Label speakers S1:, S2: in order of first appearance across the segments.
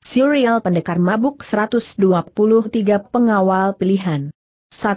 S1: Serial Pendekar Mabuk 123 Pengawal Pilihan 1.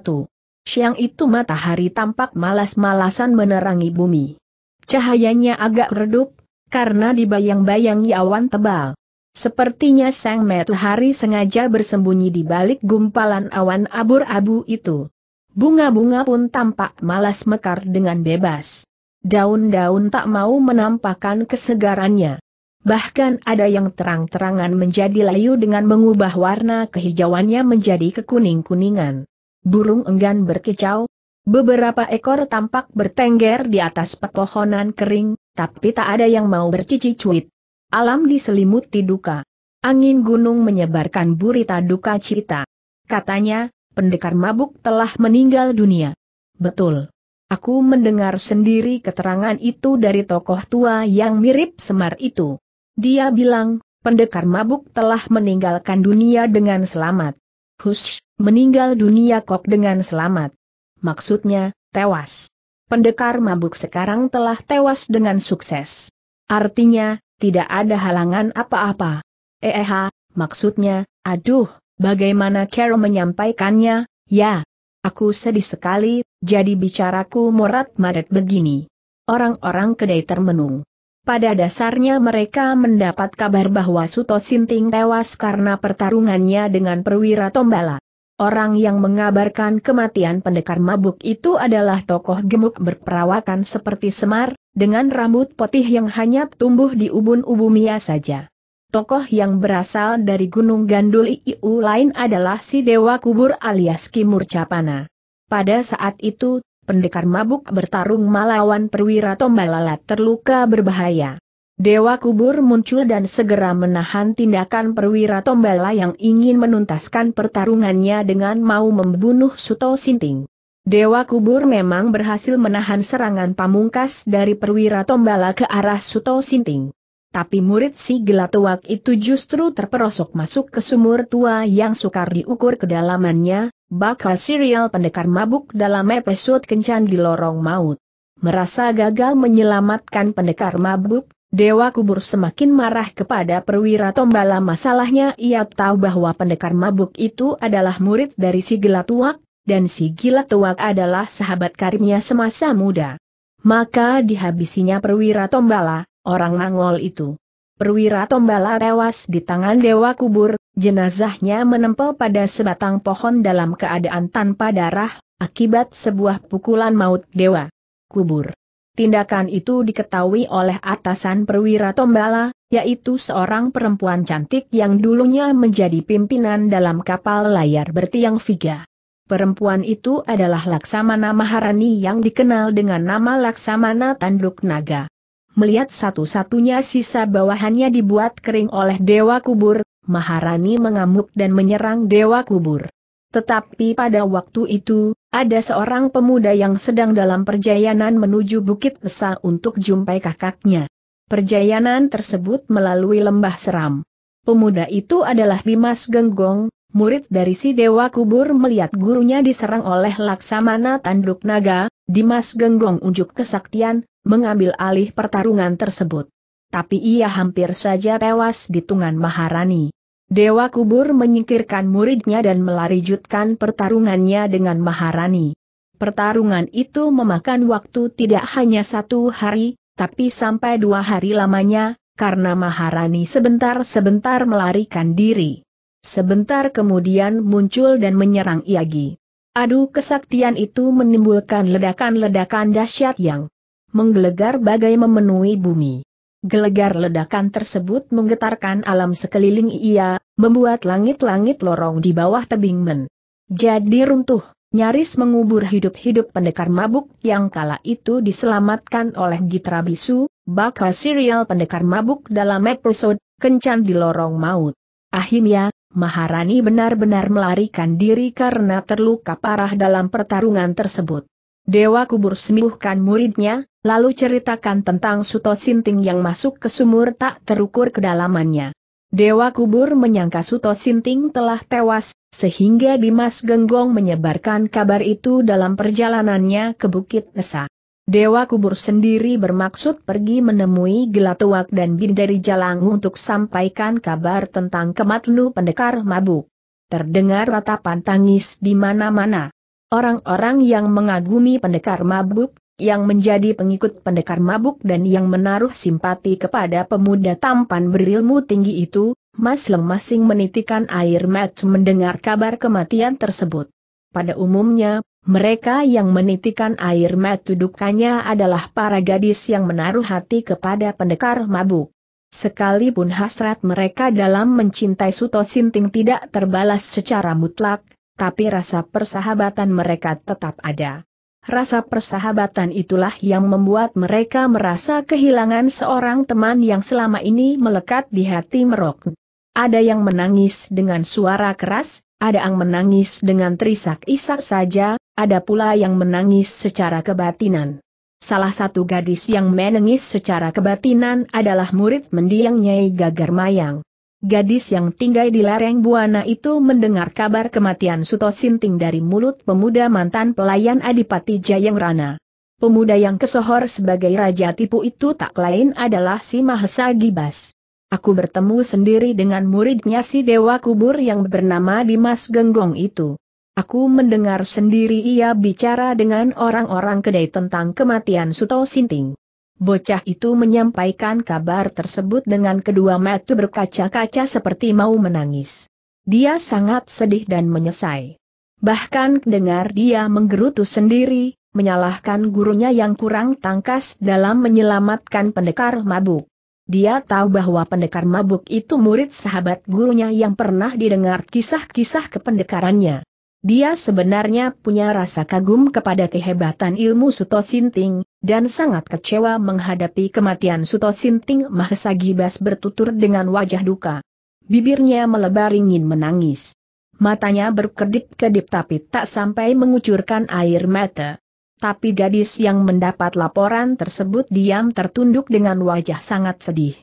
S1: Siang itu matahari tampak malas-malasan menerangi bumi. Cahayanya agak redup, karena dibayang-bayangi awan tebal. Sepertinya sang matahari sengaja bersembunyi di balik gumpalan awan abur-abu itu. Bunga-bunga pun tampak malas mekar dengan bebas. Daun-daun tak mau menampakkan kesegarannya. Bahkan ada yang terang-terangan menjadi layu dengan mengubah warna kehijauannya menjadi kekuning-kuningan. Burung enggan berkicau, beberapa ekor tampak bertengger di atas pepohonan kering, tapi tak ada yang mau bercici cuit. Alam diselimuti duka. Angin gunung menyebarkan burita duka cita. Katanya, pendekar mabuk telah meninggal dunia. Betul. Aku mendengar sendiri keterangan itu dari tokoh tua yang mirip Semar itu. Dia bilang, pendekar mabuk telah meninggalkan dunia dengan selamat. Hush, meninggal dunia kok dengan selamat. Maksudnya, tewas. Pendekar mabuk sekarang telah tewas dengan sukses. Artinya, tidak ada halangan apa-apa. Eha, eh, maksudnya, aduh, bagaimana Carol menyampaikannya, ya. Aku sedih sekali, jadi bicaraku morat maret begini. Orang-orang kedai termenung. Pada dasarnya mereka mendapat kabar bahwa Suto Sinting tewas karena pertarungannya dengan perwira Tombala. Orang yang mengabarkan kematian pendekar mabuk itu adalah tokoh gemuk berperawakan seperti semar, dengan rambut putih yang hanya tumbuh di ubun-ubumia saja. Tokoh yang berasal dari Gunung Gandul Iu lain adalah si Dewa Kubur alias Kimur Capana. Pada saat itu, pendekar mabuk bertarung melawan perwira tombalalat terluka berbahaya. Dewa kubur muncul dan segera menahan tindakan perwira tombala yang ingin menuntaskan pertarungannya dengan mau membunuh Suto Sinting. Dewa kubur memang berhasil menahan serangan pamungkas dari perwira tombala ke arah Suto Sinting. Tapi murid si gelatuak itu justru terperosok masuk ke sumur tua yang sukar diukur kedalamannya, bakal serial pendekar mabuk dalam episode kencan di lorong maut. Merasa gagal menyelamatkan pendekar mabuk, Dewa Kubur semakin marah kepada perwira Tombala masalahnya ia tahu bahwa pendekar mabuk itu adalah murid dari si Gila Tuak, dan si Gila Tuak adalah sahabat karibnya semasa muda. Maka dihabisinya perwira Tombala, orang Mangol itu. Perwira Tombala tewas di tangan Dewa Kubur, Jenazahnya menempel pada sebatang pohon dalam keadaan tanpa darah, akibat sebuah pukulan maut dewa. Kubur. Tindakan itu diketahui oleh atasan perwira Tombala, yaitu seorang perempuan cantik yang dulunya menjadi pimpinan dalam kapal layar bertiang Viga. Perempuan itu adalah Laksamana Maharani yang dikenal dengan nama Laksamana Tanduk Naga. Melihat satu-satunya sisa bawahannya dibuat kering oleh dewa kubur, Maharani mengamuk dan menyerang Dewa Kubur. Tetapi pada waktu itu, ada seorang pemuda yang sedang dalam perjalanan menuju Bukit esa untuk jumpai kakaknya. Perjalanan tersebut melalui lembah seram. Pemuda itu adalah Dimas Genggong, murid dari si Dewa Kubur melihat gurunya diserang oleh Laksamana Tanduk Naga, Dimas Genggong unjuk kesaktian, mengambil alih pertarungan tersebut tapi ia hampir saja tewas di tungan Maharani. Dewa kubur menyingkirkan muridnya dan melarijutkan pertarungannya dengan Maharani. Pertarungan itu memakan waktu tidak hanya satu hari, tapi sampai dua hari lamanya, karena Maharani sebentar-sebentar melarikan diri. Sebentar kemudian muncul dan menyerang Iagi. Adu kesaktian itu menimbulkan ledakan-ledakan dahsyat yang menggelegar bagai memenuhi bumi. Gelegar ledakan tersebut menggetarkan alam sekeliling ia, membuat langit-langit lorong di bawah tebing men. Jadi runtuh, nyaris mengubur hidup-hidup pendekar mabuk yang kala itu diselamatkan oleh Gitra Bisu, bakal serial pendekar mabuk dalam episode Kencan di Lorong Maut. Ahimya, Maharani benar-benar melarikan diri karena terluka parah dalam pertarungan tersebut. Dewa kubur sembuhkan muridnya, lalu ceritakan tentang Suto Sinting yang masuk ke sumur tak terukur kedalamannya. Dewa kubur menyangka Suto Sinting telah tewas, sehingga Dimas Genggong menyebarkan kabar itu dalam perjalanannya ke Bukit Nesa. Dewa kubur sendiri bermaksud pergi menemui Gelatuak dan dari Jalang untuk sampaikan kabar tentang kematlu pendekar mabuk. Terdengar ratapan tangis di mana-mana. Orang-orang yang mengagumi pendekar mabuk, yang menjadi pengikut pendekar mabuk dan yang menaruh simpati kepada pemuda tampan berilmu tinggi itu, masing-masing menitikan air mata mendengar kabar kematian tersebut. Pada umumnya, mereka yang menitikan air mata dukanya adalah para gadis yang menaruh hati kepada pendekar mabuk. Sekalipun hasrat mereka dalam mencintai Suto Sinting tidak terbalas secara mutlak, tapi rasa persahabatan mereka tetap ada. Rasa persahabatan itulah yang membuat mereka merasa kehilangan seorang teman yang selama ini melekat di hati Merok. Ada yang menangis dengan suara keras, ada yang menangis dengan terisak-isak saja, ada pula yang menangis secara kebatinan. Salah satu gadis yang menangis secara kebatinan adalah murid mendiang Nyai Gagar Mayang. Gadis yang tinggal di lereng Buana itu mendengar kabar kematian Suto Sinting dari mulut pemuda mantan pelayan Adipati Jayang Rana. Pemuda yang kesohor sebagai Raja Tipu itu tak lain adalah si Mahesa Gibas. Aku bertemu sendiri dengan muridnya si Dewa Kubur yang bernama Dimas Genggong itu. Aku mendengar sendiri ia bicara dengan orang-orang kedai tentang kematian Suto Sinting. Bocah itu menyampaikan kabar tersebut dengan kedua mata berkaca-kaca seperti mau menangis. Dia sangat sedih dan menyesai. Bahkan dengar dia menggerutu sendiri, menyalahkan gurunya yang kurang tangkas dalam menyelamatkan pendekar mabuk. Dia tahu bahwa pendekar mabuk itu murid sahabat gurunya yang pernah didengar kisah-kisah kependekarannya. Dia sebenarnya punya rasa kagum kepada kehebatan ilmu Suto Sinting, dan sangat kecewa menghadapi kematian Suto Sinting Mahesa Gibas bertutur dengan wajah duka. Bibirnya melebar ingin menangis. Matanya berkedip-kedip tapi tak sampai mengucurkan air mata. Tapi gadis yang mendapat laporan tersebut diam tertunduk dengan wajah sangat sedih.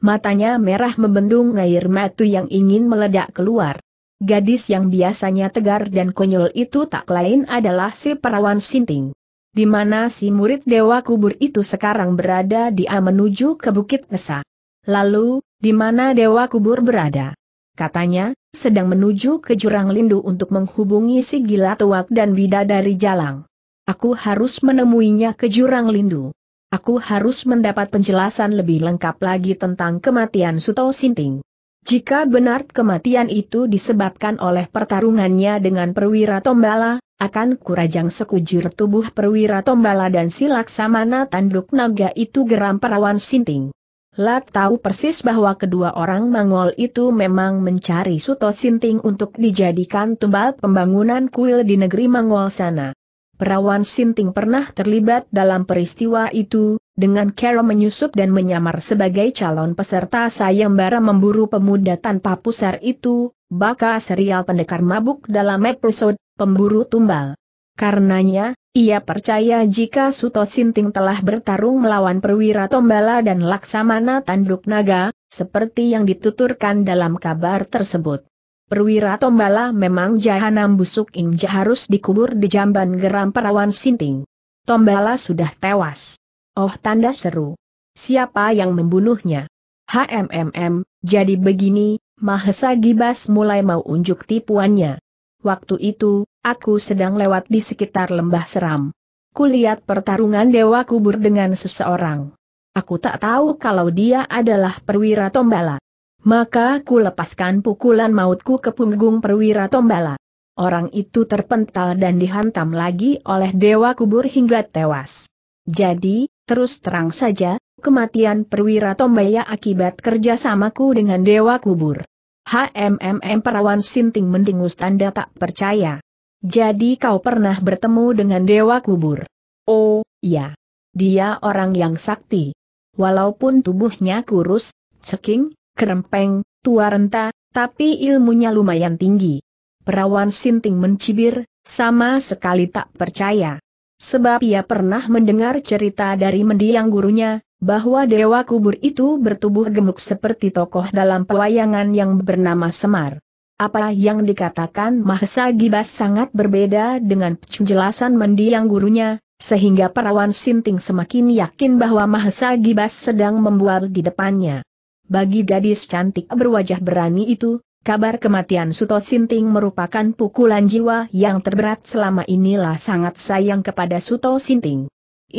S1: Matanya merah membendung air mata yang ingin meledak keluar. Gadis yang biasanya tegar dan konyol itu tak lain adalah si perawan Sinting di mana si murid dewa kubur itu sekarang berada dia menuju ke Bukit nesa. Lalu, di mana dewa kubur berada? Katanya, sedang menuju ke jurang lindu untuk menghubungi si gila tuak dan bidadari jalang. Aku harus menemuinya ke jurang lindu. Aku harus mendapat penjelasan lebih lengkap lagi tentang kematian Suto Sinting. Jika benar kematian itu disebabkan oleh pertarungannya dengan perwira Tombala, akan kurajang sekujur tubuh perwira tombala dan silaksamana tanduk naga itu geram perawan sinting. Lat tahu persis bahwa kedua orang Mangol itu memang mencari Suto Sinting untuk dijadikan tumbal pembangunan kuil di negeri Mangol sana. Perawan Sinting pernah terlibat dalam peristiwa itu, dengan Carol menyusup dan menyamar sebagai calon peserta sayembara memburu pemuda tanpa pusar itu, baka serial pendekar mabuk dalam episode Pemburu Tumbal. Karenanya, ia percaya jika Suto Sinting telah bertarung melawan perwira Tombala dan Laksamana Tanduk Naga, seperti yang dituturkan dalam kabar tersebut. Perwira Tombala memang jahanam busuk Imja harus dikubur di jamban geram perawan Sinting. Tombala sudah tewas. Oh tanda seru. Siapa yang membunuhnya? HMMM, jadi begini, Mahesa Gibas mulai mau unjuk tipuannya. Waktu itu, aku sedang lewat di sekitar lembah seram. Kulihat pertarungan dewa kubur dengan seseorang. Aku tak tahu kalau dia adalah perwira tombala. Maka ku lepaskan pukulan mautku ke punggung perwira tombala. Orang itu terpental dan dihantam lagi oleh dewa kubur hingga tewas. Jadi, terus terang saja, kematian perwira Tombaya akibat kerjasamaku dengan Dewa Kubur. HMMM perawan Sinting mendengus tanda tak percaya. Jadi kau pernah bertemu dengan Dewa Kubur? Oh, ya. Dia orang yang sakti. Walaupun tubuhnya kurus, ceking, kerempeng, tua renta, tapi ilmunya lumayan tinggi. Perawan Sinting mencibir, sama sekali tak percaya. Sebab ia pernah mendengar cerita dari mendiang gurunya, bahwa dewa kubur itu bertubuh gemuk seperti tokoh dalam pewayangan yang bernama Semar. Apa yang dikatakan Mahesa Gibas sangat berbeda dengan penjelasan mendiang gurunya, sehingga perawan Sinting semakin yakin bahwa Mahesa Gibas sedang membual di depannya. Bagi gadis cantik berwajah berani itu, kabar kematian Suto Sinting merupakan pukulan jiwa yang terberat selama inilah sangat sayang kepada Suto Sinting.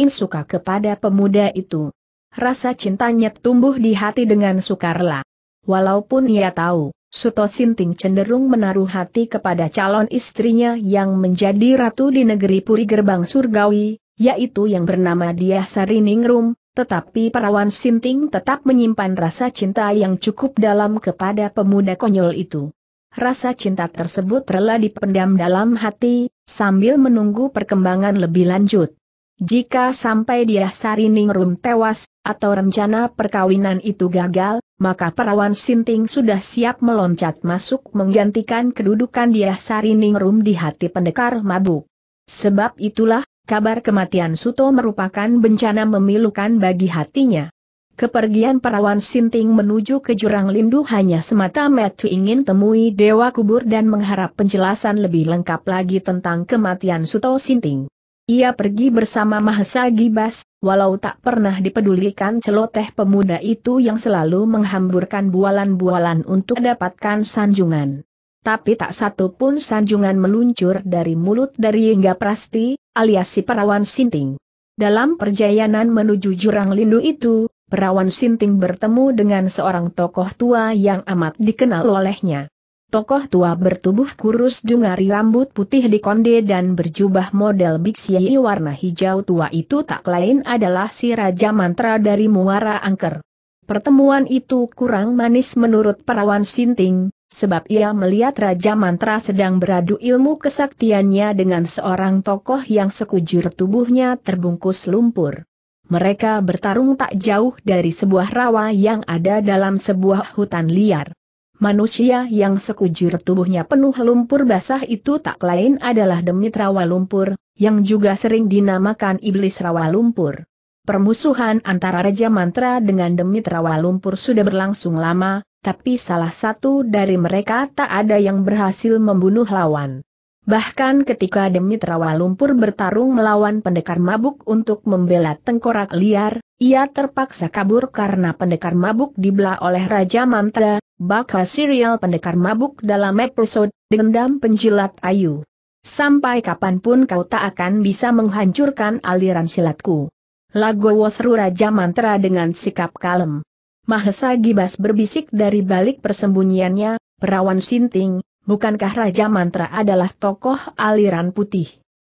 S1: suka kepada pemuda itu, rasa cintanya tumbuh di hati dengan sukarela. Walaupun ia tahu, Suto Sinting cenderung menaruh hati kepada calon istrinya yang menjadi ratu di negeri Puri Gerbang Surgawi, yaitu yang bernama Diah Sariningrum, tetapi perawan Sinting tetap menyimpan rasa cinta yang cukup dalam kepada pemuda konyol itu. Rasa cinta tersebut rela dipendam dalam hati, sambil menunggu perkembangan lebih lanjut. Jika sampai dia Sariningrum tewas, atau rencana perkawinan itu gagal, maka perawan Sinting sudah siap meloncat masuk menggantikan kedudukan dia Sariningrum di hati pendekar mabuk. Sebab itulah, kabar kematian Suto merupakan bencana memilukan bagi hatinya. Kepergian perawan Sinting menuju ke jurang lindu hanya semata Metu ingin temui Dewa Kubur dan mengharap penjelasan lebih lengkap lagi tentang kematian Suto Sinting. Ia pergi bersama Mahesa Gibas, walau tak pernah dipedulikan celoteh pemuda itu yang selalu menghamburkan bualan-bualan untuk dapatkan sanjungan. Tapi tak satu pun sanjungan meluncur dari mulut dari hingga prasti, alias si perawan sinting. Dalam perjalanan menuju jurang lindu itu, perawan sinting bertemu dengan seorang tokoh tua yang amat dikenal olehnya. Tokoh tua bertubuh kurus dungari rambut putih di konde dan berjubah model biksiai warna hijau tua itu tak lain adalah si Raja Mantra dari Muara Angker. Pertemuan itu kurang manis menurut perawan Sinting, sebab ia melihat Raja Mantra sedang beradu ilmu kesaktiannya dengan seorang tokoh yang sekujur tubuhnya terbungkus lumpur. Mereka bertarung tak jauh dari sebuah rawa yang ada dalam sebuah hutan liar. Manusia yang sekujur tubuhnya penuh lumpur basah itu tak lain adalah demit rawa lumpur, yang juga sering dinamakan iblis rawa lumpur. Permusuhan antara Raja Mantra dengan demit rawa lumpur sudah berlangsung lama, tapi salah satu dari mereka tak ada yang berhasil membunuh lawan. Bahkan ketika Demitra Lumpur bertarung melawan pendekar mabuk untuk membela tengkorak liar, ia terpaksa kabur karena pendekar mabuk dibelah oleh Raja Mantra, bakal serial pendekar mabuk dalam episode Dendam Penjilat Ayu. Sampai kapanpun kau tak akan bisa menghancurkan aliran silatku. Lagowo seru Raja Mantra dengan sikap kalem. Mahesa Gibas berbisik dari balik persembunyiannya, perawan sinting, bukankah Raja Mantra adalah tokoh aliran putih?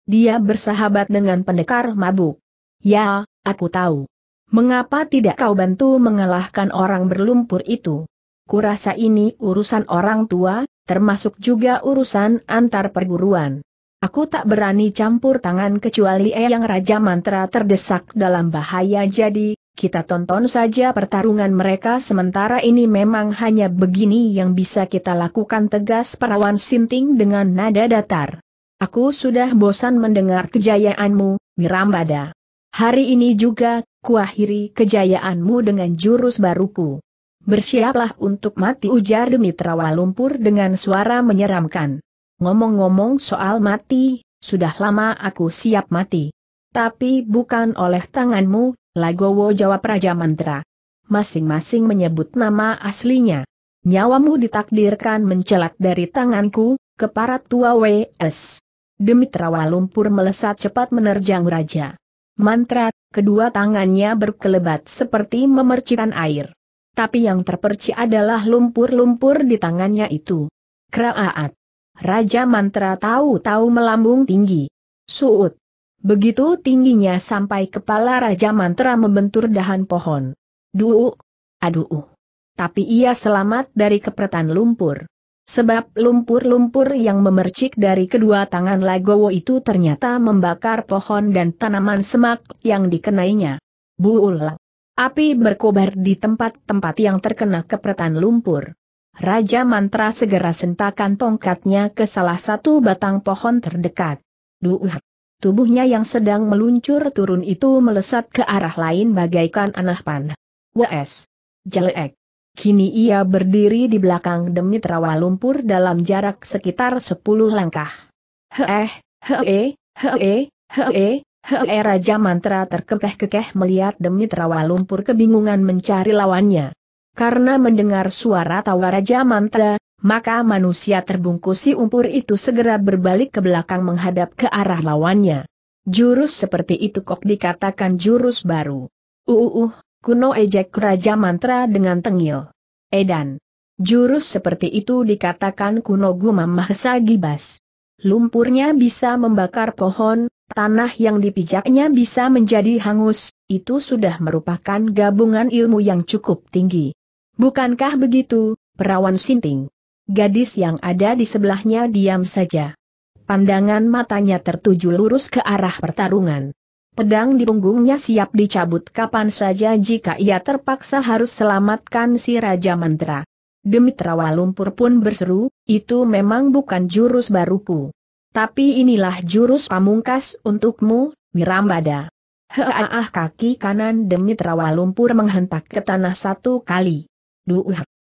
S1: Dia bersahabat dengan pendekar mabuk. Ya, aku tahu. Mengapa tidak kau bantu mengalahkan orang berlumpur itu? Kurasa ini urusan orang tua, termasuk juga urusan antar perguruan. Aku tak berani campur tangan kecuali Eyang Raja Mantra terdesak dalam bahaya jadi, kita tonton saja pertarungan mereka sementara ini memang hanya begini yang bisa kita lakukan tegas perawan Sinting dengan nada datar. Aku sudah bosan mendengar kejayaanmu, Mirambada. Hari ini juga, kuakhiri kejayaanmu dengan jurus baruku. Bersiaplah untuk mati ujar Demitra Walumpur lumpur dengan suara menyeramkan. Ngomong-ngomong soal mati, sudah lama aku siap mati. Tapi bukan oleh tanganmu, Lagowo jawab Raja Mantra. Masing-masing menyebut nama aslinya. Nyawamu ditakdirkan mencelat dari tanganku, ke para tua WS. Demitrawa lumpur melesat cepat menerjang Raja. Mantra, kedua tangannya berkelebat seperti memercikan air. Tapi yang terperci adalah lumpur-lumpur di tangannya itu. Kraaat, Raja Mantra tahu-tahu melambung tinggi. Suut. Begitu tingginya sampai kepala Raja Mantra membentur dahan pohon. Duuk! Aduh! Tapi ia selamat dari kepretan lumpur. Sebab lumpur-lumpur yang memercik dari kedua tangan Lagowo itu ternyata membakar pohon dan tanaman semak yang dikenainya. Buulang. Api berkobar di tempat-tempat yang terkena kepretan lumpur. Raja Mantra segera sentakan tongkatnya ke salah satu batang pohon terdekat. Duuk! Tubuhnya yang sedang meluncur turun itu melesat ke arah lain bagaikan anak panah. W.S. Jelek. Kini ia berdiri di belakang demi terawal lumpur dalam jarak sekitar sepuluh langkah. Heh, hee, hee, hee, hee Raja Mantra terkekeh-kekeh melihat demi terawal lumpur kebingungan mencari lawannya. Karena mendengar suara tawa Raja Mantra, maka manusia terbungkusi umpur itu segera berbalik ke belakang menghadap ke arah lawannya. Jurus seperti itu kok dikatakan jurus baru. Uuuh, kuno ejek Raja Mantra dengan tengil. Edan. Jurus seperti itu dikatakan kuno gumam Mahesa Gibas. Lumpurnya bisa membakar pohon, tanah yang dipijaknya bisa menjadi hangus, itu sudah merupakan gabungan ilmu yang cukup tinggi. Bukankah begitu, perawan sinting? gadis yang ada di sebelahnya diam saja. Pandangan matanya tertuju lurus ke arah pertarungan. Pedang di punggungnya siap dicabut kapan saja jika ia terpaksa harus selamatkan si Raja Mantra. Demitrawa Lumpur pun berseru, itu memang bukan jurus baruku. Tapi inilah jurus pamungkas untukmu, Mirambada. Heaah kaki kanan Demitrawa Lumpur menghentak ke tanah satu kali. Duh,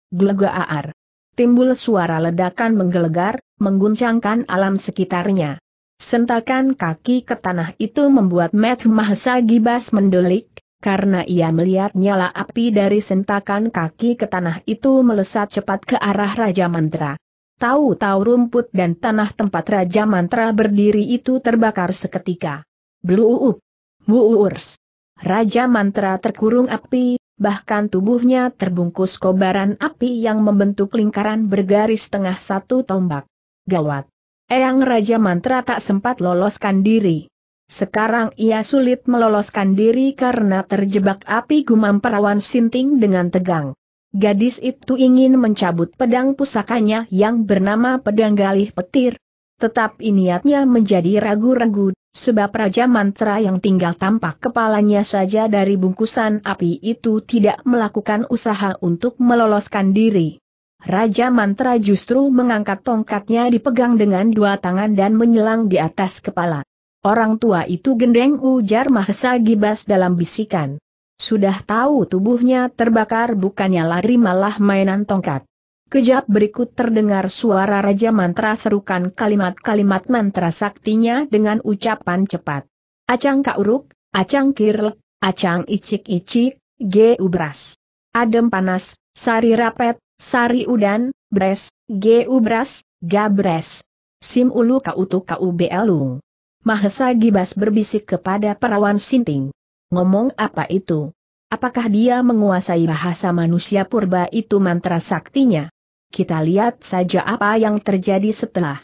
S1: glegaar timbul suara ledakan menggelegar, mengguncangkan alam sekitarnya. Sentakan kaki ke tanah itu membuat Matt Mahesa Gibas mendelik, karena ia melihat nyala api dari sentakan kaki ke tanah itu melesat cepat ke arah Raja Mantra. Tahu-tahu rumput dan tanah tempat Raja Mantra berdiri itu terbakar seketika. Bluuup! Wuurs! Raja Mantra terkurung api, bahkan tubuhnya terbungkus kobaran api yang membentuk lingkaran bergaris tengah satu tombak. Gawat! Eyang Raja Mantra tak sempat loloskan diri. Sekarang ia sulit meloloskan diri karena terjebak api gumam perawan sinting dengan tegang. Gadis itu ingin mencabut pedang pusakanya yang bernama pedang galih petir. Tetapi niatnya menjadi ragu-ragu sebab Raja Mantra yang tinggal tampak kepalanya saja dari bungkusan api itu tidak melakukan usaha untuk meloloskan diri. Raja Mantra justru mengangkat tongkatnya dipegang dengan dua tangan dan menyelang di atas kepala. Orang tua itu gendeng ujar Mahesa Gibas dalam bisikan. Sudah tahu tubuhnya terbakar bukannya lari malah mainan tongkat. Kejap berikut terdengar suara Raja Mantra serukan kalimat-kalimat mantra saktinya dengan ucapan cepat. Acang kauruk, acang kirl, acang icik-icik, ge ubras. Adem panas, sari rapet, sari udan, bres, ge ubras, gabres. Sim ulu ka utu kautu kaubelung. Mahesa Gibas berbisik kepada perawan Sinting. Ngomong apa itu? Apakah dia menguasai bahasa manusia purba itu mantra saktinya? Kita lihat saja apa yang terjadi setelah.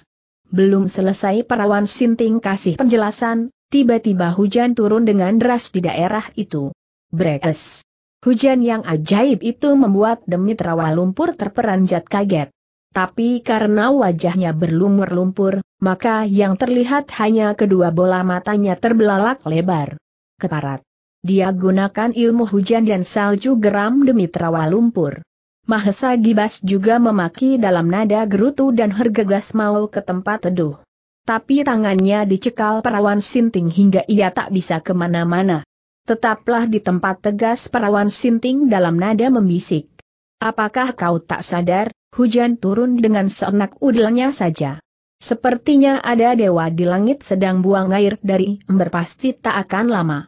S1: Belum selesai perawan Sinting kasih penjelasan, tiba-tiba hujan turun dengan deras di daerah itu. Brekes. Hujan yang ajaib itu membuat Demitra lumpur terperanjat kaget. Tapi karena wajahnya berlumur lumpur, maka yang terlihat hanya kedua bola matanya terbelalak lebar. Keparat. Dia gunakan ilmu hujan dan salju geram demi terawal lumpur. Mahesa Gibas juga memaki dalam nada gerutu dan hergegas mau ke tempat teduh. Tapi tangannya dicekal perawan sinting hingga ia tak bisa kemana-mana. Tetaplah di tempat tegas perawan sinting dalam nada membisik. Apakah kau tak sadar, hujan turun dengan seenak udelnya saja. Sepertinya ada dewa di langit sedang buang air dari ember pasti tak akan lama.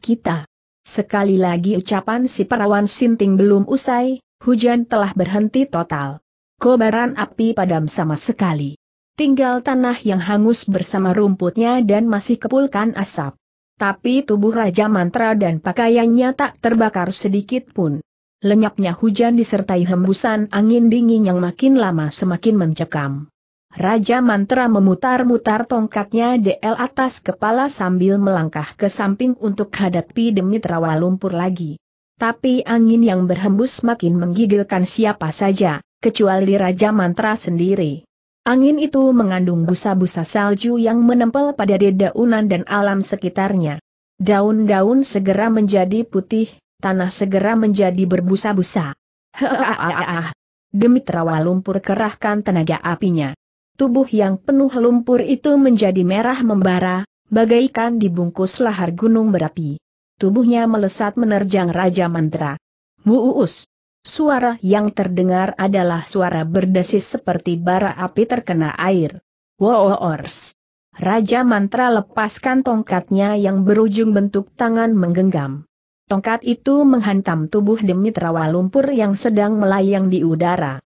S1: Kita. Sekali lagi ucapan si perawan sinting belum usai, Hujan telah berhenti total. Kobaran api padam sama sekali. Tinggal tanah yang hangus bersama rumputnya dan masih kepulkan asap. Tapi tubuh Raja Mantra dan pakaiannya tak terbakar sedikit pun. Lenyapnya hujan disertai hembusan angin dingin yang makin lama semakin mencekam. Raja Mantra memutar-mutar tongkatnya DL atas kepala sambil melangkah ke samping untuk hadapi demi terawal lumpur lagi. Tapi angin yang berhembus makin menggigilkan siapa saja, kecuali Raja Mantra sendiri. Angin itu mengandung busa-busa salju yang menempel pada dedaunan dan alam sekitarnya. Daun-daun segera menjadi putih, tanah segera menjadi berbusa-busa. Hahaha. Demi terawa lumpur kerahkan tenaga apinya. Tubuh yang penuh lumpur itu menjadi merah membara, bagaikan dibungkus lahar gunung berapi tubuhnya melesat menerjang Raja Mantra. Muus! Suara yang terdengar adalah suara berdesis seperti bara api terkena air. Woors! Raja Mantra lepaskan tongkatnya yang berujung bentuk tangan menggenggam. Tongkat itu menghantam tubuh demi lumpur yang sedang melayang di udara.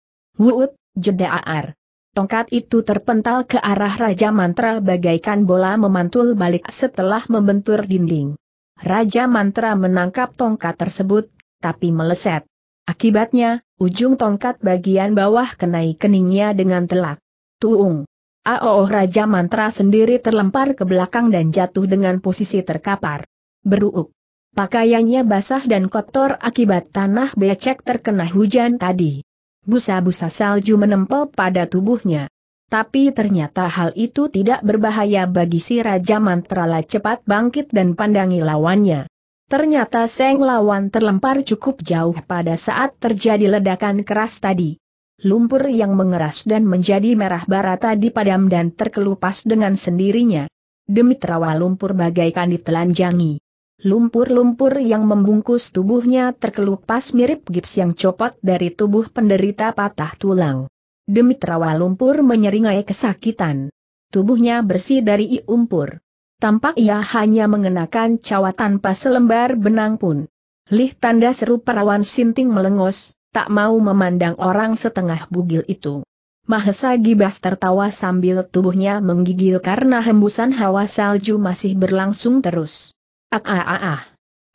S1: Jeda ar. Tongkat itu terpental ke arah Raja Mantra bagaikan bola memantul balik setelah membentur dinding. Raja Mantra menangkap tongkat tersebut, tapi meleset. Akibatnya, ujung tongkat bagian bawah kenai keningnya dengan telak. Tuung. Aoh, Raja Mantra sendiri terlempar ke belakang dan jatuh dengan posisi terkapar. Beruuk. Pakaiannya basah dan kotor akibat tanah becek terkena hujan tadi. Busa-busa salju menempel pada tubuhnya. Tapi ternyata hal itu tidak berbahaya bagi si Raja Mantrala cepat bangkit dan pandangi lawannya. Ternyata Seng lawan terlempar cukup jauh pada saat terjadi ledakan keras tadi. Lumpur yang mengeras dan menjadi merah bara tadi padam dan terkelupas dengan sendirinya. Demi terawa lumpur bagaikan ditelanjangi. Lumpur-lumpur yang membungkus tubuhnya terkelupas mirip gips yang copot dari tubuh penderita patah tulang. Demitra Lumpur menyeringai kesakitan. Tubuhnya bersih dari iumpur. Tampak ia hanya mengenakan cawa tanpa selembar benang pun. Lih tanda seru perawan sinting melengos, tak mau memandang orang setengah bugil itu. Mahesa Gibas tertawa sambil tubuhnya menggigil karena hembusan hawa salju masih berlangsung terus. Ah ah ah ah.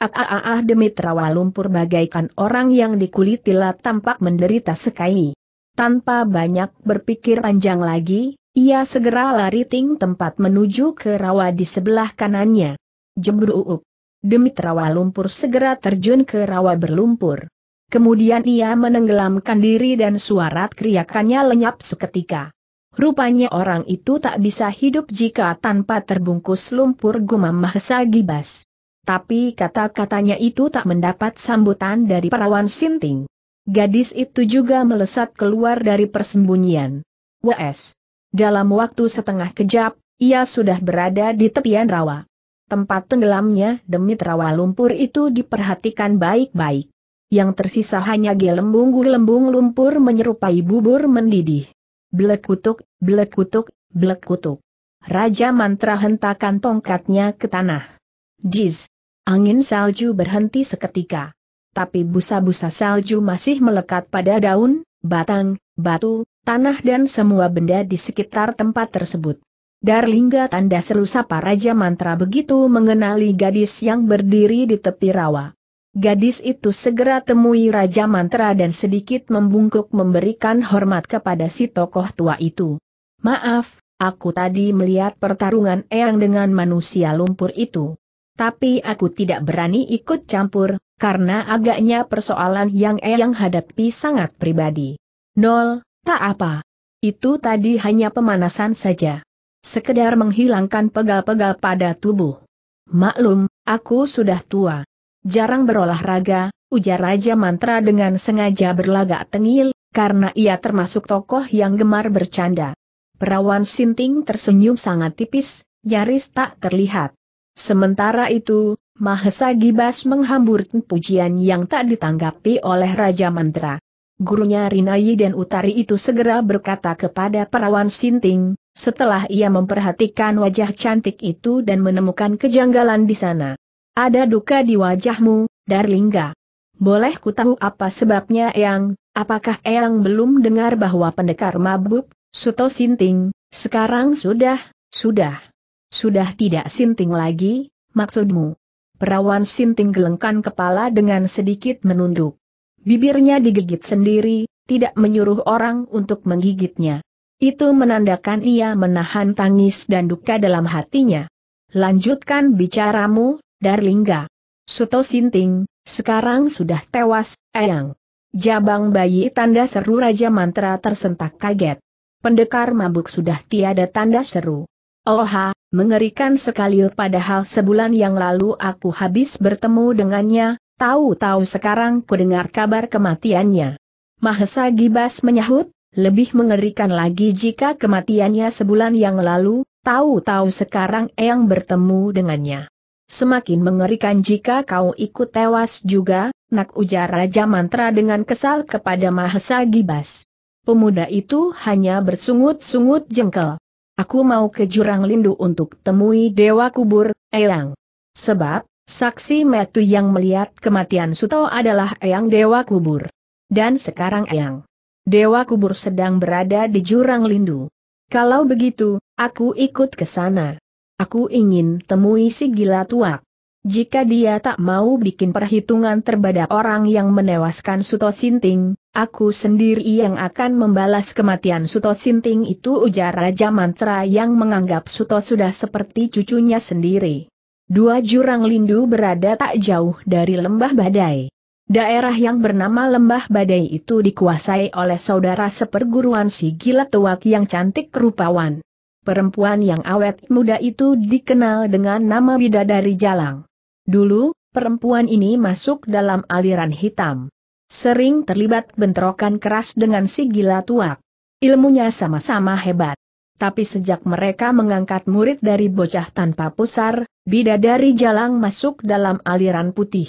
S1: Ah ah ah ah Lumpur bagaikan orang yang dikuliti lah tampak menderita sekali. Tanpa banyak berpikir panjang lagi, ia segera lari ting tempat menuju ke rawa di sebelah kanannya. Jembruup. Demit rawa lumpur segera terjun ke rawa berlumpur. Kemudian ia menenggelamkan diri dan suara teriakannya lenyap seketika. Rupanya orang itu tak bisa hidup jika tanpa terbungkus lumpur gumam Mahesa Gibas. Tapi kata-katanya itu tak mendapat sambutan dari perawan Sinting. Gadis itu juga melesat keluar dari persembunyian. WS. Dalam waktu setengah kejap, ia sudah berada di tepian rawa. Tempat tenggelamnya demi rawa lumpur itu diperhatikan baik-baik. Yang tersisa hanya gelembung-gelembung lumpur menyerupai bubur mendidih. Blekutuk, blekutuk, blekutuk. Raja mantra hentakan tongkatnya ke tanah. Jiz. Angin salju berhenti seketika tapi busa-busa salju masih melekat pada daun, batang, batu, tanah dan semua benda di sekitar tempat tersebut. Darlingga tanda seru sapa Raja Mantra begitu mengenali gadis yang berdiri di tepi rawa. Gadis itu segera temui Raja Mantra dan sedikit membungkuk memberikan hormat kepada si tokoh tua itu. Maaf, aku tadi melihat pertarungan Eyang dengan manusia lumpur itu. Tapi aku tidak berani ikut campur, karena agaknya persoalan yang Eyang hadapi sangat pribadi. Nol, tak apa. Itu tadi hanya pemanasan saja. Sekedar menghilangkan pegal-pegal pada tubuh. Maklum, aku sudah tua. Jarang berolahraga, ujar Raja Mantra dengan sengaja berlagak tengil, karena ia termasuk tokoh yang gemar bercanda. Perawan Sinting tersenyum sangat tipis, nyaris tak terlihat. Sementara itu, Mahesa Gibas menghamburkan pujian yang tak ditanggapi oleh Raja Mantra. Gurunya Rinayi dan Utari itu segera berkata kepada perawan Sinting, setelah ia memperhatikan wajah cantik itu dan menemukan kejanggalan di sana. Ada duka di wajahmu, Darlingga. Boleh ku tahu apa sebabnya Eyang, apakah Eyang belum dengar bahwa pendekar mabuk, Suto Sinting, sekarang sudah, sudah, sudah tidak Sinting lagi, maksudmu? Perawan Sinting gelengkan kepala dengan sedikit menunduk. Bibirnya digigit sendiri, tidak menyuruh orang untuk menggigitnya. Itu menandakan ia menahan tangis dan duka dalam hatinya. Lanjutkan bicaramu, Darlingga. Suto Sinting, sekarang sudah tewas, Eyang. Jabang bayi tanda seru Raja Mantra tersentak kaget. Pendekar mabuk sudah tiada tanda seru. Oha, mengerikan sekali padahal sebulan yang lalu aku habis bertemu dengannya, tahu-tahu sekarang kudengar kabar kematiannya. Mahesa Gibas menyahut, lebih mengerikan lagi jika kematiannya sebulan yang lalu, tahu-tahu sekarang Eyang bertemu dengannya. Semakin mengerikan jika kau ikut tewas juga, nak ujar Raja Mantra dengan kesal kepada Mahesa Gibas. Pemuda itu hanya bersungut-sungut jengkel. Aku mau ke jurang lindu untuk temui Dewa Kubur, Eyang. Sebab, saksi metu yang melihat kematian Suto adalah Eyang Dewa Kubur. Dan sekarang Eyang. Dewa Kubur sedang berada di jurang lindu. Kalau begitu, aku ikut ke sana. Aku ingin temui si gila tuak. Jika dia tak mau bikin perhitungan terhadap orang yang menewaskan Suto Sinting, Aku sendiri yang akan membalas kematian Suto Sinting itu ujar Raja Mantra yang menganggap Suto sudah seperti cucunya sendiri. Dua jurang lindu berada tak jauh dari lembah badai. Daerah yang bernama lembah badai itu dikuasai oleh saudara seperguruan si gila tuak yang cantik kerupawan. Perempuan yang awet muda itu dikenal dengan nama Bidadari Jalang. Dulu, perempuan ini masuk dalam aliran hitam. Sering terlibat bentrokan keras dengan si gila tuak. Ilmunya sama-sama hebat. Tapi sejak mereka mengangkat murid dari bocah tanpa pusar, bidadari jalang masuk dalam aliran putih.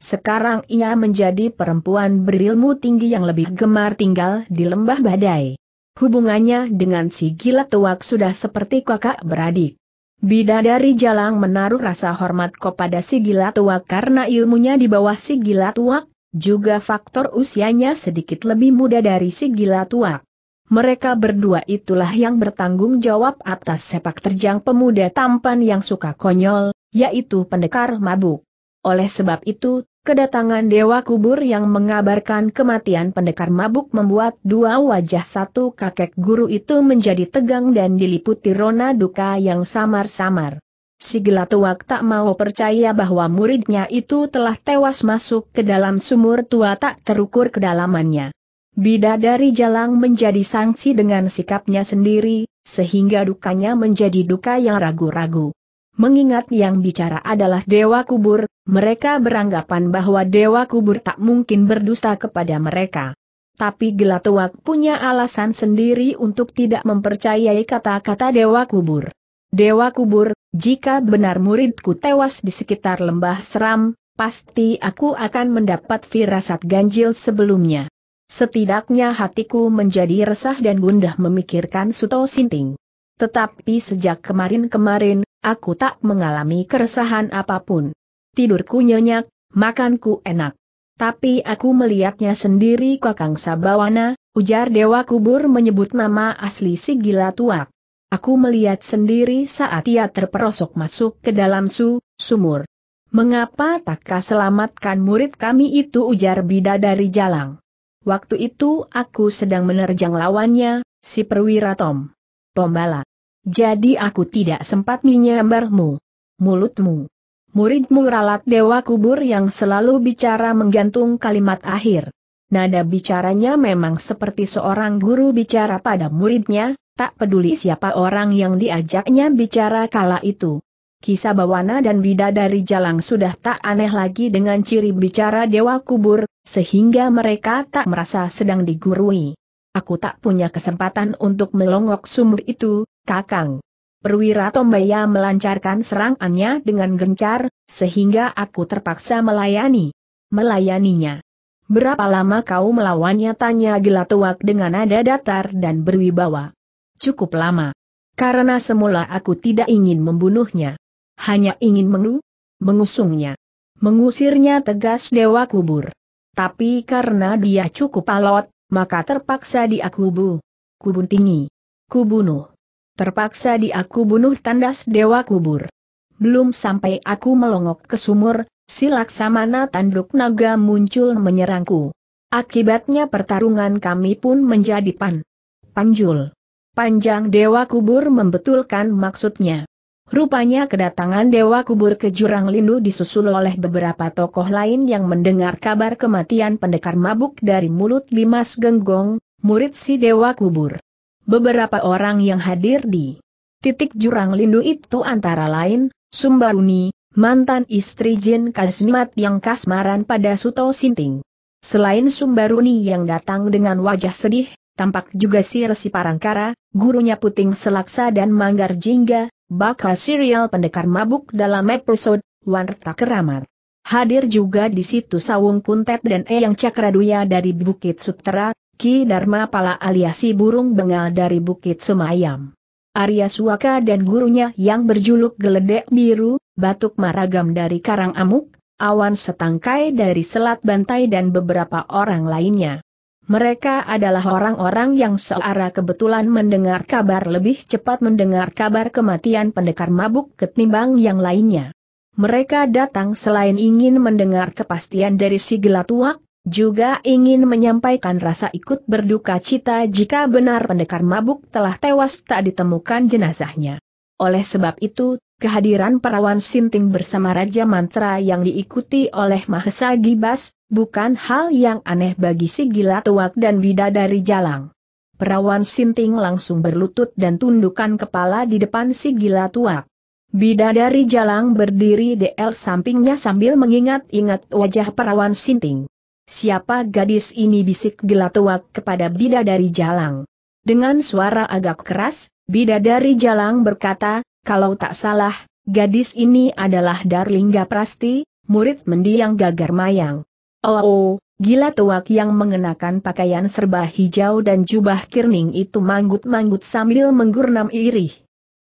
S1: Sekarang ia menjadi perempuan berilmu tinggi yang lebih gemar tinggal di lembah badai. Hubungannya dengan si gila tuak sudah seperti kakak beradik. Bidadari Jalang menaruh rasa hormat kepada si gila Tuak karena ilmunya di bawah si gila Tuak. Juga faktor usianya sedikit lebih muda dari si gila tua. Mereka berdua itulah yang bertanggung jawab atas sepak terjang pemuda tampan yang suka konyol, yaitu pendekar mabuk. Oleh sebab itu, kedatangan dewa kubur yang mengabarkan kematian pendekar mabuk membuat dua wajah satu kakek guru itu menjadi tegang dan diliputi rona duka yang samar-samar. Si Gelatuak tak mau percaya bahwa muridnya itu telah tewas masuk ke dalam sumur tua tak terukur kedalamannya. Bidadari Jalang menjadi sanksi dengan sikapnya sendiri, sehingga dukanya menjadi duka yang ragu-ragu. Mengingat yang bicara adalah Dewa Kubur, mereka beranggapan bahwa Dewa Kubur tak mungkin berdusta kepada mereka. Tapi Gelatuak punya alasan sendiri untuk tidak mempercayai kata-kata Dewa Kubur. Dewa Kubur, jika benar muridku tewas di sekitar lembah seram, pasti aku akan mendapat firasat ganjil sebelumnya. Setidaknya hatiku menjadi resah dan gundah memikirkan Suto Sinting. Tetapi sejak kemarin-kemarin, aku tak mengalami keresahan apapun. Tidurku nyenyak, makanku enak. Tapi aku melihatnya sendiri Kakang Sabawana, ujar Dewa Kubur menyebut nama asli si gila tuak. Aku melihat sendiri saat ia terperosok masuk ke dalam su, sumur. Mengapa takkah selamatkan murid kami itu ujar bida dari jalang. Waktu itu aku sedang menerjang lawannya, si perwira Tom. Tombala. Jadi aku tidak sempat menyambarmu. Mulutmu. Muridmu ralat dewa kubur yang selalu bicara menggantung kalimat akhir. Nada bicaranya memang seperti seorang guru bicara pada muridnya, tak peduli siapa orang yang diajaknya bicara kala itu. Kisah Bawana dan dari Jalang sudah tak aneh lagi dengan ciri bicara Dewa Kubur, sehingga mereka tak merasa sedang digurui. Aku tak punya kesempatan untuk melongok sumur itu, Kakang. Perwira Tombaya melancarkan serangannya dengan gencar, sehingga aku terpaksa melayani. Melayaninya. Berapa lama kau melawannya tanya Gilatuak dengan nada datar dan berwibawa cukup lama. Karena semula aku tidak ingin membunuhnya. Hanya ingin mengu, mengusungnya. Mengusirnya tegas Dewa Kubur. Tapi karena dia cukup alot, maka terpaksa diakubu. Kubun tinggi. Kubunuh. Terpaksa diaku tandas Dewa Kubur. Belum sampai aku melongok ke sumur, si laksamana tanduk naga muncul menyerangku. Akibatnya pertarungan kami pun menjadi pan. Panjul. Panjang Dewa Kubur membetulkan maksudnya. Rupanya kedatangan Dewa Kubur ke Jurang Lindu disusul oleh beberapa tokoh lain yang mendengar kabar kematian pendekar mabuk dari mulut Dimas Genggong, murid si Dewa Kubur. Beberapa orang yang hadir di titik Jurang Lindu itu antara lain, Sumbaruni, mantan istri Jin Kasmat yang kasmaran pada Suto Sinting. Selain Sumbaruni yang datang dengan wajah sedih, tampak juga si Resi Parangkara, gurunya Puting Selaksa dan Manggar Jingga, bakal serial pendekar mabuk dalam episode Warta Keramat. Hadir juga di situ Sawung Kuntet dan Eyang Cakraduya dari Bukit Sutera, Ki Dharma Pala aliasi burung bengal dari Bukit Sumayam. Arya Suwaka dan gurunya yang berjuluk Geledek Biru, Batuk Maragam dari Karang Amuk, Awan Setangkai dari Selat Bantai dan beberapa orang lainnya. Mereka adalah orang-orang yang searah kebetulan mendengar kabar lebih cepat mendengar kabar kematian pendekar mabuk ketimbang yang lainnya. Mereka datang selain ingin mendengar kepastian dari si gelatuak, juga ingin menyampaikan rasa ikut berduka cita jika benar pendekar mabuk telah tewas tak ditemukan jenazahnya. Oleh sebab itu, kehadiran perawan Sinting bersama Raja Mantra yang diikuti oleh Mahesa Gibas, bukan hal yang aneh bagi si gila tuak dan dari jalang. Perawan Sinting langsung berlutut dan tundukkan kepala di depan si gila tuak. dari jalang berdiri di el sampingnya sambil mengingat-ingat wajah perawan Sinting. Siapa gadis ini bisik gila tuak kepada bida dari jalang. Dengan suara agak keras, bida dari jalang berkata, kalau tak salah, gadis ini adalah Darlingga Prasti, murid mendiang Gagar Mayang. Oh, oh, gila tuak yang mengenakan pakaian serba hijau dan jubah kirning itu manggut-manggut sambil menggurnam irih.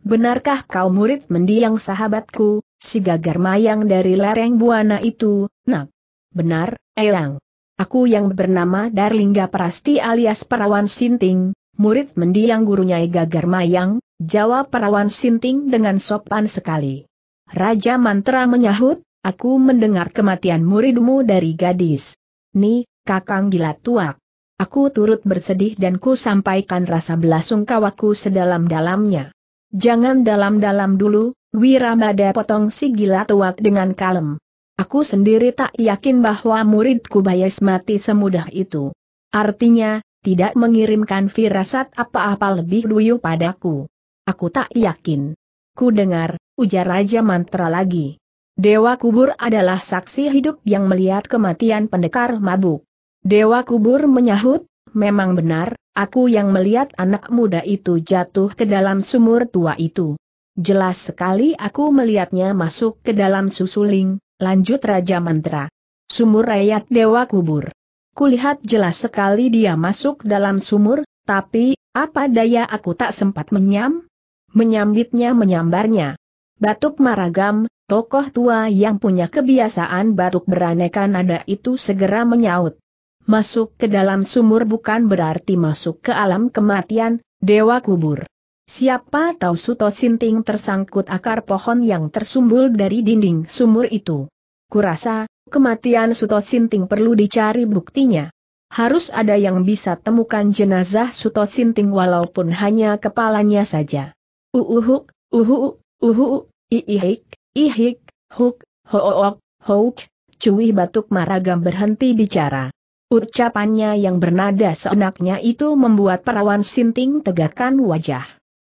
S1: Benarkah kau murid mendiang sahabatku, si Gagar Mayang dari lereng Buana itu, nak? Benar, Eyang. Aku yang bernama Darlingga Prasti alias Perawan Sinting, murid mendiang gurunya Gagar Mayang, Jawab perawan Sinting dengan sopan sekali. Raja Mantra menyahut, aku mendengar kematian muridmu dari gadis. Nih, kakang gila tua. Aku turut bersedih dan ku sampaikan rasa belasungkawaku sedalam-dalamnya. Jangan dalam-dalam dulu, Wiramada potong si gila tuak dengan kalem. Aku sendiri tak yakin bahwa muridku Bayas mati semudah itu. Artinya, tidak mengirimkan firasat apa-apa lebih dulu padaku. Aku tak yakin. Ku dengar, ujar Raja Mantra lagi. Dewa kubur adalah saksi hidup yang melihat kematian pendekar mabuk. Dewa kubur menyahut, memang benar, aku yang melihat anak muda itu jatuh ke dalam sumur tua itu. Jelas sekali aku melihatnya masuk ke dalam susuling, lanjut Raja Mantra. Sumur rakyat Dewa Kubur. Kulihat jelas sekali dia masuk dalam sumur, tapi, apa daya aku tak sempat menyam, menyambitnya menyambarnya. Batuk Maragam, tokoh tua yang punya kebiasaan batuk beraneka nada itu segera menyaut. Masuk ke dalam sumur bukan berarti masuk ke alam kematian, dewa kubur. Siapa tahu Suto Sinting tersangkut akar pohon yang tersumbul dari dinding sumur itu. Kurasa, kematian Suto Sinting perlu dicari buktinya. Harus ada yang bisa temukan jenazah Suto Sinting walaupun hanya kepalanya saja. Uhu, uhu, uhu, iihik, ihik, huk, hook, hook, cuih batuk maragam berhenti bicara. Ucapannya yang bernada seenaknya itu membuat perawan sinting tegakkan wajah.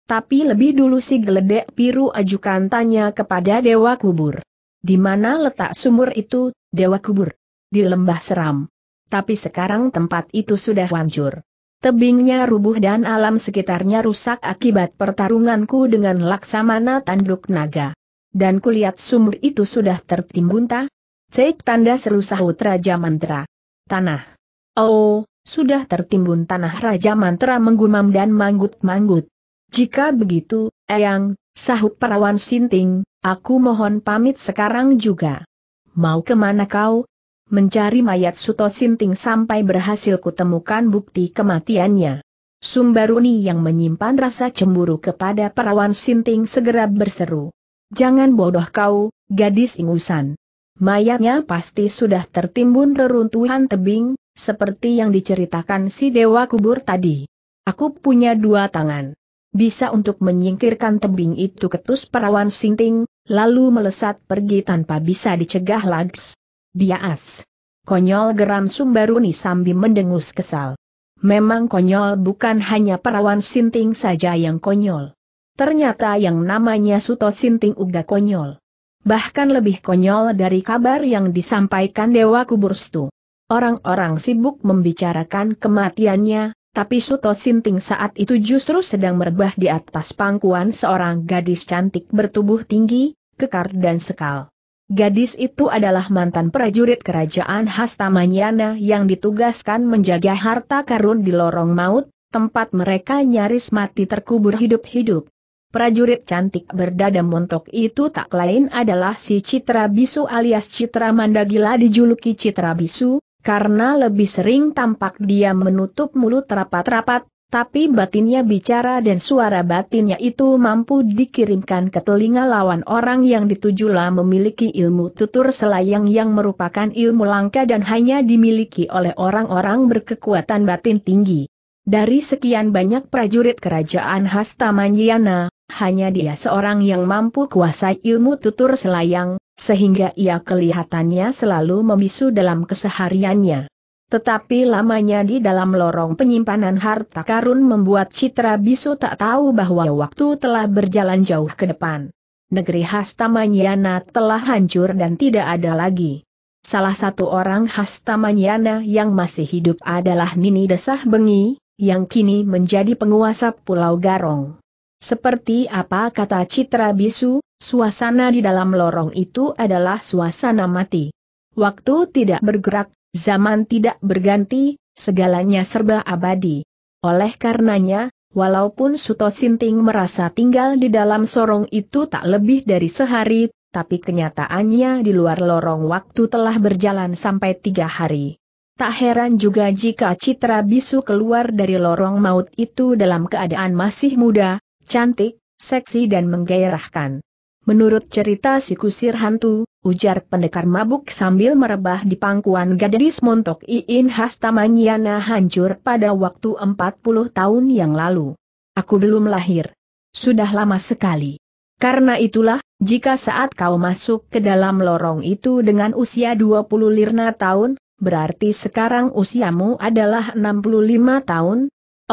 S1: Tapi lebih dulu si geledek biru ajukan tanya kepada Dewa Kubur. Di mana letak sumur itu, Dewa Kubur? Di lembah seram. Tapi sekarang tempat itu sudah hancur. Tebingnya rubuh dan alam sekitarnya rusak akibat pertarunganku dengan laksamana tanduk naga. Dan kulihat sumur itu sudah tertimbun tak? Cek tanda seru sahut Raja Mantra. Tanah. Oh, sudah tertimbun tanah Raja Mantra menggumam dan manggut-manggut. Jika begitu, Eyang, sahut perawan sinting, aku mohon pamit sekarang juga. Mau kemana kau, mencari mayat Suto Sinting sampai berhasil kutemukan bukti kematiannya. Sumbaruni yang menyimpan rasa cemburu kepada perawan Sinting segera berseru. Jangan bodoh kau, gadis ingusan. Mayatnya pasti sudah tertimbun reruntuhan tebing, seperti yang diceritakan si dewa kubur tadi. Aku punya dua tangan. Bisa untuk menyingkirkan tebing itu ketus perawan Sinting, lalu melesat pergi tanpa bisa dicegah Lags. Dia as. Konyol geram Sumbaruni sambil mendengus kesal. Memang konyol bukan hanya perawan sinting saja yang konyol. Ternyata yang namanya Suto Sinting Uga konyol. Bahkan lebih konyol dari kabar yang disampaikan Dewa Kuburstu. Orang-orang sibuk membicarakan kematiannya, tapi Suto Sinting saat itu justru sedang merebah di atas pangkuan seorang gadis cantik bertubuh tinggi, kekar dan sekal. Gadis itu adalah mantan prajurit kerajaan Hastamanyana yang ditugaskan menjaga harta karun di lorong maut, tempat mereka nyaris mati terkubur hidup-hidup. Prajurit cantik berdada montok itu tak lain adalah si Citra Bisu alias Citra Mandagila dijuluki Citra Bisu, karena lebih sering tampak dia menutup mulut rapat-rapat, tapi batinnya bicara dan suara batinnya itu mampu dikirimkan ke telinga lawan orang yang ditujulah memiliki ilmu tutur selayang yang merupakan ilmu langka dan hanya dimiliki oleh orang-orang berkekuatan batin tinggi. Dari sekian banyak prajurit kerajaan Hastamanyana, hanya dia seorang yang mampu kuasai ilmu tutur selayang, sehingga ia kelihatannya selalu membisu dalam kesehariannya. Tetapi lamanya di dalam lorong penyimpanan harta karun membuat Citra Bisu tak tahu bahwa waktu telah berjalan jauh ke depan. Negeri Hastamanyana telah hancur dan tidak ada lagi. Salah satu orang Hastamanyana yang masih hidup adalah Nini Desah Bengi, yang kini menjadi penguasa Pulau Garong. Seperti apa kata Citra Bisu, suasana di dalam lorong itu adalah suasana mati. Waktu tidak bergerak Zaman tidak berganti, segalanya serba abadi. Oleh karenanya, walaupun Suto Sinting merasa tinggal di dalam sorong itu tak lebih dari sehari, tapi kenyataannya di luar lorong waktu telah berjalan sampai tiga hari. Tak heran juga jika Citra Bisu keluar dari lorong maut itu dalam keadaan masih muda, cantik, seksi dan menggairahkan. Menurut cerita si kusir hantu, ujar pendekar mabuk sambil merebah di pangkuan gadis montok Iin Hastamanyana hancur pada waktu 40 tahun yang lalu. Aku belum lahir. Sudah lama sekali. Karena itulah, jika saat kau masuk ke dalam lorong itu dengan usia 20 lirna tahun, berarti sekarang usiamu adalah 65 tahun.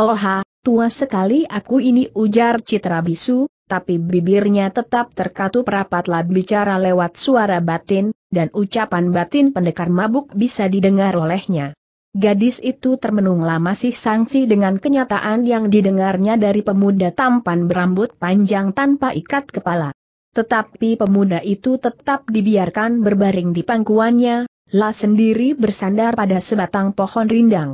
S1: Oha, tua sekali aku ini ujar Citra Bisu, tapi bibirnya tetap terkatup rapatlah bicara lewat suara batin, dan ucapan batin pendekar mabuk bisa didengar olehnya. Gadis itu termenung lama sih sangsi dengan kenyataan yang didengarnya dari pemuda tampan berambut panjang tanpa ikat kepala. Tetapi pemuda itu tetap dibiarkan berbaring di pangkuannya, lah sendiri bersandar pada sebatang pohon rindang.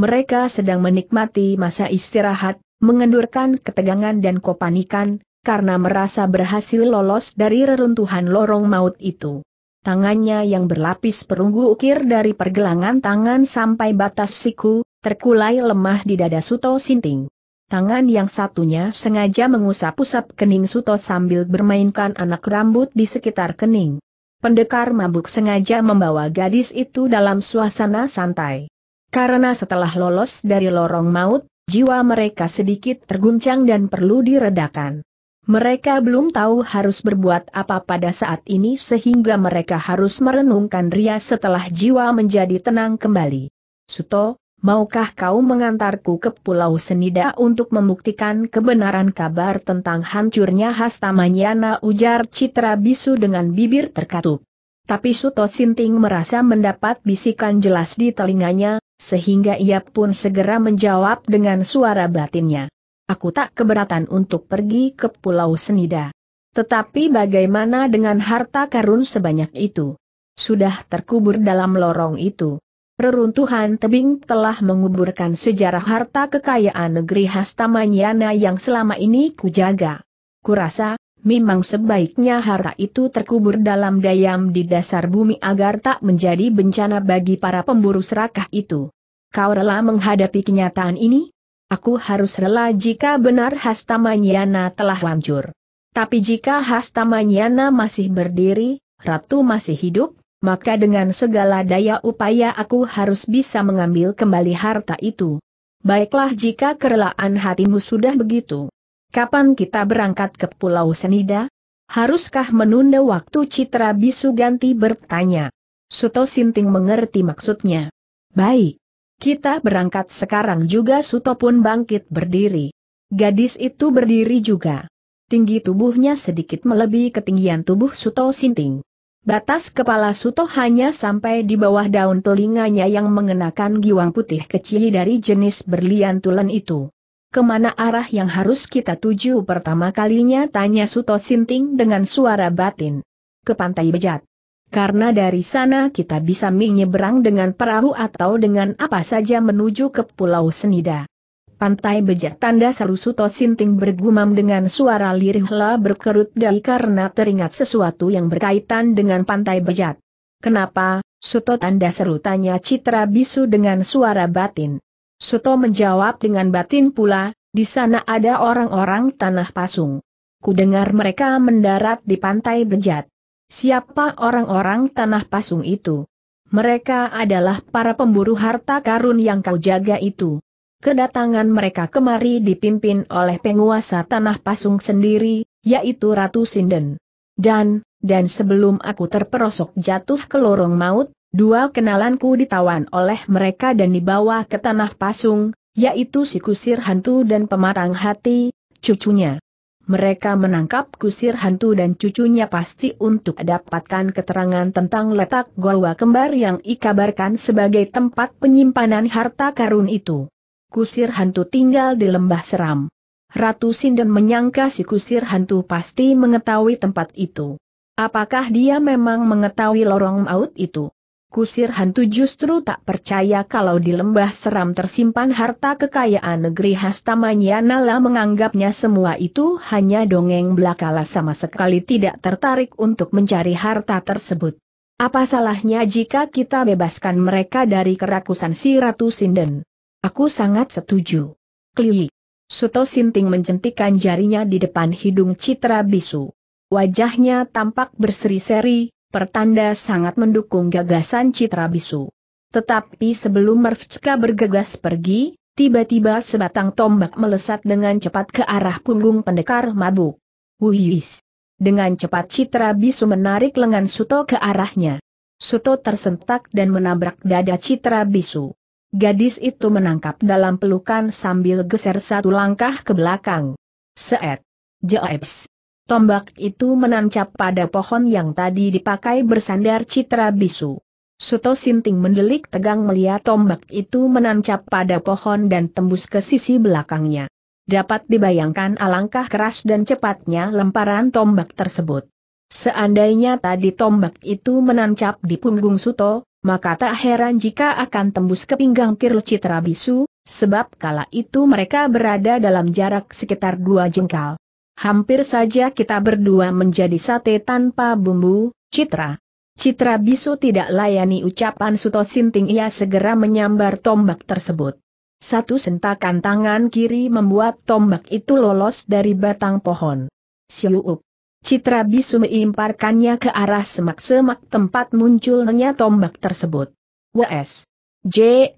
S1: Mereka sedang menikmati masa istirahat, mengendurkan ketegangan dan kopanikan, karena merasa berhasil lolos dari reruntuhan lorong maut itu. Tangannya yang berlapis perunggu ukir dari pergelangan tangan sampai batas siku, terkulai lemah di dada Suto Sinting. Tangan yang satunya sengaja mengusap-usap kening Suto sambil bermainkan anak rambut di sekitar kening. Pendekar mabuk sengaja membawa gadis itu dalam suasana santai. Karena setelah lolos dari lorong maut, jiwa mereka sedikit terguncang dan perlu diredakan. Mereka belum tahu harus berbuat apa pada saat ini sehingga mereka harus merenungkan Ria setelah jiwa menjadi tenang kembali. Suto, maukah kau mengantarku ke Pulau Senida untuk membuktikan kebenaran kabar tentang hancurnya Hastamanyana ujar Citra Bisu dengan bibir terkatup. Tapi Suto Sinting merasa mendapat bisikan jelas di telinganya, sehingga ia pun segera menjawab dengan suara batinnya. Aku tak keberatan untuk pergi ke Pulau Senida. Tetapi bagaimana dengan harta karun sebanyak itu? Sudah terkubur dalam lorong itu. Reruntuhan tebing telah menguburkan sejarah harta kekayaan negeri Hastamanyana yang selama ini kujaga. Kurasa, memang sebaiknya harta itu terkubur dalam dayam di dasar bumi agar tak menjadi bencana bagi para pemburu serakah itu. Kau rela menghadapi kenyataan ini? Aku harus rela jika benar Hastamanyana telah hancur. Tapi jika Hastamanyana masih berdiri, Ratu masih hidup, maka dengan segala daya upaya aku harus bisa mengambil kembali harta itu. Baiklah jika kerelaan hatimu sudah begitu. Kapan kita berangkat ke Pulau Senida? Haruskah menunda waktu Citra Bisu ganti bertanya? Suto Sinting mengerti maksudnya. Baik. Kita berangkat sekarang juga Suto pun bangkit berdiri. Gadis itu berdiri juga. Tinggi tubuhnya sedikit melebihi ketinggian tubuh Suto Sinting. Batas kepala Suto hanya sampai di bawah daun telinganya yang mengenakan giwang putih kecil dari jenis berlian tulen itu. Kemana arah yang harus kita tuju pertama kalinya tanya Suto Sinting dengan suara batin. Ke pantai bejat. Karena dari sana kita bisa menyeberang dengan perahu atau dengan apa saja menuju ke Pulau Senida. Pantai bejat tanda seru Suto Sinting bergumam dengan suara lirihla berkerut dari karena teringat sesuatu yang berkaitan dengan pantai bejat. Kenapa, Suto tanda seru tanya Citra Bisu dengan suara batin. Suto menjawab dengan batin pula, di sana ada orang-orang tanah pasung. Kudengar mereka mendarat di pantai Bejat. Siapa orang-orang tanah pasung itu? Mereka adalah para pemburu harta karun yang kau jaga itu. Kedatangan mereka kemari dipimpin oleh penguasa tanah pasung sendiri, yaitu Ratu Sinden. Dan, dan sebelum aku terperosok jatuh ke lorong maut, Dua kenalanku ditawan oleh mereka dan dibawa ke tanah pasung, yaitu si kusir hantu dan pematang hati, cucunya. Mereka menangkap kusir hantu dan cucunya pasti untuk dapatkan keterangan tentang letak goa kembar yang ikabarkan sebagai tempat penyimpanan harta karun itu. Kusir hantu tinggal di lembah seram. Ratu Sinden menyangka si kusir hantu pasti mengetahui tempat itu. Apakah dia memang mengetahui lorong maut itu? Kusir Hantu justru tak percaya kalau di lembah seram tersimpan harta kekayaan negeri Hastamanya Nala menganggapnya semua itu hanya dongeng belakala sama sekali tidak tertarik untuk mencari harta tersebut. Apa salahnya jika kita bebaskan mereka dari kerakusan si Ratu Sinden? Aku sangat setuju. Kli. Suto Sinting menjentikan jarinya di depan hidung Citra Bisu. Wajahnya tampak berseri-seri, pertanda sangat mendukung gagasan Citra Bisu. Tetapi sebelum Mervska bergegas pergi, tiba-tiba sebatang tombak melesat dengan cepat ke arah punggung pendekar mabuk. Wuyis! Dengan cepat Citra Bisu menarik lengan Suto ke arahnya. Suto tersentak dan menabrak dada Citra Bisu. Gadis itu menangkap dalam pelukan sambil geser satu langkah ke belakang. Seet. Jeeps. Tombak itu menancap pada pohon yang tadi dipakai bersandar citra bisu. Suto Sinting mendelik tegang melihat tombak itu menancap pada pohon dan tembus ke sisi belakangnya. Dapat dibayangkan alangkah keras dan cepatnya lemparan tombak tersebut. Seandainya tadi tombak itu menancap di punggung Suto, maka tak heran jika akan tembus ke pinggang Tirl Citra Bisu, sebab kala itu mereka berada dalam jarak sekitar dua jengkal. Hampir saja kita berdua menjadi sate tanpa bumbu, Citra. Citra bisu tidak layani ucapan Suto Sinting ia segera menyambar tombak tersebut. Satu sentakan tangan kiri membuat tombak itu lolos dari batang pohon. Siuup. Citra bisu meimparkannya ke arah semak-semak tempat munculnya tombak tersebut. WS. J.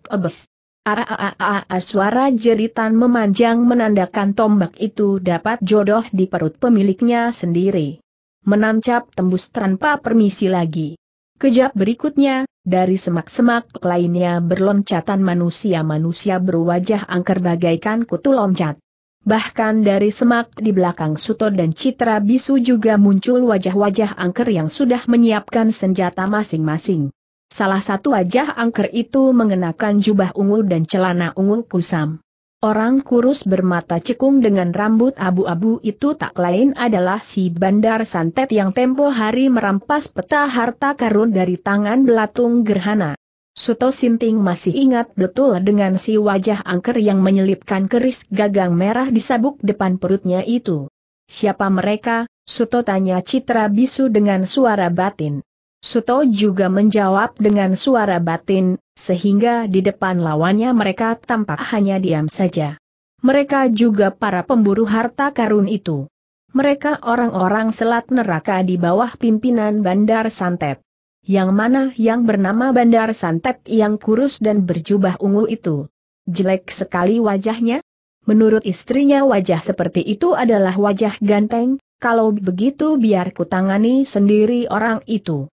S1: Ebes. Aaaa suara jeritan memanjang menandakan tombak itu dapat jodoh di perut pemiliknya sendiri. Menancap tembus tanpa permisi lagi. Kejap berikutnya, dari semak-semak lainnya berloncatan manusia-manusia berwajah angker bagaikan kutu loncat. Bahkan dari semak di belakang Suto dan Citra Bisu juga muncul wajah-wajah angker yang sudah menyiapkan senjata masing-masing. Salah satu wajah angker itu mengenakan jubah ungu dan celana ungu kusam. Orang kurus bermata cekung dengan rambut abu-abu itu tak lain adalah si bandar santet yang tempo hari merampas peta harta karun dari tangan belatung gerhana. Suto Sinting masih ingat betul dengan si wajah angker yang menyelipkan keris gagang merah di sabuk depan perutnya itu. Siapa mereka? Suto tanya Citra Bisu dengan suara batin. Suto juga menjawab dengan suara batin, sehingga di depan lawannya mereka tampak hanya diam saja. Mereka juga para pemburu harta karun itu. Mereka orang-orang selat neraka di bawah pimpinan Bandar Santet. Yang mana yang bernama Bandar Santet yang kurus dan berjubah ungu itu. Jelek sekali wajahnya. Menurut istrinya wajah seperti itu adalah wajah ganteng, kalau begitu biar kutangani sendiri orang itu.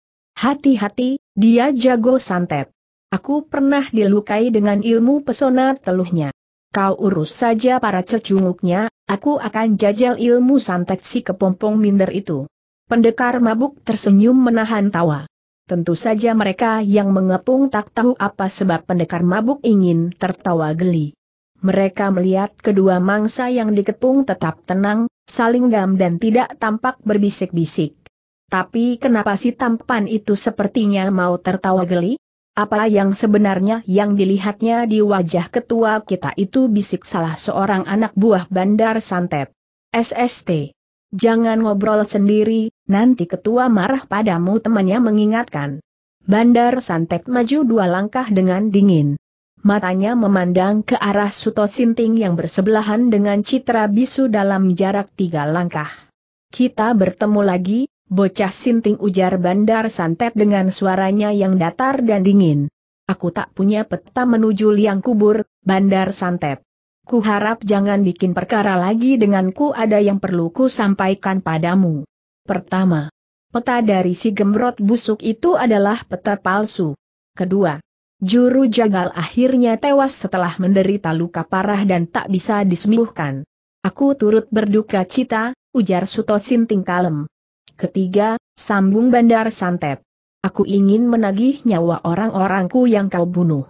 S1: Hati-hati, dia jago santet. Aku pernah dilukai dengan ilmu pesona teluhnya. Kau urus saja para cecunguknya, aku akan jajal ilmu santet si kepompong minder itu. Pendekar mabuk tersenyum menahan tawa. Tentu saja mereka yang mengepung tak tahu apa sebab pendekar mabuk ingin tertawa geli. Mereka melihat kedua mangsa yang dikepung tetap tenang, saling gam dan tidak tampak berbisik-bisik. Tapi kenapa si tampan itu sepertinya mau tertawa geli? Apa yang sebenarnya yang dilihatnya di wajah ketua kita itu bisik salah seorang anak buah bandar santet. SST. Jangan ngobrol sendiri, nanti ketua marah padamu temannya mengingatkan. Bandar santet maju dua langkah dengan dingin. Matanya memandang ke arah Suto Sinting yang bersebelahan dengan Citra Bisu dalam jarak tiga langkah. Kita bertemu lagi, Bocah sinting ujar bandar santet dengan suaranya yang datar dan dingin. Aku tak punya peta menuju liang kubur, bandar santet. Ku harap jangan bikin perkara lagi denganku ada yang perlu ku sampaikan padamu. Pertama, peta dari si gembrot busuk itu adalah peta palsu. Kedua, juru jagal akhirnya tewas setelah menderita luka parah dan tak bisa disembuhkan. Aku turut berduka cita, ujar Suto Sinting kalem. Ketiga, sambung bandar santet. Aku ingin menagih nyawa orang-orangku yang kau bunuh.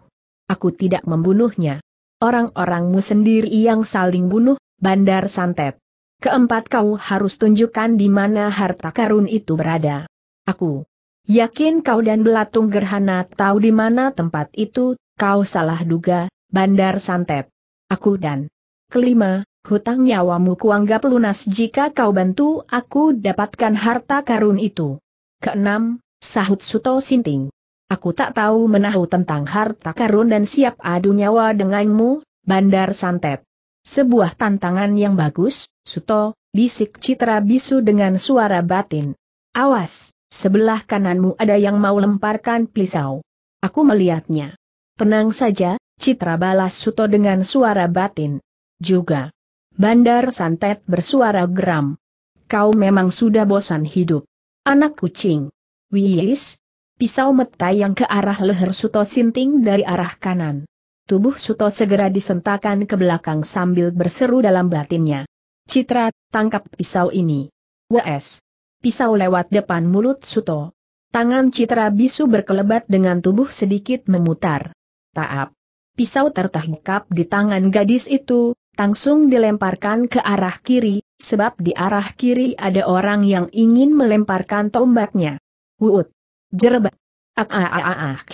S1: Aku tidak membunuhnya. Orang-orangmu sendiri yang saling bunuh, bandar santet. Keempat kau harus tunjukkan di mana harta karun itu berada. Aku yakin kau dan Belatung Gerhana tahu di mana tempat itu, kau salah duga, bandar santet. Aku dan kelima, Hutang nyawamu kuanggap lunas jika kau bantu aku dapatkan harta karun itu. Keenam, sahut Suto Sinting. Aku tak tahu menahu tentang harta karun dan siap adu nyawa denganmu, Bandar Santet. Sebuah tantangan yang bagus, Suto, bisik Citra Bisu dengan suara batin. Awas, sebelah kananmu ada yang mau lemparkan pisau. Aku melihatnya. Tenang saja, Citra balas Suto dengan suara batin. Juga. Bandar Santet bersuara geram. Kau memang sudah bosan hidup. Anak kucing. Wiis. Pisau metayang ke arah leher Suto Sinting dari arah kanan. Tubuh Suto segera disentakan ke belakang sambil berseru dalam batinnya. Citra, tangkap pisau ini. Wes, Pisau lewat depan mulut Suto. Tangan Citra bisu berkelebat dengan tubuh sedikit memutar. Taap. Pisau tertangkap di tangan gadis itu, langsung dilemparkan ke arah kiri, sebab di arah kiri ada orang yang ingin melemparkan tombaknya. Wuut! Jerebat! Ak ak ak ak!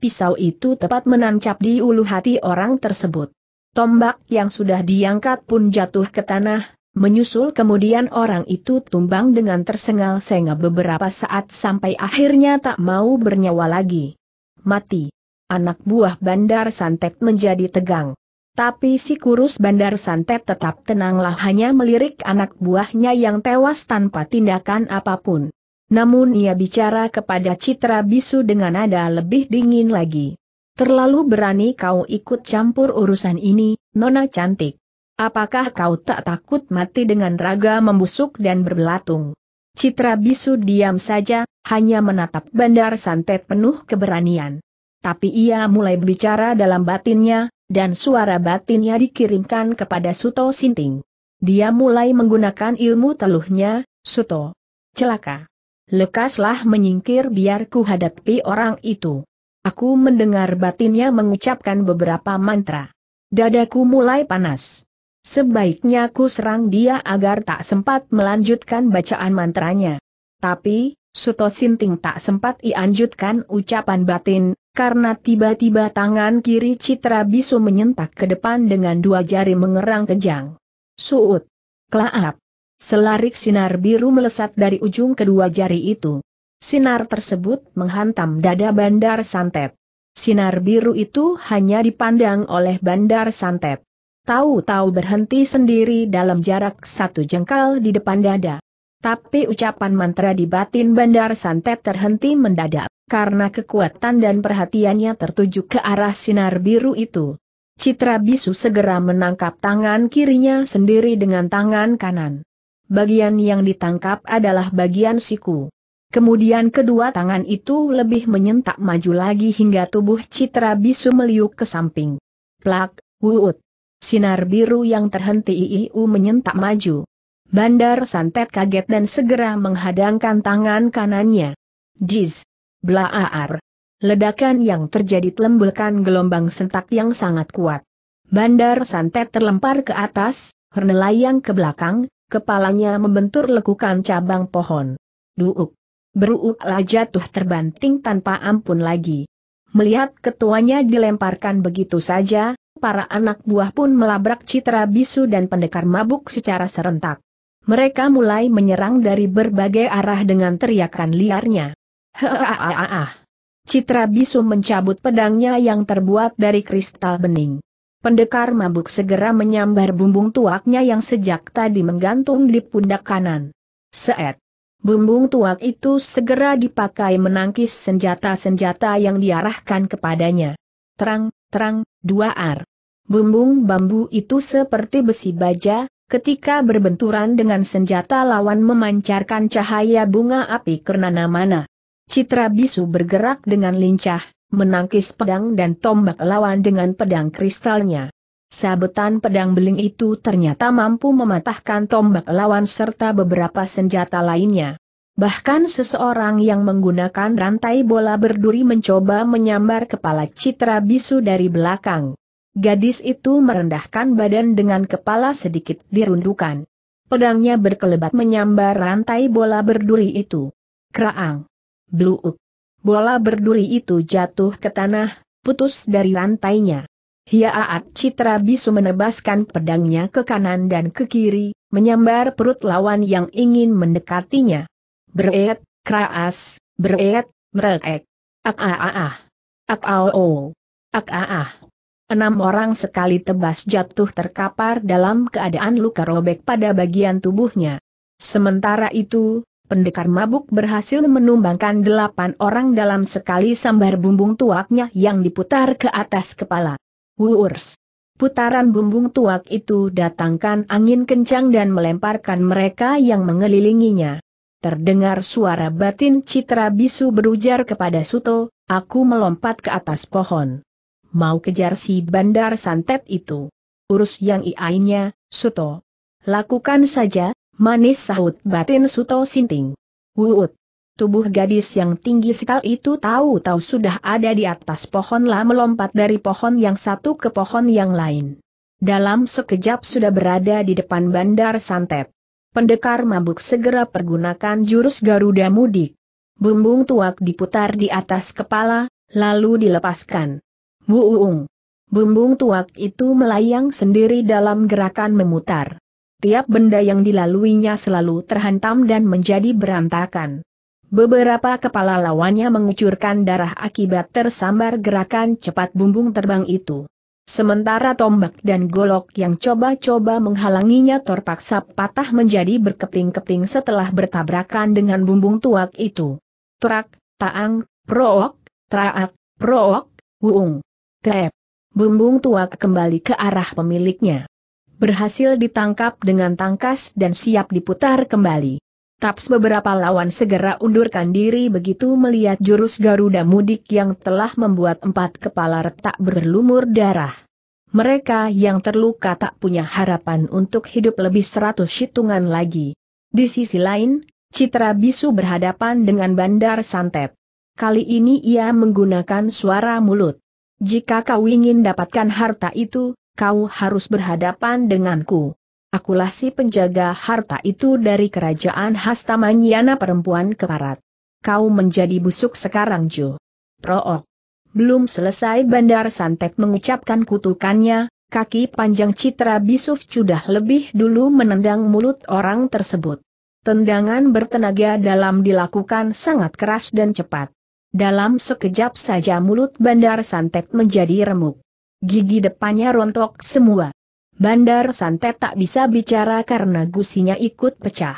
S1: Pisau itu tepat menancap di ulu hati orang tersebut. Tombak yang sudah diangkat pun jatuh ke tanah, menyusul kemudian orang itu tumbang dengan tersengal-sengal beberapa saat sampai akhirnya tak mau bernyawa lagi. Mati. Anak buah bandar santet menjadi tegang. Tapi si kurus bandar santet tetap tenanglah hanya melirik anak buahnya yang tewas tanpa tindakan apapun. Namun ia bicara kepada Citra Bisu dengan nada lebih dingin lagi. Terlalu berani kau ikut campur urusan ini, Nona cantik. Apakah kau tak takut mati dengan raga membusuk dan berbelatung? Citra Bisu diam saja, hanya menatap bandar santet penuh keberanian. Tapi ia mulai berbicara dalam batinnya, dan suara batinnya dikirimkan kepada Suto Sinting. Dia mulai menggunakan ilmu teluhnya, Suto. Celaka. Lekaslah menyingkir biar ku hadapi orang itu. Aku mendengar batinnya mengucapkan beberapa mantra. Dadaku mulai panas. Sebaiknya ku serang dia agar tak sempat melanjutkan bacaan mantranya. Tapi, Suto Sinting tak sempat ianjutkan ucapan batin, karena tiba-tiba tangan kiri Citra Bisu menyentak ke depan dengan dua jari mengerang kejang. Suut. Klaap. Selarik sinar biru melesat dari ujung kedua jari itu. Sinar tersebut menghantam dada Bandar Santet. Sinar biru itu hanya dipandang oleh Bandar Santet. Tahu-tahu berhenti sendiri dalam jarak satu jengkal di depan dada. Tapi ucapan mantra di batin Bandar Santet terhenti mendadak, karena kekuatan dan perhatiannya tertuju ke arah sinar biru itu. Citra Bisu segera menangkap tangan kirinya sendiri dengan tangan kanan. Bagian yang ditangkap adalah bagian siku. Kemudian kedua tangan itu lebih menyentak maju lagi hingga tubuh Citra Bisu meliuk ke samping. Plak, wuut. Sinar biru yang terhenti IIU menyentak maju. Bandar Santet kaget dan segera menghadangkan tangan kanannya. Jiz! Blaar! Ledakan yang terjadi telembulkan gelombang sentak yang sangat kuat. Bandar Santet terlempar ke atas, hernelayang ke belakang, kepalanya membentur lekukan cabang pohon. Duuk! Beruuklah jatuh terbanting tanpa ampun lagi. Melihat ketuanya dilemparkan begitu saja, para anak buah pun melabrak citra bisu dan pendekar mabuk secara serentak. Mereka mulai menyerang dari berbagai arah dengan teriakan liarnya. Hahaha. Citra Bisu mencabut pedangnya yang terbuat dari kristal bening. Pendekar mabuk segera menyambar bumbung tuaknya yang sejak tadi menggantung di pundak kanan. Seet. Bumbung tuak itu segera dipakai menangkis senjata-senjata yang diarahkan kepadanya. Terang, terang, dua ar. Bumbung bambu itu seperti besi baja, ketika berbenturan dengan senjata lawan memancarkan cahaya bunga api ke mana-mana. Citra bisu bergerak dengan lincah, menangkis pedang dan tombak lawan dengan pedang kristalnya. Sabetan pedang beling itu ternyata mampu mematahkan tombak lawan serta beberapa senjata lainnya. Bahkan seseorang yang menggunakan rantai bola berduri mencoba menyambar kepala Citra Bisu dari belakang. Gadis itu merendahkan badan dengan kepala sedikit dirundukan. Pedangnya berkelebat menyambar rantai bola berduri itu. Kraang. Bluuk. Bola berduri itu jatuh ke tanah, putus dari rantainya. Hiaat Citra Bisu menebaskan pedangnya ke kanan dan ke kiri, menyambar perut lawan yang ingin mendekatinya. Bereet, kraas, bereet, merek. Ak-a-a-ah. Ak-a-o. Ak-a-ah enam orang sekali tebas jatuh terkapar dalam keadaan luka robek pada bagian tubuhnya. Sementara itu, pendekar mabuk berhasil menumbangkan delapan orang dalam sekali sambar bumbung tuaknya yang diputar ke atas kepala. Wurs. Putaran bumbung tuak itu datangkan angin kencang dan melemparkan mereka yang mengelilinginya. Terdengar suara batin Citra Bisu berujar kepada Suto, aku melompat ke atas pohon mau kejar si bandar santet itu. Urus yang iainya, Suto. Lakukan saja, manis sahut batin Suto Sinting. Wuut. Tubuh gadis yang tinggi sekali itu tahu-tahu sudah ada di atas pohon lah melompat dari pohon yang satu ke pohon yang lain. Dalam sekejap sudah berada di depan bandar santet. Pendekar mabuk segera pergunakan jurus Garuda Mudik. Bumbung tuak diputar di atas kepala, lalu dilepaskan. Wuung. Bumbung tuak itu melayang sendiri dalam gerakan memutar. Tiap benda yang dilaluinya selalu terhantam dan menjadi berantakan. Beberapa kepala lawannya mengucurkan darah akibat tersambar gerakan cepat bumbung terbang itu. Sementara tombak dan golok yang coba-coba menghalanginya terpaksa patah menjadi berkeping-keping setelah bertabrakan dengan bumbung tuak itu. Trak, taang, prook, traak, prook, wuung. Tep. Bumbung tua kembali ke arah pemiliknya. Berhasil ditangkap dengan tangkas dan siap diputar kembali. Taps beberapa lawan segera undurkan diri begitu melihat jurus Garuda Mudik yang telah membuat empat kepala retak berlumur darah. Mereka yang terluka tak punya harapan untuk hidup lebih seratus hitungan lagi. Di sisi lain, Citra Bisu berhadapan dengan Bandar Santet. Kali ini ia menggunakan suara mulut. Jika kau ingin dapatkan harta itu, kau harus berhadapan denganku. Akulah si penjaga harta itu dari kerajaan Hastamanyana perempuan keparat. Kau menjadi busuk sekarang Jo. Prook. Belum selesai Bandar Santet mengucapkan kutukannya, kaki panjang Citra Bisuf sudah lebih dulu menendang mulut orang tersebut. Tendangan bertenaga dalam dilakukan sangat keras dan cepat. Dalam sekejap saja mulut Bandar Santet menjadi remuk. Gigi depannya rontok semua. Bandar Santet tak bisa bicara karena gusinya ikut pecah.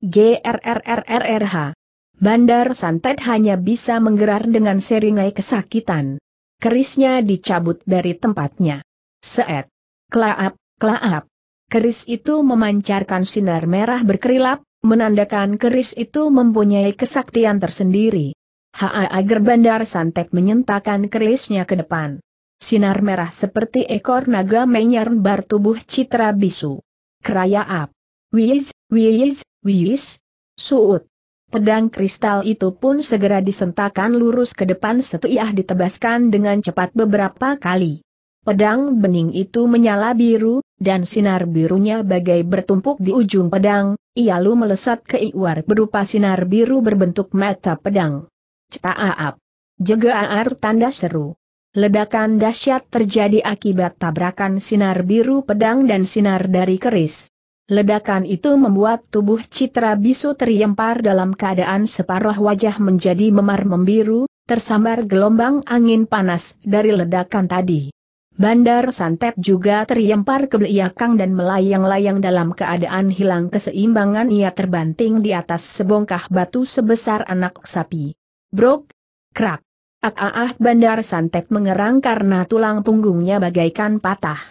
S1: GRRRRRH. Bandar Santet hanya bisa menggerar dengan seringai kesakitan. Kerisnya dicabut dari tempatnya. Seet. Klaap, klaap. Keris itu memancarkan sinar merah berkerilap, menandakan keris itu mempunyai kesaktian tersendiri. Haa agar Gerbandar Santek menyentakan kerisnya ke depan. Sinar merah seperti ekor naga menyerbar tubuh citra bisu. Keraya ap. Wiz, wiz, wiz. Suut. Pedang kristal itu pun segera disentakan lurus ke depan setiah ditebaskan dengan cepat beberapa kali. Pedang bening itu menyala biru, dan sinar birunya bagai bertumpuk di ujung pedang, Ia lalu melesat ke iwar berupa sinar biru berbentuk mata pedang. Cetaap. Jegaar tanda seru. Ledakan dahsyat terjadi akibat tabrakan sinar biru pedang dan sinar dari keris. Ledakan itu membuat tubuh Citra Bisu terlempar dalam keadaan separuh wajah menjadi memar membiru, tersambar gelombang angin panas dari ledakan tadi. Bandar Santet juga terlempar ke belakang dan melayang-layang dalam keadaan hilang keseimbangan ia terbanting di atas sebongkah batu sebesar anak sapi. Brok, krak. Ah, ah, ah bandar santet mengerang karena tulang punggungnya bagaikan patah.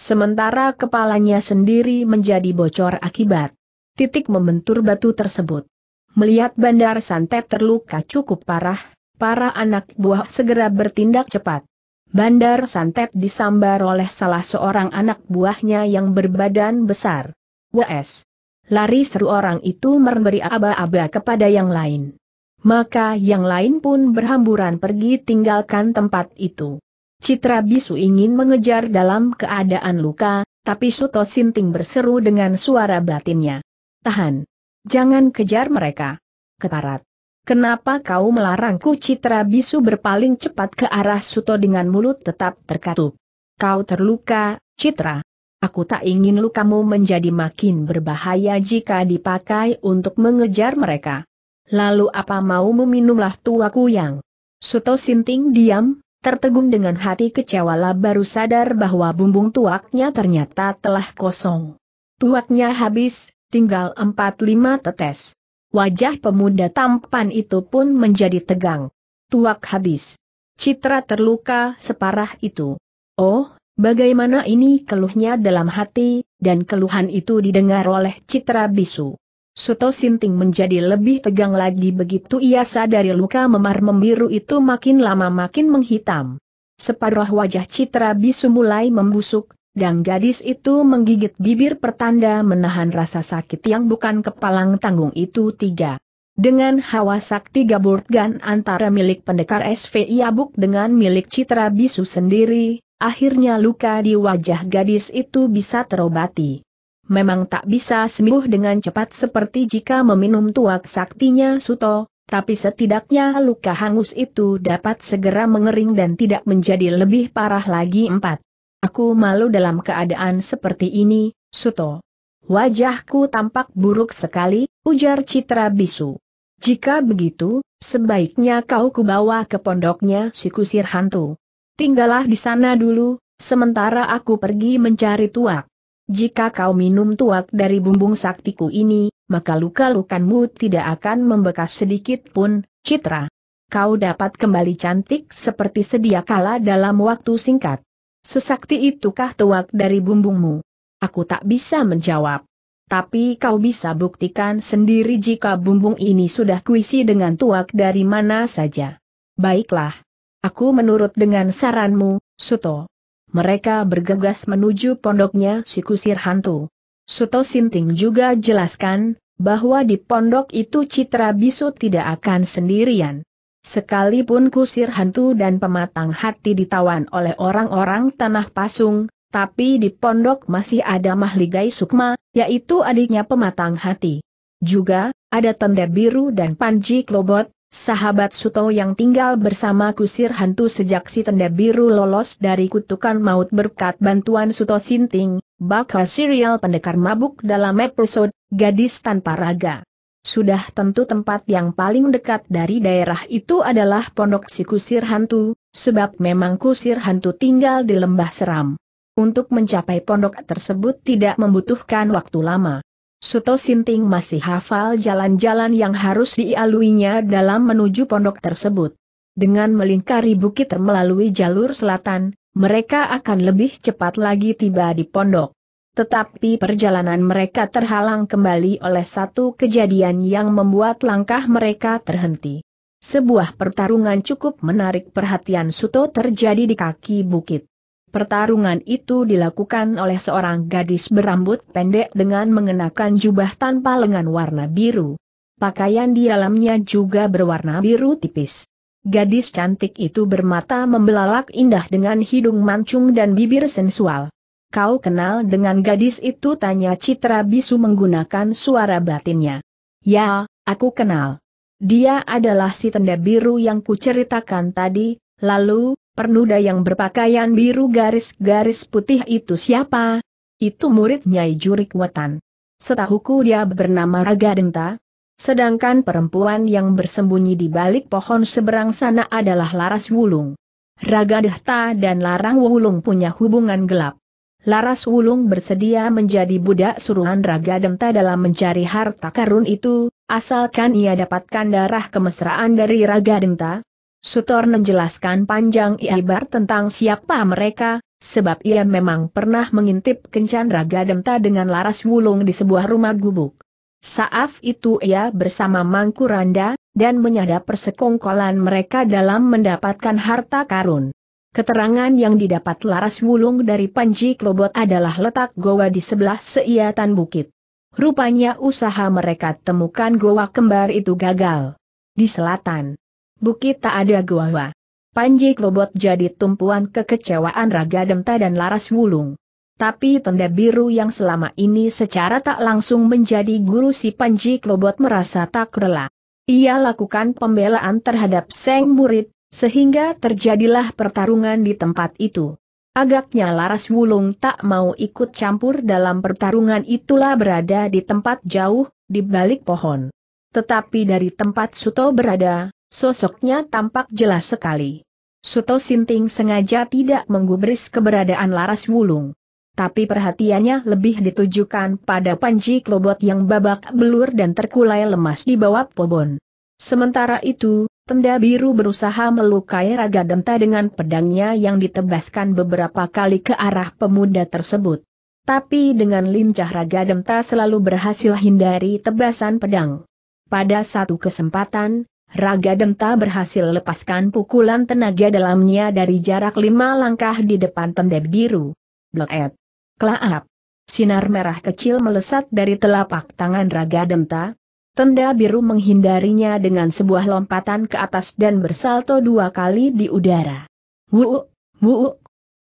S1: Sementara kepalanya sendiri menjadi bocor akibat titik membentur batu tersebut. Melihat bandar santet terluka cukup parah, para anak buah segera bertindak cepat. Bandar santet disambar oleh salah seorang anak buahnya yang berbadan besar. WS. Lari seru orang itu memberi aba-aba kepada yang lain maka yang lain pun berhamburan pergi tinggalkan tempat itu. Citra Bisu ingin mengejar dalam keadaan luka, tapi Suto Sinting berseru dengan suara batinnya. Tahan! Jangan kejar mereka! Keparat! Kenapa kau melarangku Citra Bisu berpaling cepat ke arah Suto dengan mulut tetap terkatup? Kau terluka, Citra. Aku tak ingin lukamu menjadi makin berbahaya jika dipakai untuk mengejar mereka. Lalu apa mau meminumlah tuaku yang? Suto Sinting diam, tertegun dengan hati kecewa lah baru sadar bahwa bumbung tuaknya ternyata telah kosong. Tuaknya habis, tinggal empat lima tetes. Wajah pemuda tampan itu pun menjadi tegang. Tuak habis. Citra terluka separah itu. Oh, Bagaimana ini keluhnya dalam hati, dan keluhan itu didengar oleh Citra Bisu. Suto Sinting menjadi lebih tegang lagi begitu ia sadari luka memar membiru itu makin lama makin menghitam. Separuh wajah Citra Bisu mulai membusuk, dan gadis itu menggigit bibir pertanda menahan rasa sakit yang bukan kepalang tanggung itu tiga. Dengan hawa sakti gaburtgan antara milik pendekar SVI Abuk dengan milik Citra Bisu sendiri, akhirnya luka di wajah gadis itu bisa terobati memang tak bisa sembuh dengan cepat seperti jika meminum tuak saktinya Suto, tapi setidaknya luka hangus itu dapat segera mengering dan tidak menjadi lebih parah lagi empat. Aku malu dalam keadaan seperti ini, Suto. Wajahku tampak buruk sekali, ujar Citra bisu. Jika begitu, sebaiknya kau kubawa ke pondoknya si kusir hantu. Tinggallah di sana dulu, sementara aku pergi mencari tuak jika kau minum tuak dari bumbung saktiku ini, maka luka-lukanmu tidak akan membekas sedikit pun, Citra. Kau dapat kembali cantik seperti sedia kala dalam waktu singkat. Sesakti itukah tuak dari bumbungmu? Aku tak bisa menjawab. Tapi kau bisa buktikan sendiri jika bumbung ini sudah kuisi dengan tuak dari mana saja. Baiklah. Aku menurut dengan saranmu, Suto. Mereka bergegas menuju pondoknya si kusir hantu. Suto Sinting juga jelaskan, bahwa di pondok itu Citra Bisu tidak akan sendirian. Sekalipun kusir hantu dan pematang hati ditawan oleh orang-orang tanah pasung, tapi di pondok masih ada mahligai sukma, yaitu adiknya pematang hati. Juga, ada tanda biru dan panji klobot, Sahabat Suto yang tinggal bersama kusir hantu sejak si tenda biru lolos dari kutukan maut berkat bantuan Suto Sinting, bakal serial pendekar mabuk dalam episode Gadis Tanpa Raga. Sudah tentu tempat yang paling dekat dari daerah itu adalah pondok si kusir hantu, sebab memang kusir hantu tinggal di lembah seram. Untuk mencapai pondok tersebut tidak membutuhkan waktu lama. Suto Sinting masih hafal jalan-jalan yang harus dialuinya dalam menuju pondok tersebut. Dengan melingkari bukit melalui jalur selatan, mereka akan lebih cepat lagi tiba di pondok. Tetapi perjalanan mereka terhalang kembali oleh satu kejadian yang membuat langkah mereka terhenti. Sebuah pertarungan cukup menarik perhatian Suto terjadi di kaki bukit. Pertarungan itu dilakukan oleh seorang gadis berambut pendek dengan mengenakan jubah tanpa lengan warna biru. Pakaian di dalamnya juga berwarna biru tipis. Gadis cantik itu bermata membelalak indah dengan hidung mancung dan bibir sensual. Kau kenal dengan gadis itu tanya Citra Bisu menggunakan suara batinnya. Ya, aku kenal. Dia adalah si tenda biru yang kuceritakan tadi, lalu, Pernuda yang berpakaian biru garis-garis putih itu siapa? Itu murid Nyai Jurik Wetan. Setahuku dia bernama Raga Denta. Sedangkan perempuan yang bersembunyi di balik pohon seberang sana adalah Laras Wulung. Raga Dehta dan Larang Wulung punya hubungan gelap. Laras Wulung bersedia menjadi budak suruhan Raga Denta dalam mencari harta karun itu, asalkan ia dapatkan darah kemesraan dari Raga Denta, Sutor menjelaskan panjang Ibar tentang siapa mereka, sebab ia memang pernah mengintip kencan raga demta dengan Laras Wulung di sebuah rumah gubuk. Saat itu ia bersama Mangkuranda, dan menyadap persekongkolan mereka dalam mendapatkan harta karun. Keterangan yang didapat Laras Wulung dari Panji Klobot adalah letak goa di sebelah seiatan bukit. Rupanya usaha mereka temukan goa kembar itu gagal. Di selatan, Bukit tak ada gua. Panji Klobot jadi tumpuan kekecewaan Raga Demta dan Laras Wulung. Tapi tenda biru yang selama ini secara tak langsung menjadi guru si Panji Klobot merasa tak rela. Ia lakukan pembelaan terhadap Seng Murid, sehingga terjadilah pertarungan di tempat itu. Agaknya Laras Wulung tak mau ikut campur dalam pertarungan itulah berada di tempat jauh, di balik pohon. Tetapi dari tempat Suto berada, Sosoknya tampak jelas sekali. Suto Sinting sengaja tidak menggubris keberadaan Laras Wulung. Tapi perhatiannya lebih ditujukan pada Panji Klobot yang babak belur dan terkulai lemas di bawah Pobon. Sementara itu, Tenda biru berusaha melukai Raga Denta dengan pedangnya yang ditebaskan beberapa kali ke arah pemuda tersebut. Tapi dengan lincah Raga Denta selalu berhasil hindari tebasan pedang. Pada satu kesempatan, Raga Denta berhasil lepaskan pukulan tenaga dalamnya dari jarak lima langkah di depan tenda biru. Bleet. Klaap. Sinar merah kecil melesat dari telapak tangan Raga Denta. Tenda biru menghindarinya dengan sebuah lompatan ke atas dan bersalto dua kali di udara. Wuuk, wuuk.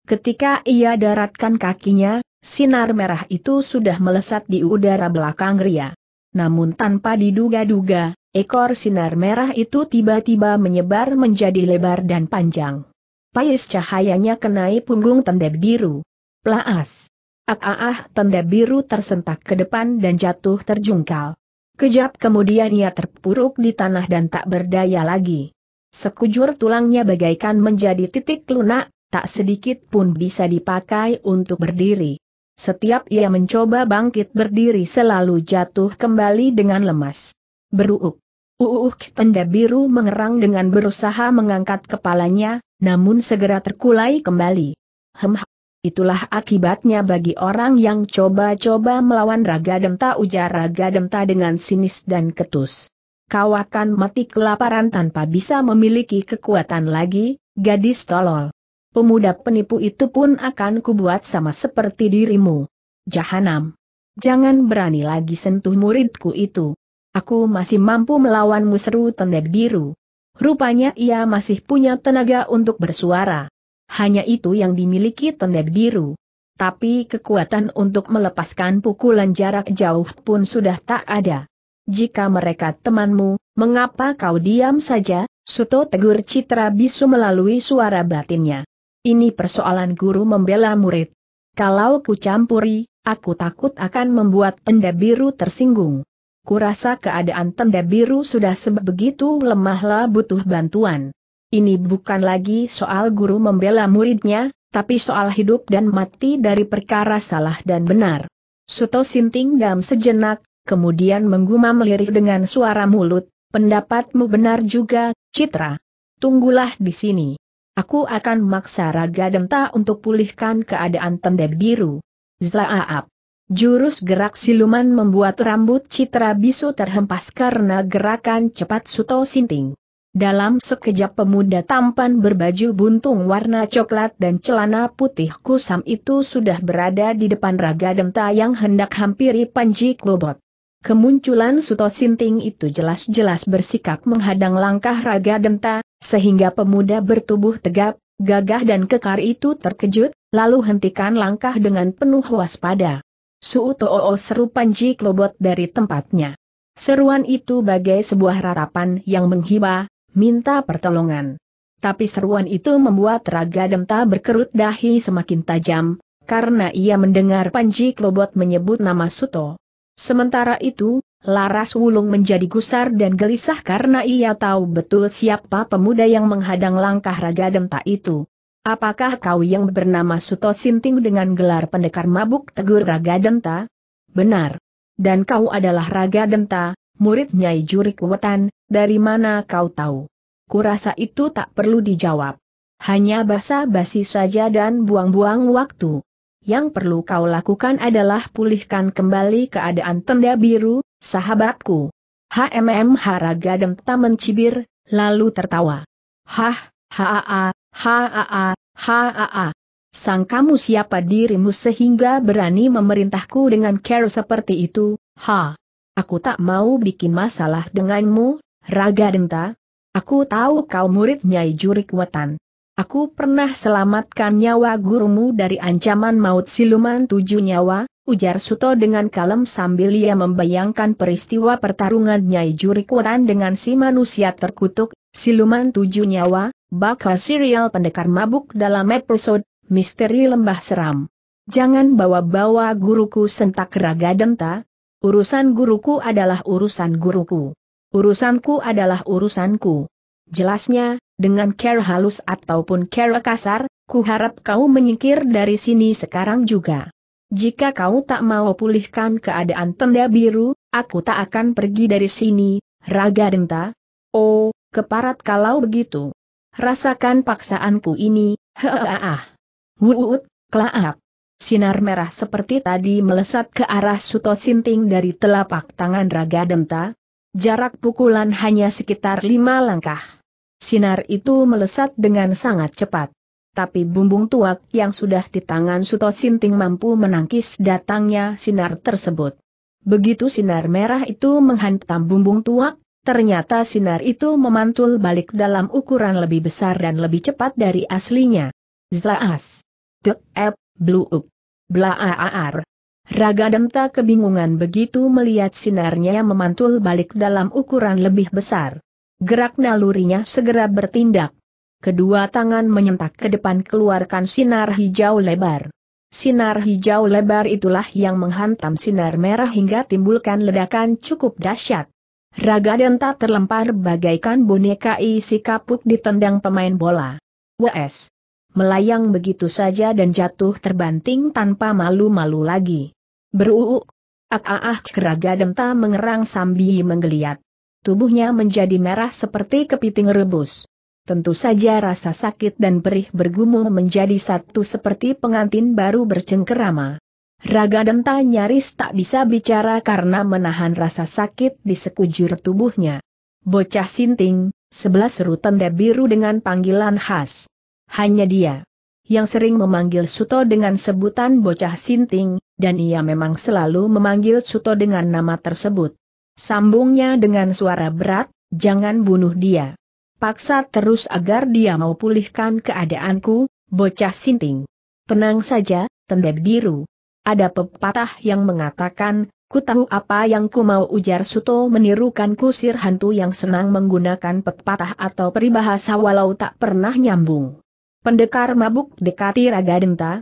S1: Ketika ia daratkan kakinya, sinar merah itu sudah melesat di udara belakang Ria. Namun tanpa diduga-duga, Ekor sinar merah itu tiba-tiba menyebar menjadi lebar dan panjang. Pais cahayanya kenai punggung tenda biru. Plaas. Ah-ah tenda biru tersentak ke depan dan jatuh terjungkal. Kejap kemudian ia terpuruk di tanah dan tak berdaya lagi. Sekujur tulangnya bagaikan menjadi titik lunak, tak sedikit pun bisa dipakai untuk berdiri. Setiap ia mencoba bangkit berdiri selalu jatuh kembali dengan lemas. Beruuk. Uuk penda biru mengerang dengan berusaha mengangkat kepalanya, namun segera terkulai kembali. Hem, itulah akibatnya bagi orang yang coba-coba melawan Raga Demta ujar Raga Demta dengan sinis dan ketus. Kau akan mati kelaparan tanpa bisa memiliki kekuatan lagi, gadis tolol. Pemuda penipu itu pun akan kubuat sama seperti dirimu. Jahanam. Jangan berani lagi sentuh muridku itu. Aku masih mampu melawan seru tendek biru. Rupanya ia masih punya tenaga untuk bersuara. Hanya itu yang dimiliki tendek biru. Tapi kekuatan untuk melepaskan pukulan jarak jauh pun sudah tak ada. Jika mereka temanmu, mengapa kau diam saja? Suto tegur Citra Bisu melalui suara batinnya. Ini persoalan guru membela murid. Kalau ku campuri, aku takut akan membuat tenda biru tersinggung kurasa keadaan tenda biru sudah sebegitu lemahlah butuh bantuan. Ini bukan lagi soal guru membela muridnya, tapi soal hidup dan mati dari perkara salah dan benar. Suto Sinting dalam sejenak, kemudian menggumam melirik dengan suara mulut, pendapatmu benar juga, Citra. Tunggulah di sini. Aku akan maksa Raga Denta untuk pulihkan keadaan tenda biru. Zlaaap. Jurus gerak siluman membuat rambut Citra Bisu terhempas karena gerakan cepat Suto Sinting. Dalam sekejap pemuda tampan berbaju buntung warna coklat dan celana putih kusam itu sudah berada di depan raga Denta yang hendak hampiri Panji Klobot. Kemunculan Suto Sinting itu jelas-jelas bersikap menghadang langkah raga Denta, sehingga pemuda bertubuh tegap, gagah dan kekar itu terkejut, lalu hentikan langkah dengan penuh waspada. Too seru Panji Klobot dari tempatnya. Seruan itu bagai sebuah ratapan yang menghibah, minta pertolongan. Tapi seruan itu membuat Raga Demta berkerut dahi semakin tajam, karena ia mendengar Panji Klobot menyebut nama Suto. Sementara itu, Laras Wulung menjadi gusar dan gelisah karena ia tahu betul siapa pemuda yang menghadang langkah Raga Demta itu. Apakah kau yang bernama Suto Sinting dengan gelar pendekar mabuk tegur Raga Denta? Benar. Dan kau adalah Raga Denta, murid Nyai Juri Kuwetan, dari mana kau tahu? Kurasa itu tak perlu dijawab. Hanya basa-basi saja dan buang-buang waktu. Yang perlu kau lakukan adalah pulihkan kembali keadaan tenda biru, sahabatku. HMM Haraga Denta mencibir, lalu tertawa. Hah, Haa, haa, haa. Sang kamu siapa dirimu sehingga berani memerintahku dengan care seperti itu, ha. Aku tak mau bikin masalah denganmu, Raga Denta. Aku tahu kau murid Nyai Jurik Wetan. Aku pernah selamatkan nyawa gurumu dari ancaman maut siluman tujuh nyawa, ujar Suto dengan kalem sambil ia membayangkan peristiwa pertarungan Nyai Jurik Wetan dengan si manusia terkutuk, siluman tujuh nyawa, bakal serial pendekar mabuk dalam episode Misteri Lembah Seram. Jangan bawa-bawa guruku sentak raga denta, urusan guruku adalah urusan guruku. Urusanku adalah urusanku. Jelasnya, dengan care halus ataupun care kasar, ku harap kau menyingkir dari sini sekarang juga. Jika kau tak mau pulihkan keadaan tenda biru, aku tak akan pergi dari sini, Raga Denta. Oh, keparat kalau begitu. Rasakan paksaanku ini, heeh. Wuut, klaap. Sinar merah seperti tadi melesat ke arah Suto Sinting dari telapak tangan Raga Demta. Jarak pukulan hanya sekitar lima langkah. Sinar itu melesat dengan sangat cepat. Tapi bumbung tuak yang sudah di tangan Suto Sinting mampu menangkis datangnya sinar tersebut. Begitu sinar merah itu menghantam bumbung tuak, Ternyata sinar itu memantul balik dalam ukuran lebih besar dan lebih cepat dari aslinya. Zlaas. Dek ep, bluuk. Blaaar. Raga Denta kebingungan begitu melihat sinarnya yang memantul balik dalam ukuran lebih besar. Gerak nalurinya segera bertindak. Kedua tangan menyentak ke depan keluarkan sinar hijau lebar. Sinar hijau lebar itulah yang menghantam sinar merah hingga timbulkan ledakan cukup dahsyat. Raga Denta terlempar bagaikan boneka isi kapuk ditendang pemain bola. WS. Melayang begitu saja dan jatuh terbanting tanpa malu-malu lagi. Beruuk. Ah-ah Raga Denta mengerang sambil menggeliat. Tubuhnya menjadi merah seperti kepiting rebus. Tentu saja rasa sakit dan perih bergumul menjadi satu seperti pengantin baru bercengkerama. Raga Denta nyaris tak bisa bicara karena menahan rasa sakit di sekujur tubuhnya. Bocah sinting, sebelah seru tanda biru dengan panggilan khas. Hanya dia yang sering memanggil Suto dengan sebutan bocah sinting, dan ia memang selalu memanggil Suto dengan nama tersebut. Sambungnya dengan suara berat, jangan bunuh dia. Paksa terus agar dia mau pulihkan keadaanku, bocah sinting. Tenang saja, tenda biru. Ada pepatah yang mengatakan, ku tahu apa yang ku mau ujar Suto menirukan kusir hantu yang senang menggunakan pepatah atau peribahasa walau tak pernah nyambung. Pendekar mabuk dekati Raga Denta,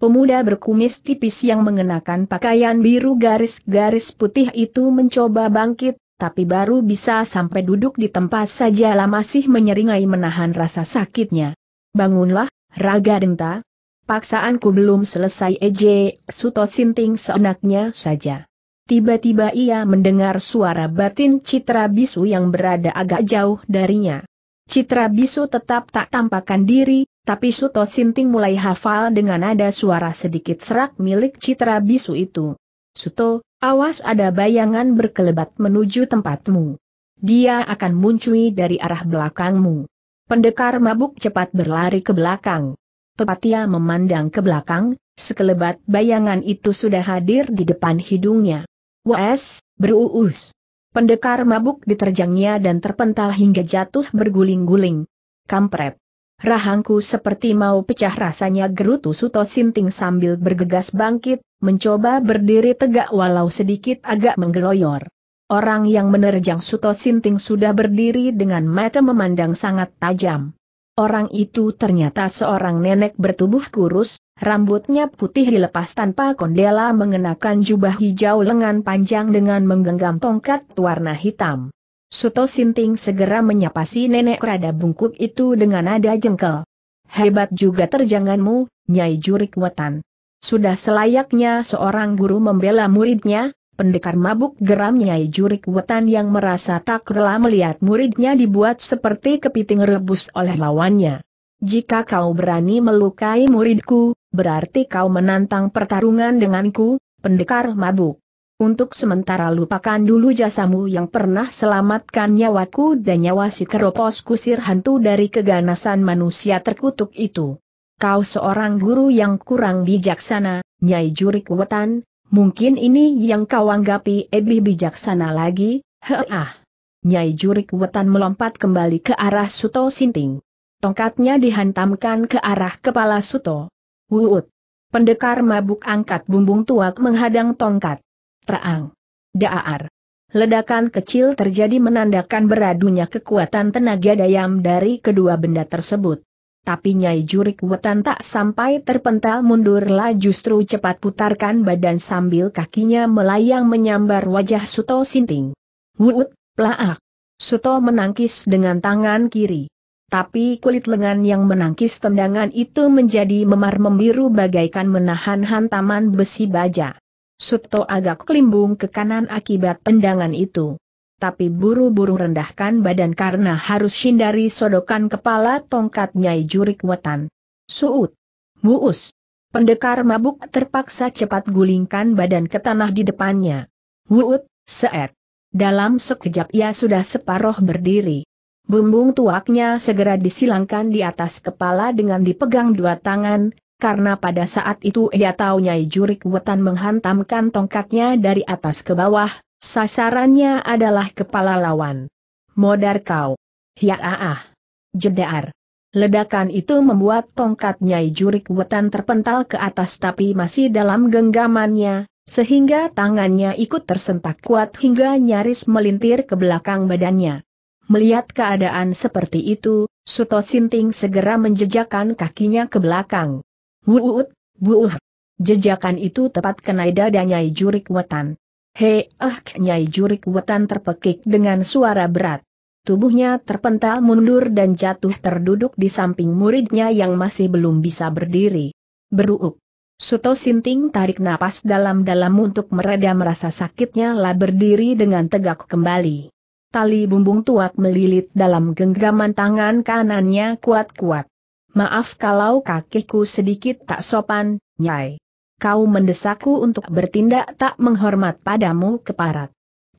S1: Pemuda berkumis tipis yang mengenakan pakaian biru garis-garis putih itu mencoba bangkit, tapi baru bisa sampai duduk di tempat saja lah masih menyeringai menahan rasa sakitnya. Bangunlah, Raga Denta, Paksaanku belum selesai Eje, Suto Sinting seenaknya saja. Tiba-tiba ia mendengar suara batin Citra Bisu yang berada agak jauh darinya. Citra Bisu tetap tak tampakkan diri, tapi Suto Sinting mulai hafal dengan ada suara sedikit serak milik Citra Bisu itu. Suto, awas ada bayangan berkelebat menuju tempatmu. Dia akan muncul dari arah belakangmu. Pendekar mabuk cepat berlari ke belakang. Pepatia memandang ke belakang, sekelebat bayangan itu sudah hadir di depan hidungnya. Wes, beruus. Pendekar mabuk diterjangnya dan terpental hingga jatuh berguling-guling. Kampret. Rahangku seperti mau pecah rasanya gerutu Suto Sinting sambil bergegas bangkit, mencoba berdiri tegak walau sedikit agak menggeloyor. Orang yang menerjang Suto Sinting sudah berdiri dengan mata memandang sangat tajam. Orang itu ternyata seorang nenek bertubuh kurus, rambutnya putih dilepas tanpa kondela mengenakan jubah hijau lengan panjang dengan menggenggam tongkat warna hitam. Suto Sinting segera menyapa si nenek rada bungkuk itu dengan nada jengkel. Hebat juga terjanganmu, Nyai Jurik Wetan. Sudah selayaknya seorang guru membela muridnya, Pendekar mabuk geram Nyai Jurik Wetan yang merasa tak rela melihat muridnya dibuat seperti kepiting rebus oleh lawannya. Jika kau berani melukai muridku, berarti kau menantang pertarungan denganku, pendekar mabuk. Untuk sementara lupakan dulu jasamu yang pernah selamatkan nyawaku dan nyawa si keropos kusir hantu dari keganasan manusia terkutuk itu. Kau seorang guru yang kurang bijaksana, Nyai Jurik Wetan, Mungkin ini yang kau anggapi lebih bijaksana lagi, heah. Nyai Jurik Wetan melompat kembali ke arah Suto Sinting. Tongkatnya dihantamkan ke arah kepala Suto. Wuut. Pendekar mabuk angkat bumbung tuak menghadang tongkat. Traang. Daar. Ledakan kecil terjadi menandakan beradunya kekuatan tenaga dayam dari kedua benda tersebut tapi Nyai Jurik Wetan tak sampai terpental mundurlah justru cepat putarkan badan sambil kakinya melayang menyambar wajah Suto Sinting. Wut, plaak. Suto menangkis dengan tangan kiri. Tapi kulit lengan yang menangkis tendangan itu menjadi memar membiru bagaikan menahan hantaman besi baja. Suto agak kelimbung ke kanan akibat tendangan itu tapi buru-buru rendahkan badan karena harus hindari sodokan kepala tongkat Nyai Jurik Wetan. Suut. Muus. Pendekar mabuk terpaksa cepat gulingkan badan ke tanah di depannya. Wuut, seet. Dalam sekejap ia sudah separoh berdiri. Bumbung tuaknya segera disilangkan di atas kepala dengan dipegang dua tangan, karena pada saat itu ia tahu Nyai Jurik Wetan menghantamkan tongkatnya dari atas ke bawah, Sasarannya adalah kepala lawan. Modar kau. Ya ah, ah. Jedaar. Ledakan itu membuat tongkat Nyai Jurik Wetan terpental ke atas tapi masih dalam genggamannya, sehingga tangannya ikut tersentak kuat hingga nyaris melintir ke belakang badannya. Melihat keadaan seperti itu, Suto Sinting segera menjejakkan kakinya ke belakang. Wuut, buuh. Jejakan itu tepat kena dada Nyai Jurik Wetan. Hei, ah Nyai Jurik Wetan terpekik dengan suara berat. Tubuhnya terpental mundur dan jatuh terduduk di samping muridnya yang masih belum bisa berdiri. Beruuk. Suto Sinting tarik napas dalam-dalam untuk meredam rasa sakitnya lah berdiri dengan tegak kembali. Tali bumbung tuak melilit dalam genggaman tangan kanannya kuat-kuat. Maaf kalau kakiku sedikit tak sopan, Nyai kau mendesakku untuk bertindak tak menghormat padamu keparat.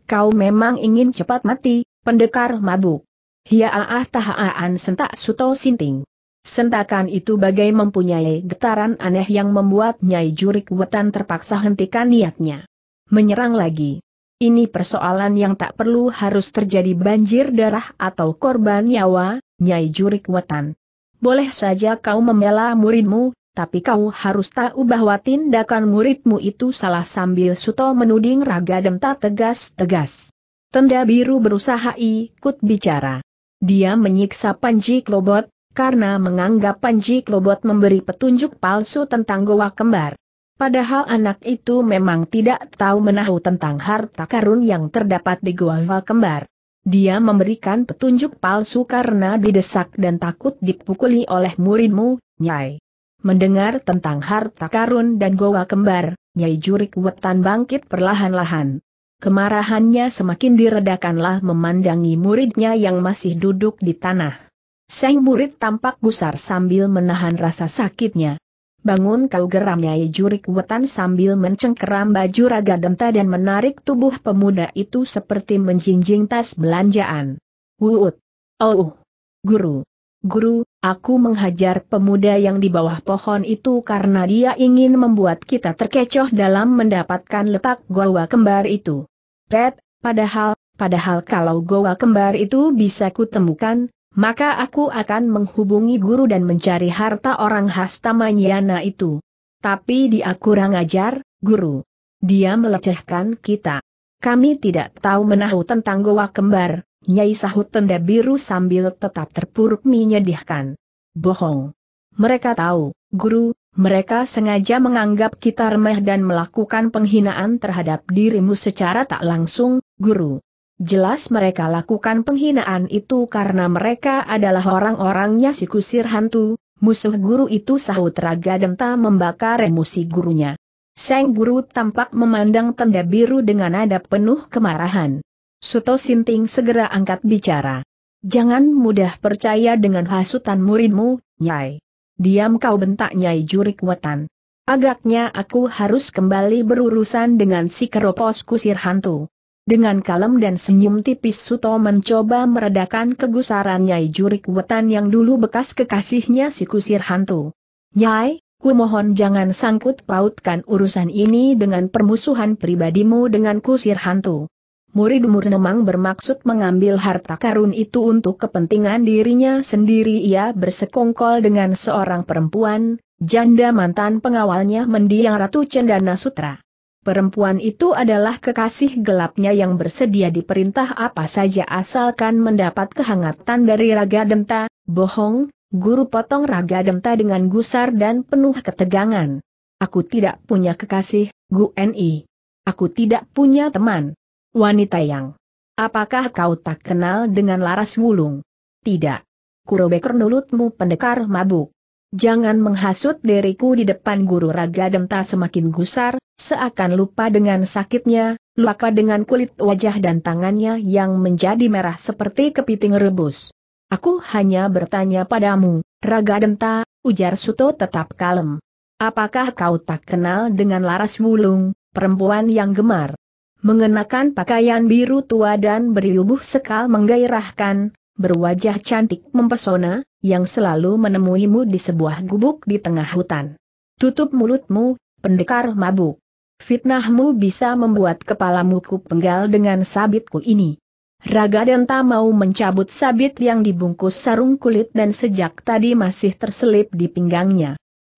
S1: Kau memang ingin cepat mati, pendekar mabuk. Hiaah tahaan sentak suto sinting. Sentakan itu bagai mempunyai getaran aneh yang membuat Nyai Jurik Wetan terpaksa hentikan niatnya. Menyerang lagi. Ini persoalan yang tak perlu harus terjadi banjir darah atau korban nyawa, Nyai Jurik Wetan. Boleh saja kau membela muridmu, tapi kau harus tahu bahwa tindakan muridmu itu salah sambil Suto menuding Raga Demta tegas-tegas. Tenda biru berusaha ikut bicara. Dia menyiksa Panji Klobot, karena menganggap Panji Klobot memberi petunjuk palsu tentang goa kembar. Padahal anak itu memang tidak tahu menahu tentang harta karun yang terdapat di goa kembar. Dia memberikan petunjuk palsu karena didesak dan takut dipukuli oleh muridmu, Nyai. Mendengar tentang harta karun dan goa kembar, Nyai Jurik Wetan bangkit perlahan-lahan. Kemarahannya semakin diredakanlah memandangi muridnya yang masih duduk di tanah. Sang murid tampak gusar sambil menahan rasa sakitnya. Bangun kau geram Nyai Jurik Wetan sambil mencengkeram baju raga denta dan menarik tubuh pemuda itu seperti menjinjing tas belanjaan. Wuut. Oh. Guru. Guru, aku menghajar pemuda yang di bawah pohon itu karena dia ingin membuat kita terkecoh dalam mendapatkan letak goa kembar itu. Pet, padahal, padahal kalau goa kembar itu bisa kutemukan, maka aku akan menghubungi guru dan mencari harta orang hasta Manyana itu. Tapi dia kurang ajar, guru. Dia melecehkan kita. Kami tidak tahu menahu tentang goa kembar, Nyai sahut tenda biru sambil tetap terpuruk menyedihkan. Bohong. Mereka tahu, guru, mereka sengaja menganggap kita remeh dan melakukan penghinaan terhadap dirimu secara tak langsung, guru. Jelas mereka lakukan penghinaan itu karena mereka adalah orang-orangnya si kusir hantu, musuh guru itu sahut raga denta membakar emosi gurunya. Seng guru tampak memandang tenda biru dengan nada penuh kemarahan. Suto Sinting segera angkat bicara. Jangan mudah percaya dengan hasutan muridmu, Nyai. Diam kau bentak Nyai Jurik Wetan. Agaknya aku harus kembali berurusan dengan si keropos kusir hantu. Dengan kalem dan senyum tipis Suto mencoba meredakan kegusaran Nyai Jurik Wetan yang dulu bekas kekasihnya si kusir hantu. Nyai, ku mohon jangan sangkut pautkan urusan ini dengan permusuhan pribadimu dengan kusir hantu murid Murnemang bermaksud mengambil harta karun itu untuk kepentingan dirinya sendiri ia bersekongkol dengan seorang perempuan, janda mantan pengawalnya mendiang Ratu Cendana Sutra. Perempuan itu adalah kekasih gelapnya yang bersedia diperintah apa saja asalkan mendapat kehangatan dari Raga Denta, bohong, guru potong Raga Denta dengan gusar dan penuh ketegangan. Aku tidak punya kekasih, Gu Ni. Aku tidak punya teman. Wanita yang. Apakah kau tak kenal dengan Laras Wulung? Tidak. Kurobek mulutmu pendekar mabuk. Jangan menghasut diriku di depan guru Raga Demta semakin gusar, seakan lupa dengan sakitnya, luka dengan kulit wajah dan tangannya yang menjadi merah seperti kepiting rebus. Aku hanya bertanya padamu, Raga Demta, ujar Suto tetap kalem. Apakah kau tak kenal dengan Laras Wulung, perempuan yang gemar mengenakan pakaian biru tua dan beriubuh sekal menggairahkan, berwajah cantik mempesona, yang selalu menemuimu di sebuah gubuk di tengah hutan. Tutup mulutmu, pendekar mabuk. Fitnahmu bisa membuat kepalamu ku penggal dengan sabitku ini. Raga dan tak mau mencabut sabit yang dibungkus sarung kulit dan sejak tadi masih terselip di pinggangnya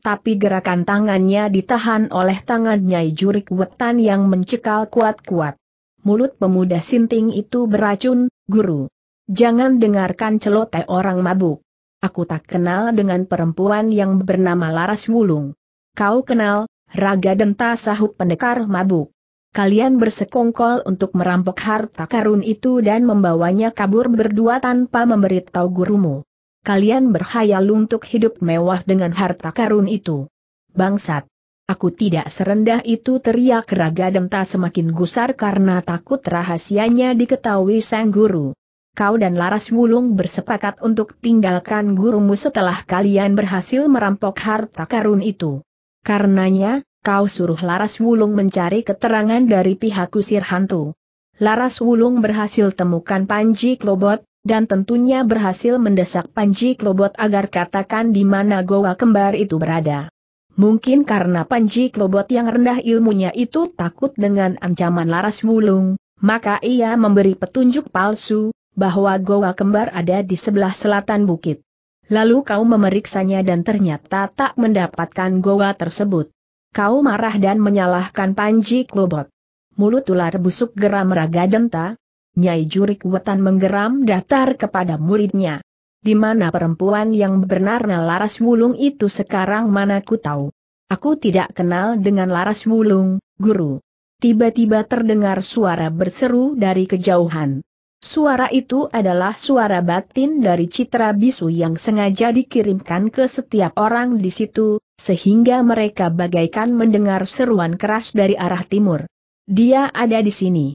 S1: tapi gerakan tangannya ditahan oleh tangan Nyai Jurik Wetan yang mencekal kuat-kuat. Mulut pemuda sinting itu beracun, guru. Jangan dengarkan celoteh orang mabuk. Aku tak kenal dengan perempuan yang bernama Laras Wulung. Kau kenal, Raga Denta sahut pendekar mabuk. Kalian bersekongkol untuk merampok harta karun itu dan membawanya kabur berdua tanpa memberitahu gurumu. Kalian berhayal untuk hidup mewah dengan harta karun itu. Bangsat! Aku tidak serendah itu teriak Raga Demta semakin gusar karena takut rahasianya diketahui sang guru. Kau dan Laras Wulung bersepakat untuk tinggalkan gurumu setelah kalian berhasil merampok harta karun itu. Karenanya, kau suruh Laras Wulung mencari keterangan dari pihak kusir hantu. Laras Wulung berhasil temukan Panji Klobot, dan tentunya berhasil mendesak Panji Klobot agar katakan di mana goa kembar itu berada. Mungkin karena Panji Klobot yang rendah ilmunya itu takut dengan ancaman Laras Wulung, maka ia memberi petunjuk palsu, bahwa goa kembar ada di sebelah selatan bukit. Lalu kau memeriksanya dan ternyata tak mendapatkan goa tersebut. Kau marah dan menyalahkan Panji Klobot. Mulut ular busuk geram raga denta, Nyai Jurik Wetan menggeram datar kepada muridnya. Di mana perempuan yang bernama Laras Wulung itu sekarang mana ku tahu. Aku tidak kenal dengan Laras Wulung, guru. Tiba-tiba terdengar suara berseru dari kejauhan. Suara itu adalah suara batin dari citra bisu yang sengaja dikirimkan ke setiap orang di situ, sehingga mereka bagaikan mendengar seruan keras dari arah timur. Dia ada di sini.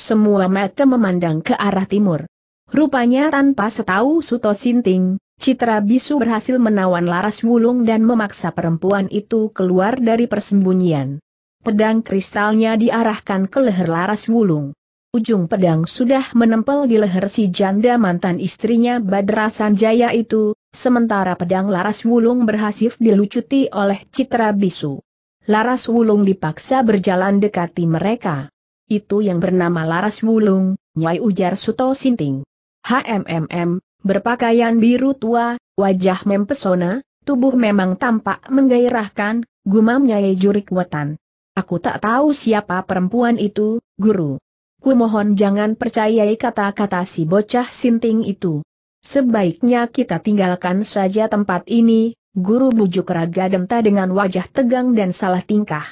S1: Semua mata memandang ke arah timur. Rupanya tanpa setahu Suto Sinting, Citra Bisu berhasil menawan Laras Wulung dan memaksa perempuan itu keluar dari persembunyian. Pedang kristalnya diarahkan ke leher Laras Wulung. Ujung pedang sudah menempel di leher si janda mantan istrinya Badra Sanjaya itu, sementara pedang Laras Wulung berhasil dilucuti oleh Citra Bisu. Laras Wulung dipaksa berjalan dekati mereka itu yang bernama Laras Wulung, Nyai ujar Suto Sinting. HMMM, berpakaian biru tua, wajah mempesona, tubuh memang tampak menggairahkan, gumam Nyai Jurik Wetan. Aku tak tahu siapa perempuan itu, guru. Ku mohon jangan percayai kata-kata si bocah sinting itu. Sebaiknya kita tinggalkan saja tempat ini, guru bujuk raga denta dengan wajah tegang dan salah tingkah.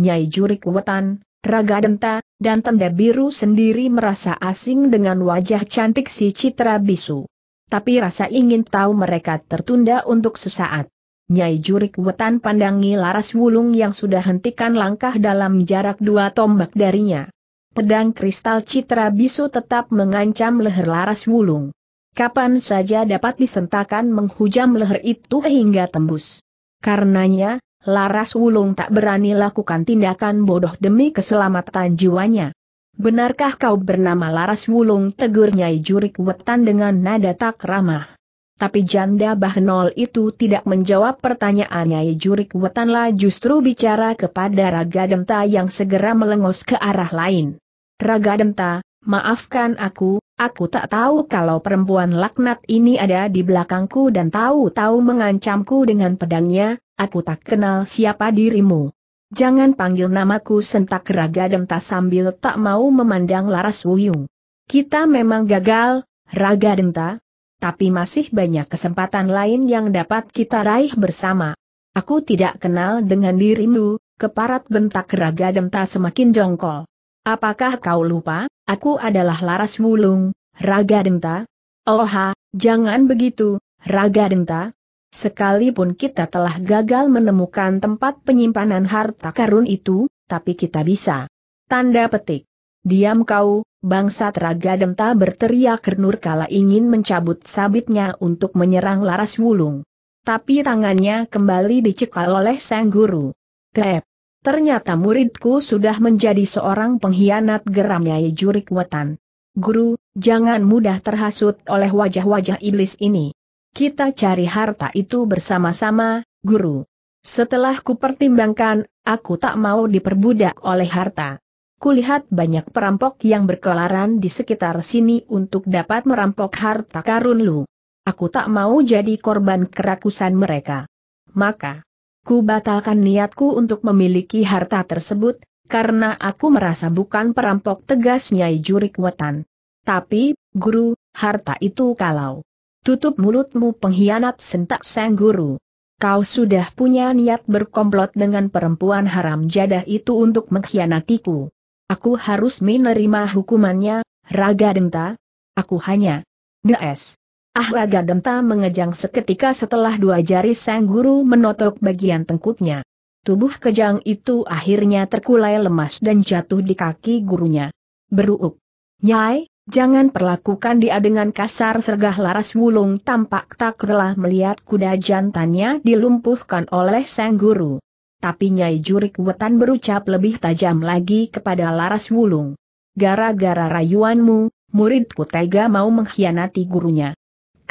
S1: Nyai Jurik Wetan, Raga Denta, dan Tenda Biru sendiri merasa asing dengan wajah cantik si Citra Bisu. Tapi rasa ingin tahu mereka tertunda untuk sesaat. Nyai Jurik Wetan pandangi Laras Wulung yang sudah hentikan langkah dalam jarak dua tombak darinya. Pedang kristal Citra Bisu tetap mengancam leher Laras Wulung. Kapan saja dapat disentakan menghujam leher itu hingga tembus. Karenanya, Laras Wulung tak berani lakukan tindakan bodoh demi keselamatan jiwanya. Benarkah kau bernama Laras Wulung? Tegur Nyai Jurik Wetan dengan nada tak ramah. Tapi janda Bahnol itu tidak menjawab pertanyaan Nyai Jurik Wetanlah justru bicara kepada Raga Demta yang segera melengos ke arah lain. Raga Demta, maafkan aku, Aku tak tahu kalau perempuan laknat ini ada di belakangku dan tahu-tahu mengancamku dengan pedangnya, aku tak kenal siapa dirimu. Jangan panggil namaku sentak raga denta sambil tak mau memandang Laras Wuyung. Kita memang gagal, raga denta, tapi masih banyak kesempatan lain yang dapat kita raih bersama. Aku tidak kenal dengan dirimu, keparat bentak raga denta semakin jongkol. Apakah kau lupa, aku adalah Laras Wulung, Raga Denta? Oha, jangan begitu, Raga Denta. Sekalipun kita telah gagal menemukan tempat penyimpanan harta karun itu, tapi kita bisa. Tanda petik. Diam kau, bangsa Raga Denta berteriak renur kala ingin mencabut sabitnya untuk menyerang Laras Wulung. Tapi tangannya kembali dicekal oleh sang guru. Tep. Ternyata muridku sudah menjadi seorang pengkhianat geramnya Jurik Wetan. Guru, jangan mudah terhasut oleh wajah-wajah iblis ini. Kita cari harta itu bersama-sama, guru. Setelah kupertimbangkan, aku tak mau diperbudak oleh harta. Kulihat banyak perampok yang berkelaran di sekitar sini untuk dapat merampok harta karun lu. Aku tak mau jadi korban kerakusan mereka. Maka, ku batalkan niatku untuk memiliki harta tersebut, karena aku merasa bukan perampok tegas Nyai Jurik Wetan. Tapi, guru, harta itu kalau tutup mulutmu pengkhianat sentak sang guru. Kau sudah punya niat berkomplot dengan perempuan haram jadah itu untuk mengkhianatiku. Aku harus menerima hukumannya, Raga Denta. Aku hanya Des. Ah raga denta mengejang seketika setelah dua jari sang guru menotok bagian tengkuknya. Tubuh kejang itu akhirnya terkulai lemas dan jatuh di kaki gurunya. Beruuk. Nyai, jangan perlakukan dia dengan kasar sergah laras wulung tampak tak rela melihat kuda jantannya dilumpuhkan oleh sang guru. Tapi Nyai Jurik Wetan berucap lebih tajam lagi kepada laras wulung. Gara-gara rayuanmu, muridku tega mau mengkhianati gurunya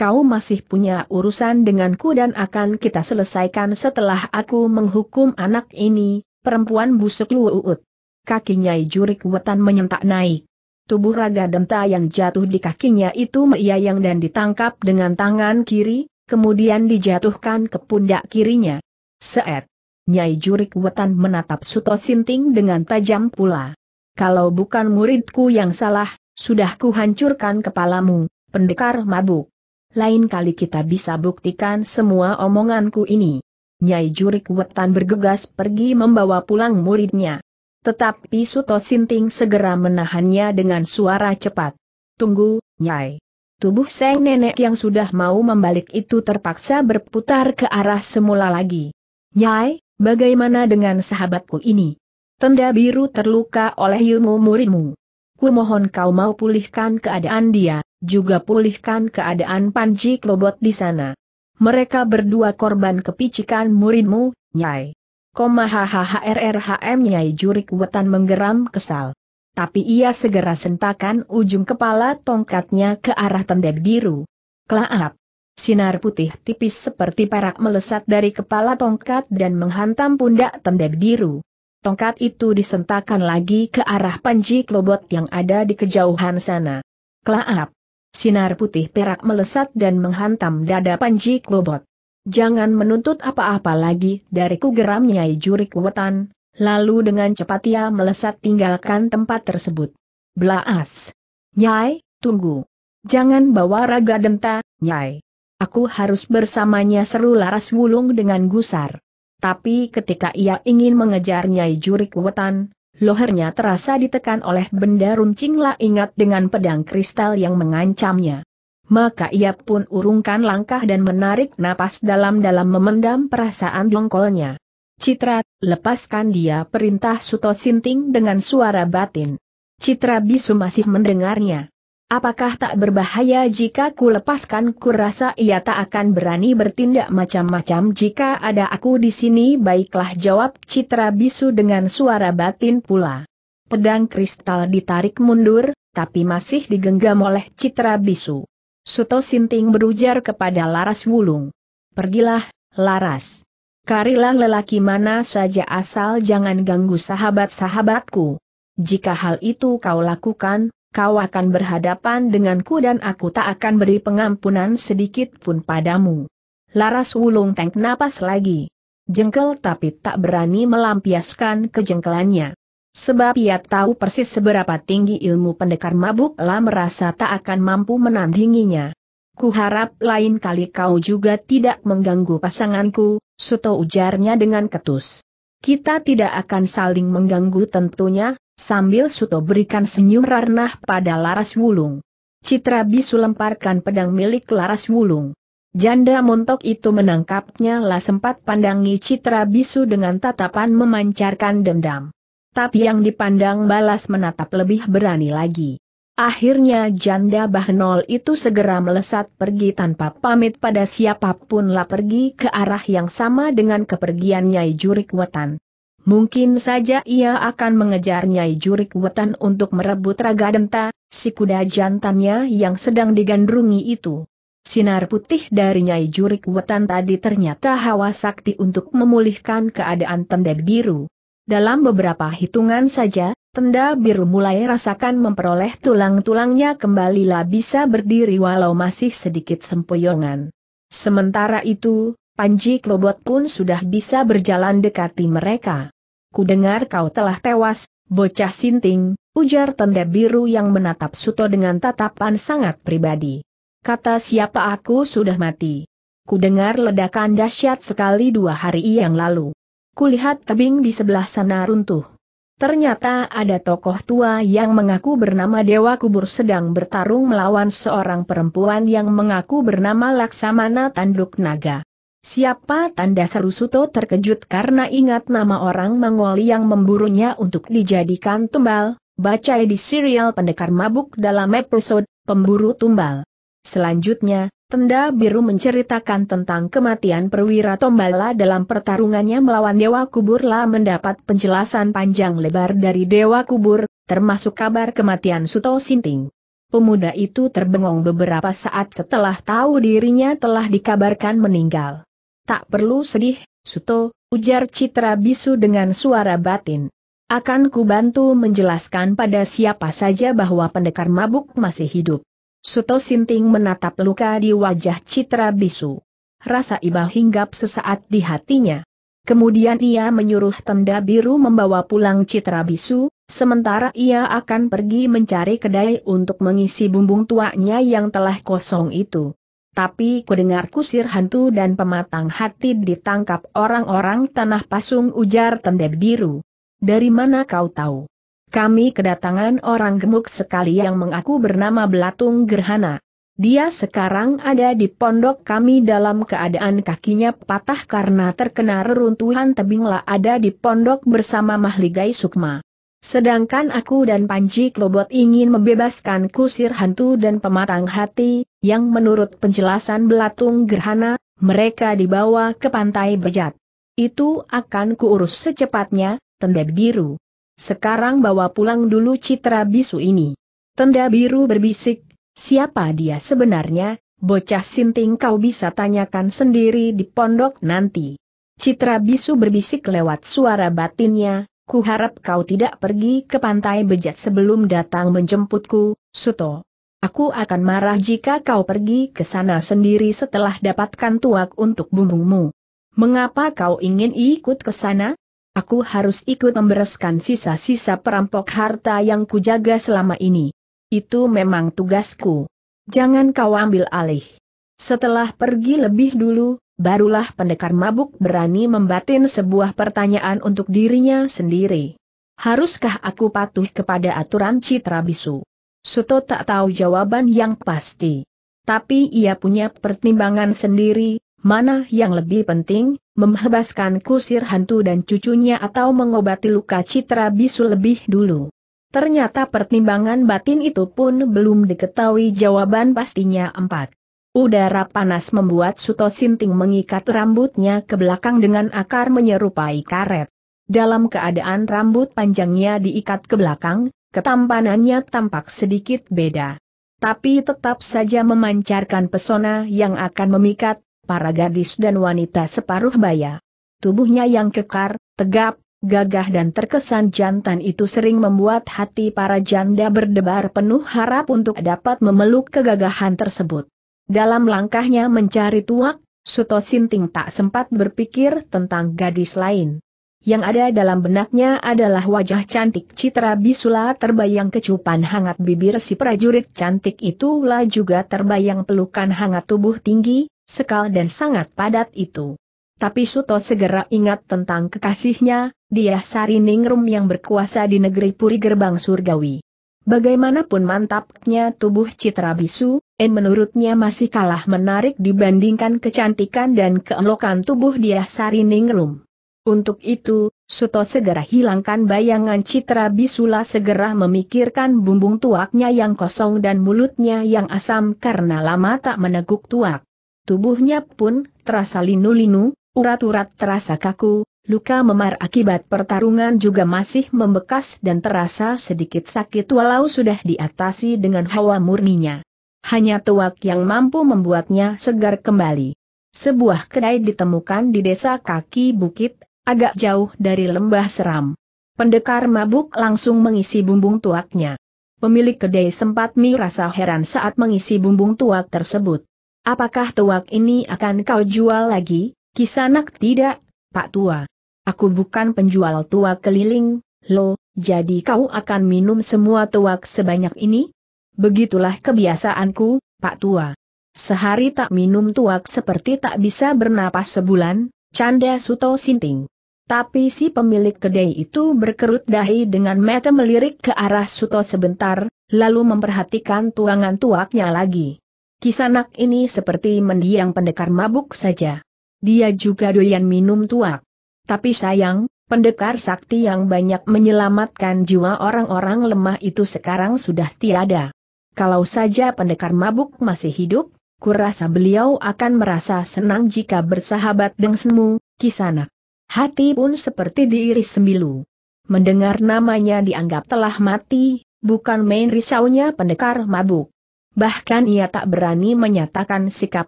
S1: kau masih punya urusan denganku dan akan kita selesaikan setelah aku menghukum anak ini, perempuan busuk luut. Kakinya Nyai Jurik Wetan menyentak naik. Tubuh raga denta yang jatuh di kakinya itu meyayang dan ditangkap dengan tangan kiri, kemudian dijatuhkan ke pundak kirinya. Seet. Nyai Jurik Wetan menatap Suto Sinting dengan tajam pula. Kalau bukan muridku yang salah, sudah kuhancurkan kepalamu, pendekar mabuk lain kali kita bisa buktikan semua omonganku ini. Nyai Jurik Wetan bergegas pergi membawa pulang muridnya. Tetapi Suto Sinting segera menahannya dengan suara cepat. Tunggu, Nyai. Tubuh Seng Nenek yang sudah mau membalik itu terpaksa berputar ke arah semula lagi. Nyai, bagaimana dengan sahabatku ini? Tenda biru terluka oleh ilmu muridmu. Ku mohon kau mau pulihkan keadaan dia juga pulihkan keadaan Panji Klobot di sana. Mereka berdua korban kepicikan muridmu, Nyai. Koma HHHRRHM Nyai Jurik Wetan menggeram kesal. Tapi ia segera sentakan ujung kepala tongkatnya ke arah tendek biru. Klaap. Sinar putih tipis seperti perak melesat dari kepala tongkat dan menghantam pundak tendek biru. Tongkat itu disentakan lagi ke arah Panji Klobot yang ada di kejauhan sana. Klaap. Sinar putih perak melesat dan menghantam dada Panji klobot. Jangan menuntut apa-apa lagi dariku geram Nyai Jurik Wetan, lalu dengan cepat ia melesat tinggalkan tempat tersebut. Blaas! Nyai, tunggu! Jangan bawa raga denta, Nyai. Aku harus bersamanya seru Laras Wulung dengan gusar. Tapi ketika ia ingin mengejar Nyai Jurik Wetan, lohernya terasa ditekan oleh benda runcing runcinglah ingat dengan pedang kristal yang mengancamnya. Maka ia pun urungkan langkah dan menarik napas dalam-dalam memendam perasaan dongkolnya. Citra, lepaskan dia perintah Suto Sinting dengan suara batin. Citra Bisu masih mendengarnya. Apakah tak berbahaya jika ku lepaskan ku rasa ia tak akan berani bertindak macam-macam jika ada aku di sini baiklah jawab Citra Bisu dengan suara batin pula. Pedang kristal ditarik mundur, tapi masih digenggam oleh Citra Bisu. Suto Sinting berujar kepada Laras Wulung. Pergilah, Laras. Karilah lelaki mana saja asal jangan ganggu sahabat-sahabatku. Jika hal itu kau lakukan, kau akan berhadapan denganku dan aku tak akan beri pengampunan sedikit pun padamu. Laras Wulung tank napas lagi. Jengkel tapi tak berani melampiaskan kejengkelannya. Sebab ia tahu persis seberapa tinggi ilmu pendekar mabuk lah merasa tak akan mampu menandinginya. Kuharap lain kali kau juga tidak mengganggu pasanganku, Suto ujarnya dengan ketus. Kita tidak akan saling mengganggu tentunya, sambil Suto berikan senyum ranah pada Laras Wulung. Citra Bisu lemparkan pedang milik Laras Wulung. Janda montok itu menangkapnya lah sempat pandangi Citra Bisu dengan tatapan memancarkan dendam. Tapi yang dipandang balas menatap lebih berani lagi. Akhirnya janda Bahnol itu segera melesat pergi tanpa pamit pada siapapun lah pergi ke arah yang sama dengan kepergian Nyai Jurik Wetan. Mungkin saja ia akan mengejar Nyai Jurik Wetan untuk merebut raga denta, si kuda jantannya yang sedang digandrungi itu. Sinar putih dari Nyai Jurik Wetan tadi ternyata hawa sakti untuk memulihkan keadaan tenda biru. Dalam beberapa hitungan saja, tenda biru mulai rasakan memperoleh tulang-tulangnya kembalilah bisa berdiri walau masih sedikit sempoyongan. Sementara itu, Panji Klobot pun sudah bisa berjalan dekati mereka. Kudengar kau telah tewas, bocah sinting, ujar tenda biru yang menatap Suto dengan tatapan sangat pribadi. Kata siapa aku sudah mati. Kudengar ledakan dahsyat sekali dua hari yang lalu. Kulihat tebing di sebelah sana runtuh. Ternyata ada tokoh tua yang mengaku bernama Dewa Kubur sedang bertarung melawan seorang perempuan yang mengaku bernama Laksamana Tanduk Naga. Siapa tanda seru Suto terkejut karena ingat nama orang Mongol yang memburunya untuk dijadikan tumbal, baca di serial pendekar mabuk dalam episode, pemburu tumbal. Selanjutnya, Tenda Biru menceritakan tentang kematian perwira Tombala dalam pertarungannya melawan Dewa Kubur Kuburla mendapat penjelasan panjang lebar dari Dewa Kubur, termasuk kabar kematian Suto Sinting. Pemuda itu terbengong beberapa saat setelah tahu dirinya telah dikabarkan meninggal. Tak perlu sedih, Suto, ujar Citra Bisu dengan suara batin. Akan ku bantu menjelaskan pada siapa saja bahwa pendekar mabuk masih hidup. Suto Sinting menatap luka di wajah Citra Bisu. Rasa iba hinggap sesaat di hatinya. Kemudian ia menyuruh tenda biru membawa pulang Citra Bisu, sementara ia akan pergi mencari kedai untuk mengisi bumbung tuanya yang telah kosong itu. Tapi kudengar kusir hantu dan pematang hati ditangkap orang-orang tanah pasung ujar tendek biru. Dari mana kau tahu? Kami kedatangan orang gemuk sekali yang mengaku bernama Belatung Gerhana. Dia sekarang ada di pondok kami dalam keadaan kakinya patah karena terkena reruntuhan tebinglah ada di pondok bersama Mahligai Sukma. Sedangkan aku dan Panji Klobot ingin membebaskan kusir hantu dan pematang hati, yang menurut penjelasan belatung gerhana, mereka dibawa ke pantai bejat. Itu akan kuurus secepatnya, tenda biru. Sekarang bawa pulang dulu citra bisu ini. Tenda biru berbisik, siapa dia sebenarnya, bocah sinting kau bisa tanyakan sendiri di pondok nanti. Citra bisu berbisik lewat suara batinnya, Ku harap kau tidak pergi ke pantai bejat sebelum datang menjemputku, Suto. Aku akan marah jika kau pergi ke sana sendiri setelah dapatkan tuak untuk bumbungmu. Mengapa kau ingin ikut ke sana? Aku harus ikut membereskan sisa-sisa perampok harta yang kujaga selama ini. Itu memang tugasku. Jangan kau ambil alih. Setelah pergi lebih dulu, barulah pendekar mabuk berani membatin sebuah pertanyaan untuk dirinya sendiri. Haruskah aku patuh kepada aturan citra bisu? Suto tak tahu jawaban yang pasti. Tapi ia punya pertimbangan sendiri, mana yang lebih penting, membebaskan kusir hantu dan cucunya atau mengobati luka citra bisu lebih dulu. Ternyata pertimbangan batin itu pun belum diketahui jawaban pastinya empat. Udara panas membuat Suto Sinting mengikat rambutnya ke belakang dengan akar menyerupai karet. Dalam keadaan rambut panjangnya diikat ke belakang, ketampanannya tampak sedikit beda. Tapi tetap saja memancarkan pesona yang akan memikat para gadis dan wanita separuh baya. Tubuhnya yang kekar, tegap, gagah dan terkesan jantan itu sering membuat hati para janda berdebar penuh harap untuk dapat memeluk kegagahan tersebut. Dalam langkahnya mencari tuak, Suto Sinting tak sempat berpikir tentang gadis lain. Yang ada dalam benaknya adalah wajah cantik Citra Bisula terbayang kecupan hangat bibir si prajurit cantik itulah juga terbayang pelukan hangat tubuh tinggi, sekal dan sangat padat itu. Tapi Suto segera ingat tentang kekasihnya, dia Sari Ningrum yang berkuasa di negeri Puri Gerbang Surgawi. Bagaimanapun mantapnya tubuh Citra Bisu, En menurutnya masih kalah menarik dibandingkan kecantikan dan keelokan tubuh dia Sari Ningrum. Untuk itu, Suto segera hilangkan bayangan Citra Bisula segera memikirkan bumbung tuaknya yang kosong dan mulutnya yang asam karena lama tak meneguk tuak. Tubuhnya pun terasa linu-linu, urat-urat terasa kaku, Luka memar akibat pertarungan juga masih membekas dan terasa sedikit sakit walau sudah diatasi dengan hawa murninya. Hanya tuak yang mampu membuatnya segar kembali. Sebuah kedai ditemukan di desa kaki bukit, agak jauh dari lembah seram. Pendekar mabuk langsung mengisi bumbung tuaknya. Pemilik kedai sempat merasa heran saat mengisi bumbung tuak tersebut. Apakah tuak ini akan kau jual lagi? Kisanak tidak, Pak Tua. Aku bukan penjual tuak keliling, lo, jadi kau akan minum semua tuak sebanyak ini? Begitulah kebiasaanku, Pak Tua. Sehari tak minum tuak seperti tak bisa bernapas sebulan, canda Suto Sinting. Tapi si pemilik kedai itu berkerut dahi dengan mata melirik ke arah Suto sebentar, lalu memperhatikan tuangan tuaknya lagi. Kisanak ini seperti mendiang pendekar mabuk saja. Dia juga doyan minum tuak. Tapi sayang, pendekar sakti yang banyak menyelamatkan jiwa orang-orang lemah itu sekarang sudah tiada. Kalau saja pendekar mabuk masih hidup, kurasa beliau akan merasa senang jika bersahabat dengan semu, kisana. Hati pun seperti diiris sembilu. Mendengar namanya dianggap telah mati, bukan main risaunya pendekar mabuk. Bahkan ia tak berani menyatakan sikap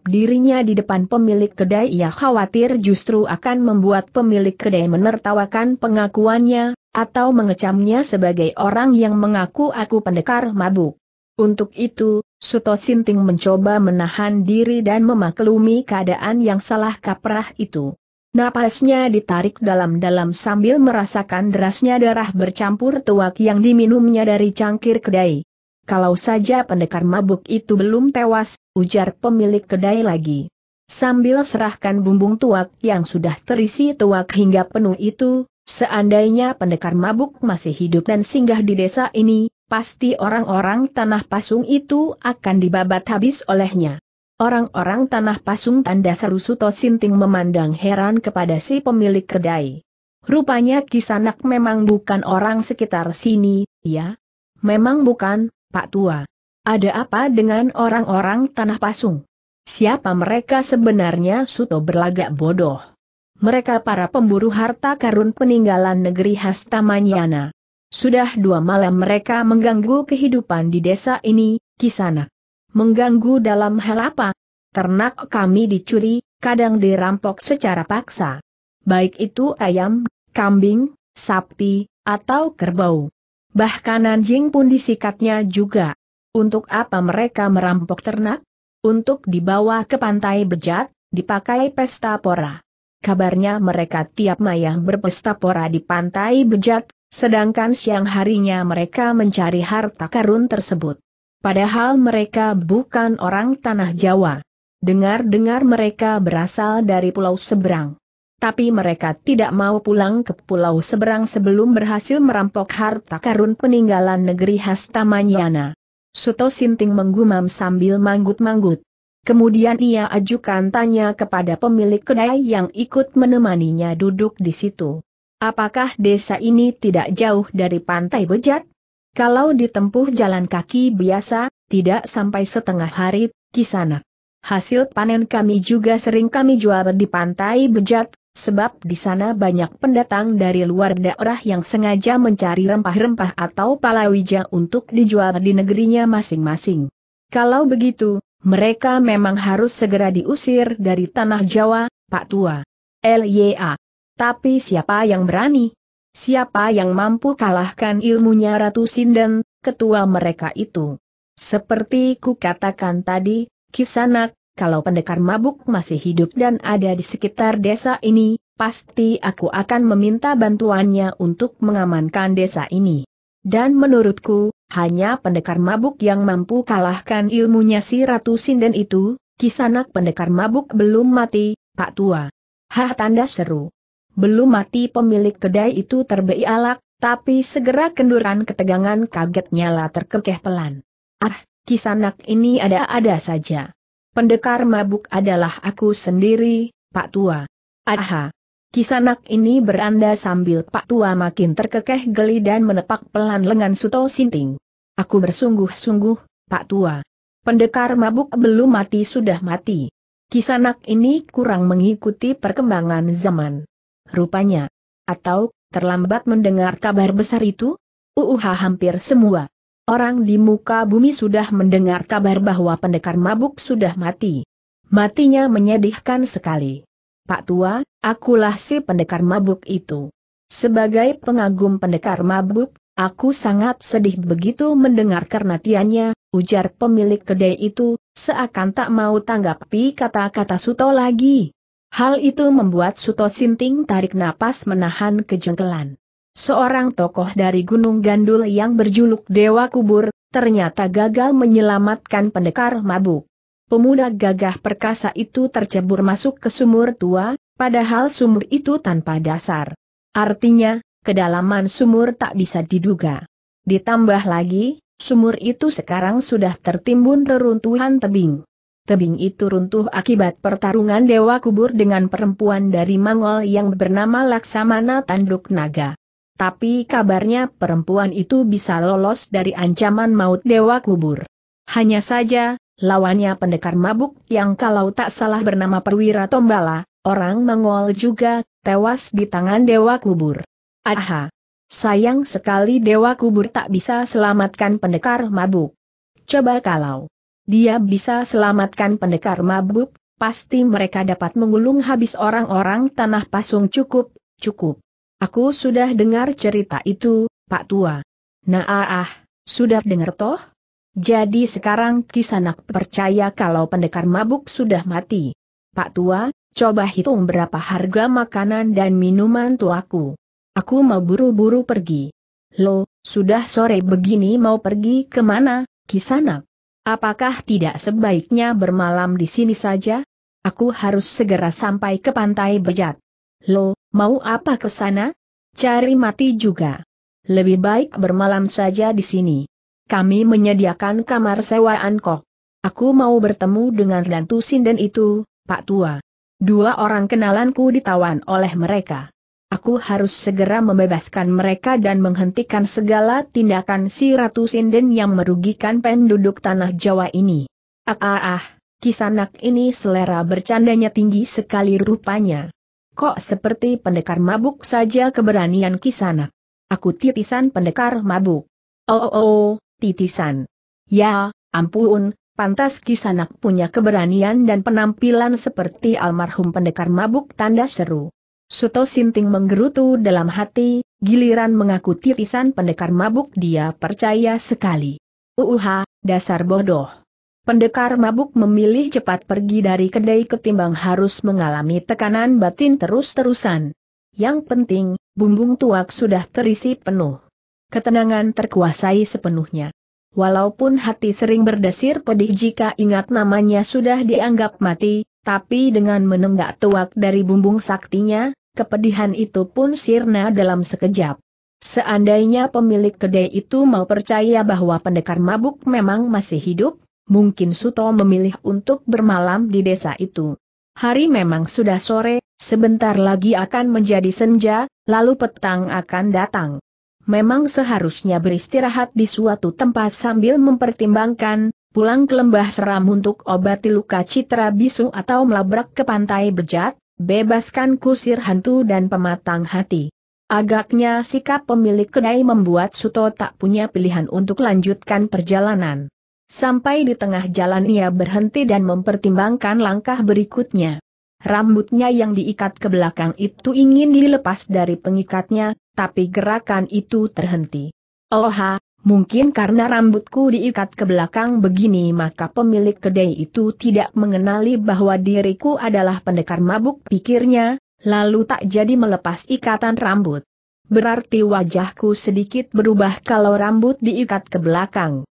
S1: dirinya di depan pemilik kedai ia khawatir justru akan membuat pemilik kedai menertawakan pengakuannya, atau mengecamnya sebagai orang yang mengaku aku pendekar mabuk. Untuk itu, Suto Sinting mencoba menahan diri dan memaklumi keadaan yang salah kaprah itu. Napasnya ditarik dalam-dalam sambil merasakan derasnya darah bercampur tuak yang diminumnya dari cangkir kedai. Kalau saja pendekar mabuk itu belum tewas, ujar pemilik kedai lagi. Sambil serahkan bumbung tuak yang sudah terisi tuak hingga penuh itu, seandainya pendekar mabuk masih hidup dan singgah di desa ini, pasti orang-orang tanah pasung itu akan dibabat habis olehnya. Orang-orang tanah pasung tanda seru Suto Sinting memandang heran kepada si pemilik kedai. Rupanya Kisanak memang bukan orang sekitar sini, ya? Memang bukan, Pak Tua. Ada apa dengan orang-orang Tanah Pasung? Siapa mereka sebenarnya Suto berlagak bodoh? Mereka para pemburu harta karun peninggalan negeri Hastamanyana. Sudah dua malam mereka mengganggu kehidupan di desa ini, kisana. Mengganggu dalam hal apa? Ternak kami dicuri, kadang dirampok secara paksa. Baik itu ayam, kambing, sapi, atau kerbau. Bahkan anjing pun disikatnya juga. Untuk apa mereka merampok ternak? Untuk dibawa ke pantai bejat, dipakai pesta pora. Kabarnya mereka tiap maya berpesta pora di pantai bejat, sedangkan siang harinya mereka mencari harta karun tersebut. Padahal mereka bukan orang tanah Jawa. Dengar-dengar mereka berasal dari pulau seberang tapi mereka tidak mau pulang ke pulau seberang sebelum berhasil merampok harta karun peninggalan negeri Hastamanyana. Suto Sinting menggumam sambil manggut-manggut. Kemudian ia ajukan tanya kepada pemilik kedai yang ikut menemaninya duduk di situ. Apakah desa ini tidak jauh dari pantai Bejat? Kalau ditempuh jalan kaki biasa, tidak sampai setengah hari, kisana. Hasil panen kami juga sering kami jual di pantai Bejat, sebab di sana banyak pendatang dari luar daerah yang sengaja mencari rempah-rempah atau palawija untuk dijual di negerinya masing-masing. Kalau begitu, mereka memang harus segera diusir dari tanah Jawa, Pak Tua. LYA. Tapi siapa yang berani? Siapa yang mampu kalahkan ilmunya Ratu Sinden, ketua mereka itu? Seperti ku katakan tadi, Kisanak, kalau pendekar mabuk masih hidup dan ada di sekitar desa ini, pasti aku akan meminta bantuannya untuk mengamankan desa ini. Dan menurutku, hanya pendekar mabuk yang mampu kalahkan ilmunya si Ratu Sinden itu, kisanak pendekar mabuk belum mati, Pak Tua. Hah tanda seru. Belum mati pemilik kedai itu alak, tapi segera kenduran ketegangan kagetnya lah terkekeh pelan. Ah, kisanak ini ada-ada saja. Pendekar mabuk adalah aku sendiri, Pak Tua. Aha. Kisanak ini beranda sambil Pak Tua makin terkekeh geli dan menepak pelan lengan Suto Sinting. Aku bersungguh-sungguh, Pak Tua. Pendekar mabuk belum mati sudah mati. Kisanak ini kurang mengikuti perkembangan zaman. Rupanya. Atau, terlambat mendengar kabar besar itu? Uuha hampir semua. Orang di muka bumi sudah mendengar kabar bahwa pendekar mabuk sudah mati. Matinya menyedihkan sekali. Pak Tua, akulah si pendekar mabuk itu. Sebagai pengagum pendekar mabuk, aku sangat sedih begitu mendengar kernatiannya, ujar pemilik kedai itu, seakan tak mau tanggapi kata-kata Suto lagi. Hal itu membuat Suto Sinting tarik napas menahan kejengkelan. Seorang tokoh dari Gunung Gandul yang berjuluk Dewa Kubur, ternyata gagal menyelamatkan pendekar mabuk. Pemuda gagah perkasa itu tercebur masuk ke sumur tua, padahal sumur itu tanpa dasar. Artinya, kedalaman sumur tak bisa diduga. Ditambah lagi, sumur itu sekarang sudah tertimbun reruntuhan tebing. Tebing itu runtuh akibat pertarungan Dewa Kubur dengan perempuan dari Mangol yang bernama Laksamana Tanduk Naga. Tapi kabarnya perempuan itu bisa lolos dari ancaman maut dewa kubur. Hanya saja, lawannya pendekar mabuk yang kalau tak salah bernama Perwira Tombala, orang Mongol juga, tewas di tangan dewa kubur. Aha! Sayang sekali dewa kubur tak bisa selamatkan pendekar mabuk. Coba kalau dia bisa selamatkan pendekar mabuk, pasti mereka dapat menggulung habis orang-orang tanah pasung cukup, cukup. Aku sudah dengar cerita itu, Pak Tua. Nah ah, ah sudah dengar toh? Jadi sekarang Kisanak percaya kalau pendekar mabuk sudah mati. Pak Tua, coba hitung berapa harga makanan dan minuman tuaku. Aku mau buru-buru pergi. Lo, sudah sore begini mau pergi kemana, Kisanak? Apakah tidak sebaiknya bermalam di sini saja? Aku harus segera sampai ke pantai bejat. Lo, mau apa ke sana? Cari mati juga. Lebih baik bermalam saja di sini. Kami menyediakan kamar sewaan kok. Aku mau bertemu dengan Dantu Sinden itu, Pak Tua. Dua orang kenalanku ditawan oleh mereka. Aku harus segera membebaskan mereka dan menghentikan segala tindakan si Ratu Sinden yang merugikan penduduk tanah Jawa ini. Ah ah ah, kisanak ini selera bercandanya tinggi sekali rupanya. Kok seperti pendekar mabuk saja keberanian kisanak? Aku titisan pendekar mabuk. Oh oh oh, titisan. Ya, ampun, pantas kisanak punya keberanian dan penampilan seperti almarhum pendekar mabuk tanda seru. Suto Sinting menggerutu dalam hati, giliran mengaku titisan pendekar mabuk dia percaya sekali. Uuha, dasar bodoh. Pendekar mabuk memilih cepat pergi dari kedai ketimbang harus mengalami tekanan batin terus-terusan. Yang penting, bumbung tuak sudah terisi penuh. Ketenangan terkuasai sepenuhnya. Walaupun hati sering berdesir pedih jika ingat namanya sudah dianggap mati, tapi dengan menenggak tuak dari bumbung saktinya, kepedihan itu pun sirna dalam sekejap. Seandainya pemilik kedai itu mau percaya bahwa pendekar mabuk memang masih hidup, mungkin Suto memilih untuk bermalam di desa itu. Hari memang sudah sore, sebentar lagi akan menjadi senja, lalu petang akan datang. Memang seharusnya beristirahat di suatu tempat sambil mempertimbangkan, pulang ke lembah seram untuk obati luka citra bisu atau melabrak ke pantai bejat, bebaskan kusir hantu dan pematang hati. Agaknya sikap pemilik kedai membuat Suto tak punya pilihan untuk lanjutkan perjalanan. Sampai di tengah jalan ia berhenti dan mempertimbangkan langkah berikutnya. Rambutnya yang diikat ke belakang itu ingin dilepas dari pengikatnya, tapi gerakan itu terhenti. Oha, mungkin karena rambutku diikat ke belakang begini maka pemilik kedai itu tidak mengenali bahwa diriku adalah pendekar mabuk pikirnya, lalu tak jadi melepas ikatan rambut. Berarti wajahku sedikit berubah kalau rambut diikat ke belakang.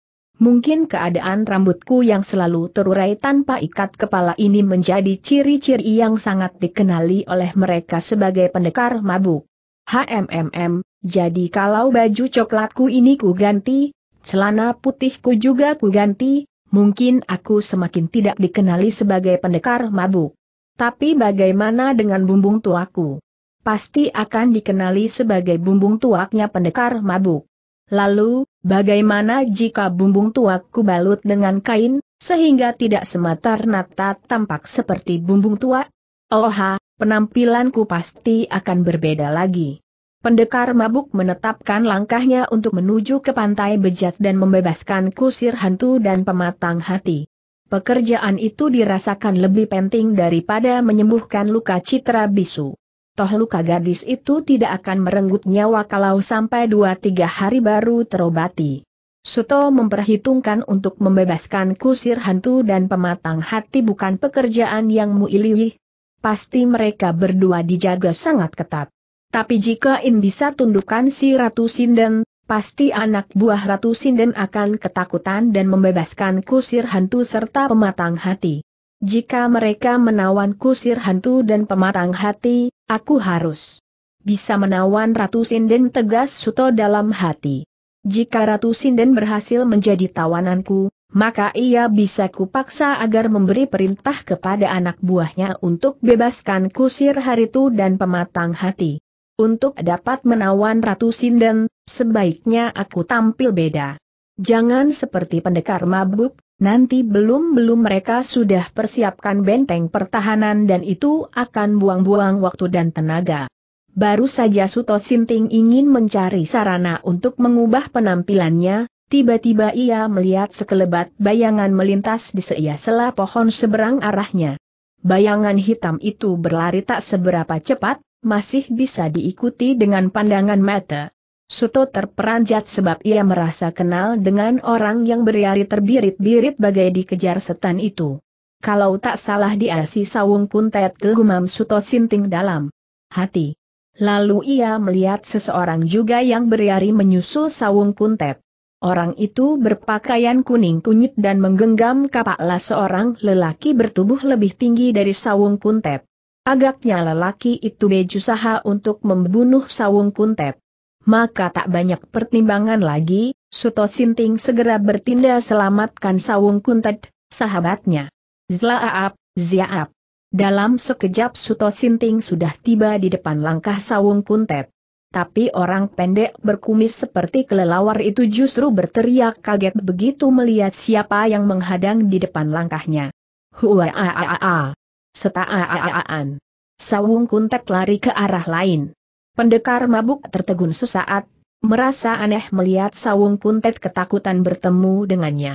S1: Mungkin keadaan rambutku yang selalu terurai tanpa ikat kepala ini menjadi ciri-ciri yang sangat dikenali oleh mereka sebagai pendekar mabuk. HMMM, jadi kalau baju coklatku ini ku ganti, celana putihku juga ku ganti, mungkin aku semakin tidak dikenali sebagai pendekar mabuk. Tapi bagaimana dengan bumbung tuaku? Pasti akan dikenali sebagai bumbung tuaknya pendekar mabuk. Lalu, Bagaimana jika bumbung ku balut dengan kain, sehingga tidak semata nata tampak seperti bumbung tua? Oha, penampilanku pasti akan berbeda lagi. Pendekar mabuk menetapkan langkahnya untuk menuju ke pantai bejat dan membebaskan kusir hantu dan pematang hati. Pekerjaan itu dirasakan lebih penting daripada menyembuhkan luka citra bisu toh luka gadis itu tidak akan merenggut nyawa kalau sampai dua tiga hari baru terobati. Suto memperhitungkan untuk membebaskan kusir hantu dan pematang hati bukan pekerjaan yang muilih. Pasti mereka berdua dijaga sangat ketat. Tapi jika In bisa tundukkan si Ratu Sinden, pasti anak buah Ratu Sinden akan ketakutan dan membebaskan kusir hantu serta pematang hati. Jika mereka menawan kusir hantu dan pematang hati, aku harus bisa menawan Ratu Sinden tegas Suto dalam hati. Jika Ratu Sinden berhasil menjadi tawananku, maka ia bisa kupaksa agar memberi perintah kepada anak buahnya untuk bebaskan kusir hari haritu dan pematang hati. Untuk dapat menawan Ratu Sinden, sebaiknya aku tampil beda. Jangan seperti pendekar mabuk, Nanti belum-belum mereka sudah persiapkan benteng pertahanan dan itu akan buang-buang waktu dan tenaga. Baru saja Suto Sinting ingin mencari sarana untuk mengubah penampilannya, tiba-tiba ia melihat sekelebat bayangan melintas di sela pohon seberang arahnya. Bayangan hitam itu berlari tak seberapa cepat, masih bisa diikuti dengan pandangan mata. Suto terperanjat sebab ia merasa kenal dengan orang yang beriari terbirit-birit bagai dikejar setan itu. Kalau tak salah dia si Sawung Kuntet kegumam Suto Sinting dalam hati. Lalu ia melihat seseorang juga yang beriari menyusul Sawung Kuntet. Orang itu berpakaian kuning kunyit dan menggenggam kapaklah seorang lelaki bertubuh lebih tinggi dari Sawung Kuntet. Agaknya lelaki itu berusaha untuk membunuh Sawung Kuntet maka tak banyak pertimbangan lagi, Suto Sinting segera bertindak selamatkan Sawung Kuntet, sahabatnya. Zlaaap, Ziaap. Dalam sekejap Suto Sinting sudah tiba di depan langkah Sawung Kuntet. Tapi orang pendek berkumis seperti kelelawar itu justru berteriak kaget begitu melihat siapa yang menghadang di depan langkahnya. Huaaaaaa. Setaaaan. Sawung Kuntet lari ke arah lain. Pendekar mabuk tertegun sesaat, merasa aneh melihat Sawung Kuntet ketakutan bertemu dengannya.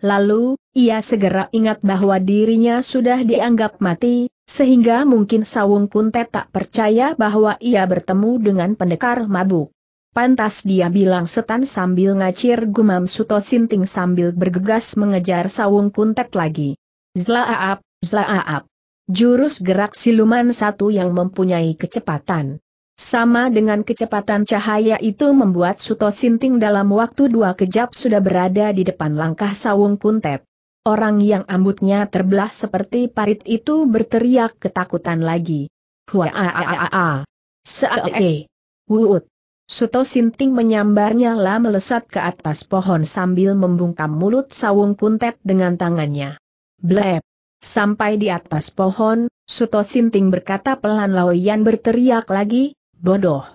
S1: Lalu, ia segera ingat bahwa dirinya sudah dianggap mati, sehingga mungkin Sawung Kuntet tak percaya bahwa ia bertemu dengan pendekar mabuk. Pantas dia bilang setan sambil ngacir gumam Suto Sinting sambil bergegas mengejar Sawung Kuntet lagi. Zlaaap, zlaaap. Jurus gerak siluman satu yang mempunyai kecepatan sama dengan kecepatan cahaya itu membuat Suto Sinting dalam waktu dua kejap sudah berada di depan langkah sawung Kuntet. Orang yang ambutnya terbelah seperti parit itu berteriak ketakutan lagi. Huaaaaaa. Seae. Wuut. Suto Sinting menyambarnya lah melesat ke atas pohon sambil membungkam mulut sawung kuntet dengan tangannya. Blep. Sampai di atas pohon, Suto Sinting berkata pelan Yan berteriak lagi, Bodoh.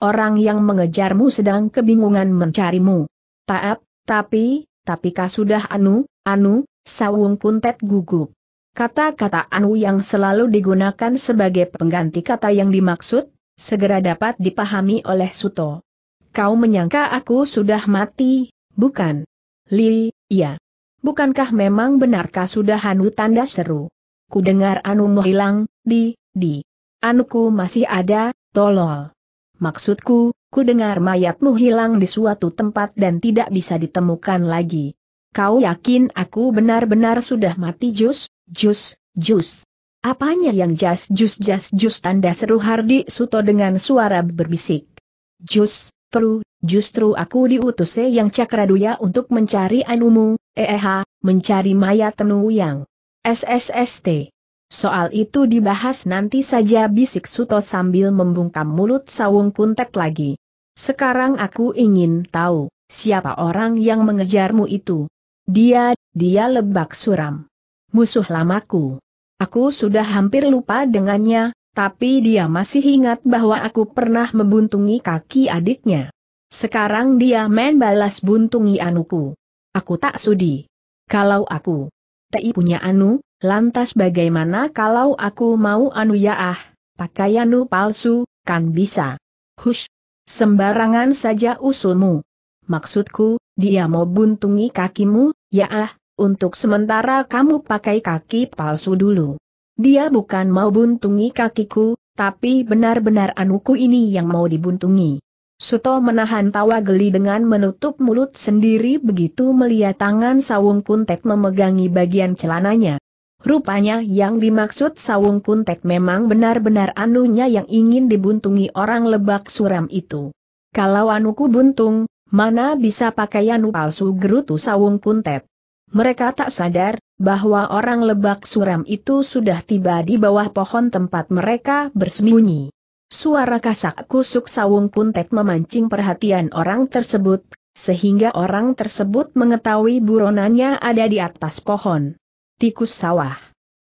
S1: Orang yang mengejarmu sedang kebingungan mencarimu. Taat, tapi, tapi kah sudah Anu, Anu, Sawung Kuntet gugup. Kata-kata Anu yang selalu digunakan sebagai pengganti kata yang dimaksud, segera dapat dipahami oleh Suto. Kau menyangka aku sudah mati, bukan? Li, iya. Bukankah memang benarkah sudah Anu tanda seru? Ku dengar Anu menghilang, di, di. Anuku masih ada, Tolol. Maksudku, ku dengar mayatmu hilang di suatu tempat dan tidak bisa ditemukan lagi. Kau yakin aku benar-benar sudah mati Jus, Jus, Jus? Apanya yang jas jus jas jus tanda seru Hardi Suto dengan suara berbisik. Jus, tru, justru aku diutus yang cakraduya untuk mencari anumu, eh mencari mayat tenu yang SSST. Soal itu dibahas nanti saja bisik Suto sambil membungkam mulut sawung kuntek lagi. Sekarang aku ingin tahu, siapa orang yang mengejarmu itu? Dia, dia lebak suram. Musuh lamaku. Aku sudah hampir lupa dengannya, tapi dia masih ingat bahwa aku pernah membuntungi kaki adiknya. Sekarang dia main balas buntungi anuku. Aku tak sudi. Kalau aku tei punya anu, Lantas bagaimana kalau aku mau anu ya ah, pakaianu palsu, kan bisa. Hush! Sembarangan saja usulmu. Maksudku, dia mau buntungi kakimu, ya ah, untuk sementara kamu pakai kaki palsu dulu. Dia bukan mau buntungi kakiku, tapi benar-benar anuku ini yang mau dibuntungi. Suto menahan tawa geli dengan menutup mulut sendiri begitu melihat tangan Sawung kuntek memegangi bagian celananya. Rupanya yang dimaksud Sawung Kuntek memang benar-benar anunya yang ingin dibuntungi orang lebak suram itu. Kalau anuku buntung, mana bisa pakaian palsu gerutu Sawung Kuntek. Mereka tak sadar, bahwa orang lebak suram itu sudah tiba di bawah pohon tempat mereka bersembunyi. Suara kasak kusuk Sawung Kuntek memancing perhatian orang tersebut, sehingga orang tersebut mengetahui buronannya ada di atas pohon tikus sawah.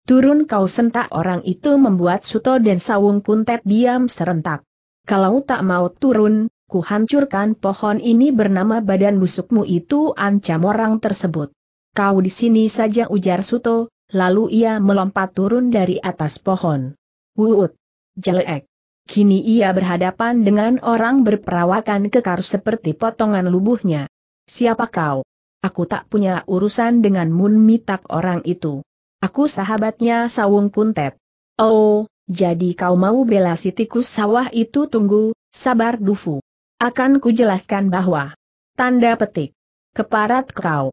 S1: Turun kau sentak orang itu membuat Suto dan Sawung Kuntet diam serentak. Kalau tak mau turun, kuhancurkan pohon ini bernama badan busukmu itu ancam orang tersebut. Kau di sini saja ujar Suto, lalu ia melompat turun dari atas pohon. Wuut! Jelek! Kini ia berhadapan dengan orang berperawakan kekar seperti potongan lubuhnya. Siapa kau? Aku tak punya urusan dengan Mun Mitak orang itu. Aku sahabatnya Sawung Kuntet. Oh, jadi kau mau bela si tikus sawah itu tunggu, sabar Dufu. Akan kujelaskan bahwa. Tanda petik. Keparat kau.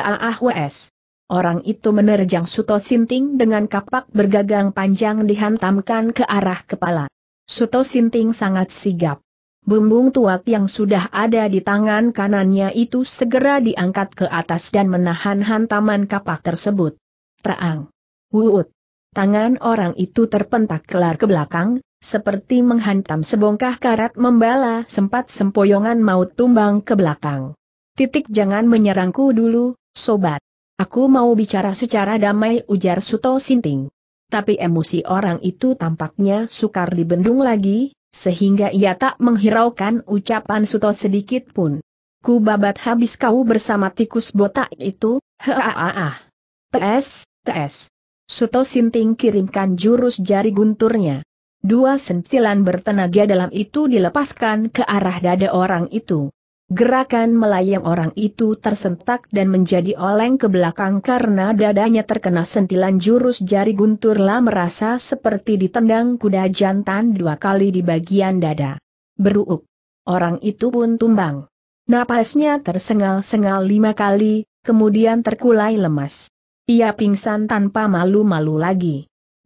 S1: ah WS. Orang itu menerjang Suto Sinting dengan kapak bergagang panjang dihantamkan ke arah kepala. Suto Sinting sangat sigap. Bumbung tuak yang sudah ada di tangan kanannya itu segera diangkat ke atas dan menahan hantaman kapak tersebut. Terang. Wuut. Tangan orang itu terpentak kelar ke belakang, seperti menghantam sebongkah karat membala sempat sempoyongan maut tumbang ke belakang. Titik jangan menyerangku dulu, sobat. Aku mau bicara secara damai ujar Suto Sinting. Tapi emosi orang itu tampaknya sukar dibendung lagi, sehingga ia tak menghiraukan ucapan Suto sedikit pun. Ku babat habis kau bersama tikus botak itu, ah. TS, TS. Suto Sinting kirimkan jurus jari gunturnya. Dua sentilan bertenaga dalam itu dilepaskan ke arah dada orang itu. Gerakan melayang orang itu tersentak dan menjadi oleng ke belakang karena dadanya terkena sentilan jurus jari guntur lah merasa seperti ditendang kuda jantan dua kali di bagian dada. Beruuk. Orang itu pun tumbang. Napasnya tersengal-sengal lima kali, kemudian terkulai lemas. Ia pingsan tanpa malu-malu lagi.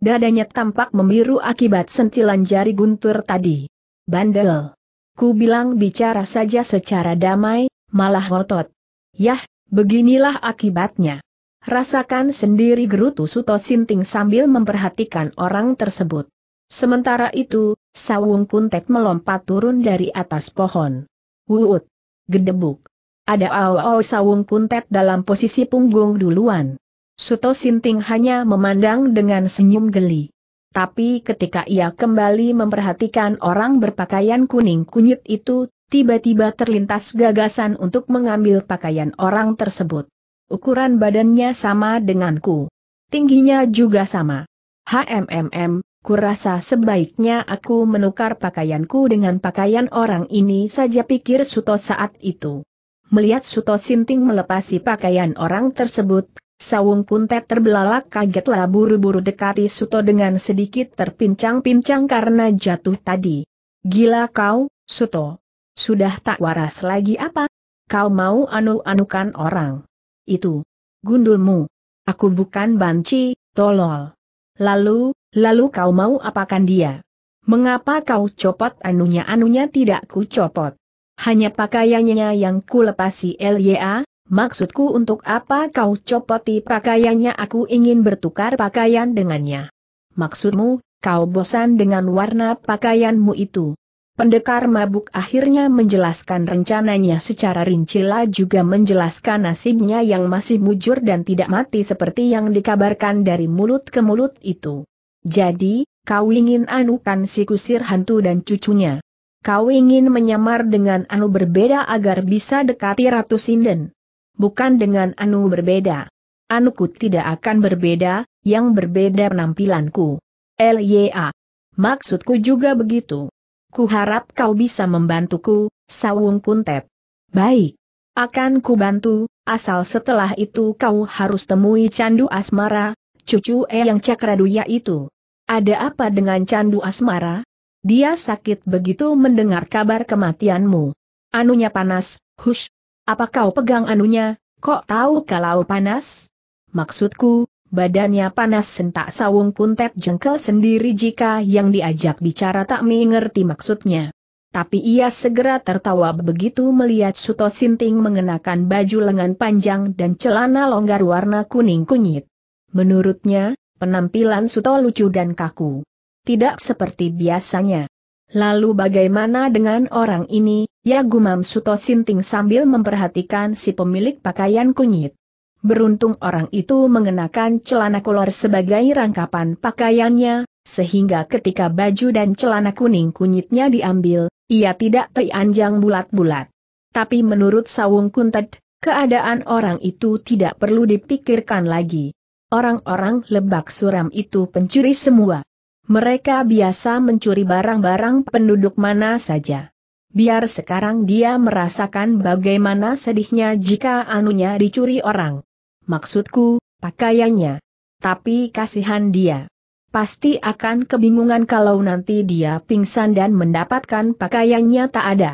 S1: Dadanya tampak membiru akibat sentilan jari guntur tadi. Bandel. Ku bilang bicara saja secara damai, malah ngotot. Yah, beginilah akibatnya. Rasakan sendiri gerutu Suto Sinting sambil memperhatikan orang tersebut. Sementara itu, Sawung Kuntet melompat turun dari atas pohon. Wuut! Gedebuk! Ada awal Sawung Kuntet dalam posisi punggung duluan. Suto Sinting hanya memandang dengan senyum geli tapi ketika ia kembali memperhatikan orang berpakaian kuning kunyit itu, tiba-tiba terlintas gagasan untuk mengambil pakaian orang tersebut. Ukuran badannya sama denganku. Tingginya juga sama. HMMM, kurasa sebaiknya aku menukar pakaianku dengan pakaian orang ini saja pikir Suto saat itu. Melihat Suto Sinting melepasi pakaian orang tersebut, Sawung Kuntet terbelalak kagetlah buru-buru dekati Suto dengan sedikit terpincang-pincang karena jatuh tadi. Gila kau, Suto. Sudah tak waras lagi apa? Kau mau anu-anukan orang. Itu. Gundulmu. Aku bukan banci, tolol. Lalu, lalu kau mau apakan dia? Mengapa kau copot anunya? Anunya tidak ku copot. Hanya pakaiannya yang ku lepasi LYA, Maksudku untuk apa kau copoti pakaiannya aku ingin bertukar pakaian dengannya. Maksudmu, kau bosan dengan warna pakaianmu itu. Pendekar mabuk akhirnya menjelaskan rencananya secara rinci lah juga menjelaskan nasibnya yang masih mujur dan tidak mati seperti yang dikabarkan dari mulut ke mulut itu. Jadi, kau ingin anukan si kusir hantu dan cucunya. Kau ingin menyamar dengan anu berbeda agar bisa dekati Ratu Sinden bukan dengan Anu berbeda. Anuku tidak akan berbeda, yang berbeda penampilanku. LYA. Maksudku juga begitu. Ku harap kau bisa membantuku, Sawung Kuntep. Baik. Akan ku bantu, asal setelah itu kau harus temui Candu Asmara, cucu yang Cakraduya itu. Ada apa dengan Candu Asmara? Dia sakit begitu mendengar kabar kematianmu. Anunya panas, hush, apa kau pegang anunya, kok tahu kalau panas? Maksudku, badannya panas sentak sawung kuntet jengkel sendiri jika yang diajak bicara tak mengerti maksudnya. Tapi ia segera tertawa begitu melihat Suto Sinting mengenakan baju lengan panjang dan celana longgar warna kuning kunyit. Menurutnya, penampilan Suto lucu dan kaku. Tidak seperti biasanya. Lalu bagaimana dengan orang ini, ya gumam Suto Sinting sambil memperhatikan si pemilik pakaian kunyit. Beruntung orang itu mengenakan celana kolor sebagai rangkapan pakaiannya, sehingga ketika baju dan celana kuning kunyitnya diambil, ia tidak terianjang bulat-bulat. Tapi menurut Sawung Kuntet, keadaan orang itu tidak perlu dipikirkan lagi. Orang-orang lebak suram itu pencuri semua. Mereka biasa mencuri barang-barang penduduk mana saja. Biar sekarang dia merasakan bagaimana sedihnya jika anunya dicuri orang. Maksudku, pakaiannya. Tapi kasihan dia. Pasti akan kebingungan kalau nanti dia pingsan dan mendapatkan pakaiannya tak ada.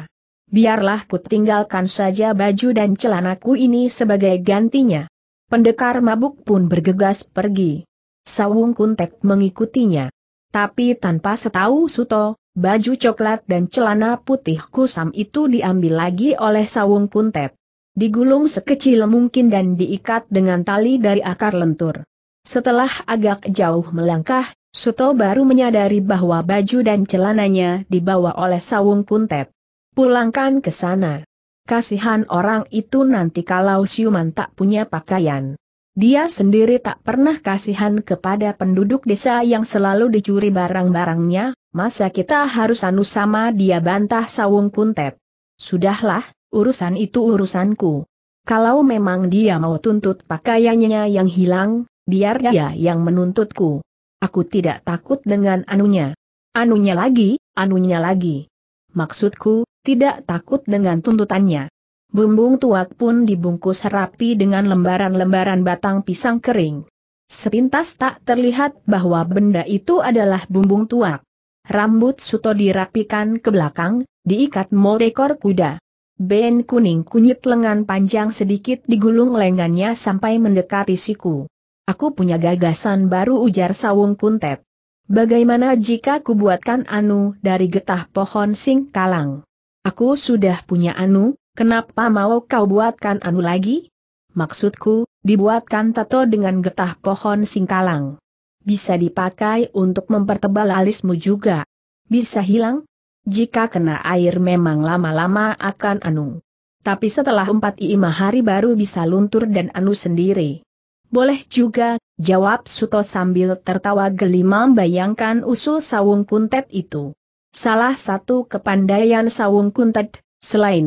S1: Biarlah ku tinggalkan saja baju dan celanaku ini sebagai gantinya. Pendekar mabuk pun bergegas pergi. Sawung Kuntek mengikutinya. Tapi tanpa setahu Suto, baju coklat dan celana putih kusam itu diambil lagi oleh Sawung Kuntet. Digulung sekecil mungkin dan diikat dengan tali dari akar lentur. Setelah agak jauh melangkah, Suto baru menyadari bahwa baju dan celananya dibawa oleh Sawung Kuntet. Pulangkan ke sana. Kasihan orang itu nanti kalau siuman tak punya pakaian. Dia sendiri tak pernah kasihan kepada penduduk desa yang selalu dicuri barang-barangnya, masa kita harus anu sama dia bantah sawung kuntet. Sudahlah, urusan itu urusanku. Kalau memang dia mau tuntut pakaiannya yang hilang, biar dia yang menuntutku. Aku tidak takut dengan anunya. Anunya lagi, anunya lagi. Maksudku, tidak takut dengan tuntutannya. Bumbung tuak pun dibungkus rapi dengan lembaran-lembaran batang pisang kering. Sepintas tak terlihat bahwa benda itu adalah bumbung tuak. Rambut Suto dirapikan ke belakang, diikat molekor kuda. Ben kuning kunyit lengan panjang sedikit digulung lengannya sampai mendekati siku. Aku punya gagasan baru ujar Sawung Kuntet. Bagaimana jika kubuatkan anu dari getah pohon singkalang? Aku sudah punya anu, Kenapa mau kau buatkan anu lagi? Maksudku, dibuatkan tato dengan getah pohon singkalang. Bisa dipakai untuk mempertebal alismu juga. Bisa hilang? Jika kena air memang lama-lama akan anu. Tapi setelah empat lima hari baru bisa luntur dan anu sendiri. Boleh juga, jawab Suto sambil tertawa gelima membayangkan usul sawung kuntet itu. Salah satu kepandaian sawung kuntet, selain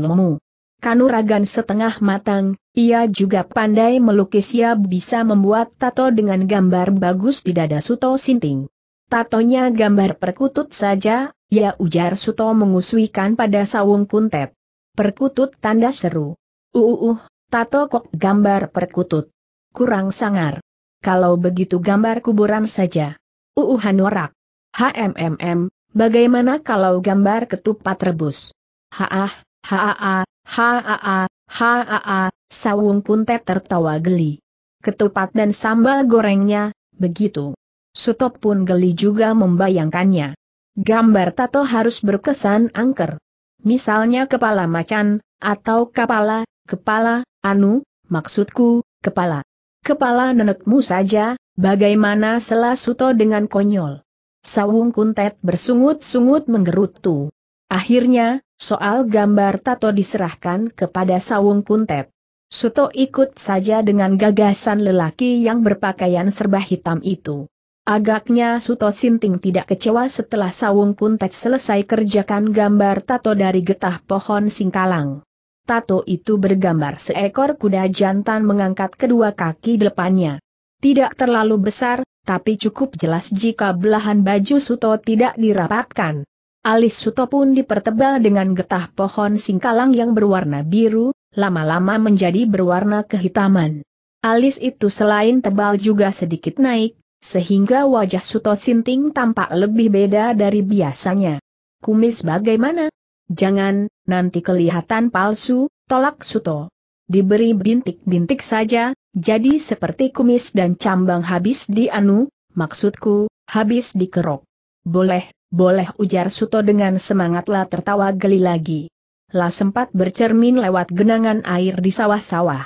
S1: kanuragan setengah matang, ia juga pandai melukis ia bisa membuat tato dengan gambar bagus di dada Suto Sinting. Tatonya gambar perkutut saja, ya ujar Suto menguswikan pada sawung kuntet. Perkutut tanda seru. Uuuh, uh, uh, tato kok gambar perkutut. Kurang sangar. Kalau begitu gambar kuburan saja. Uuh uh, hanorak. HMMM, bagaimana kalau gambar ketupat rebus? Haah, haah, ah. Haa, haa, Sawung Puntet tertawa geli. Ketupat dan sambal gorengnya, begitu. Sutop pun geli juga membayangkannya. Gambar tato harus berkesan angker. Misalnya kepala macan, atau kepala, kepala, anu, maksudku, kepala. Kepala nenekmu saja, bagaimana selah Suto dengan konyol. Sawung Kuntet bersungut-sungut menggerutu. Akhirnya, soal gambar tato diserahkan kepada Sawung Kuntet. Suto ikut saja dengan gagasan lelaki yang berpakaian serba hitam itu. Agaknya Suto Sinting tidak kecewa setelah Sawung Kuntet selesai kerjakan gambar tato dari getah pohon singkalang. Tato itu bergambar seekor kuda jantan mengangkat kedua kaki depannya. Tidak terlalu besar, tapi cukup jelas jika belahan baju Suto tidak dirapatkan. Alis Suto pun dipertebal dengan getah pohon singkalang yang berwarna biru, lama-lama menjadi berwarna kehitaman. Alis itu selain tebal juga sedikit naik, sehingga wajah Suto Sinting tampak lebih beda dari biasanya. Kumis bagaimana? Jangan, nanti kelihatan palsu, tolak Suto. Diberi bintik-bintik saja, jadi seperti kumis dan cambang habis di anu, maksudku, habis dikerok. Boleh, boleh ujar Suto dengan semangatlah tertawa geli lagi. Lah sempat bercermin lewat genangan air di sawah-sawah.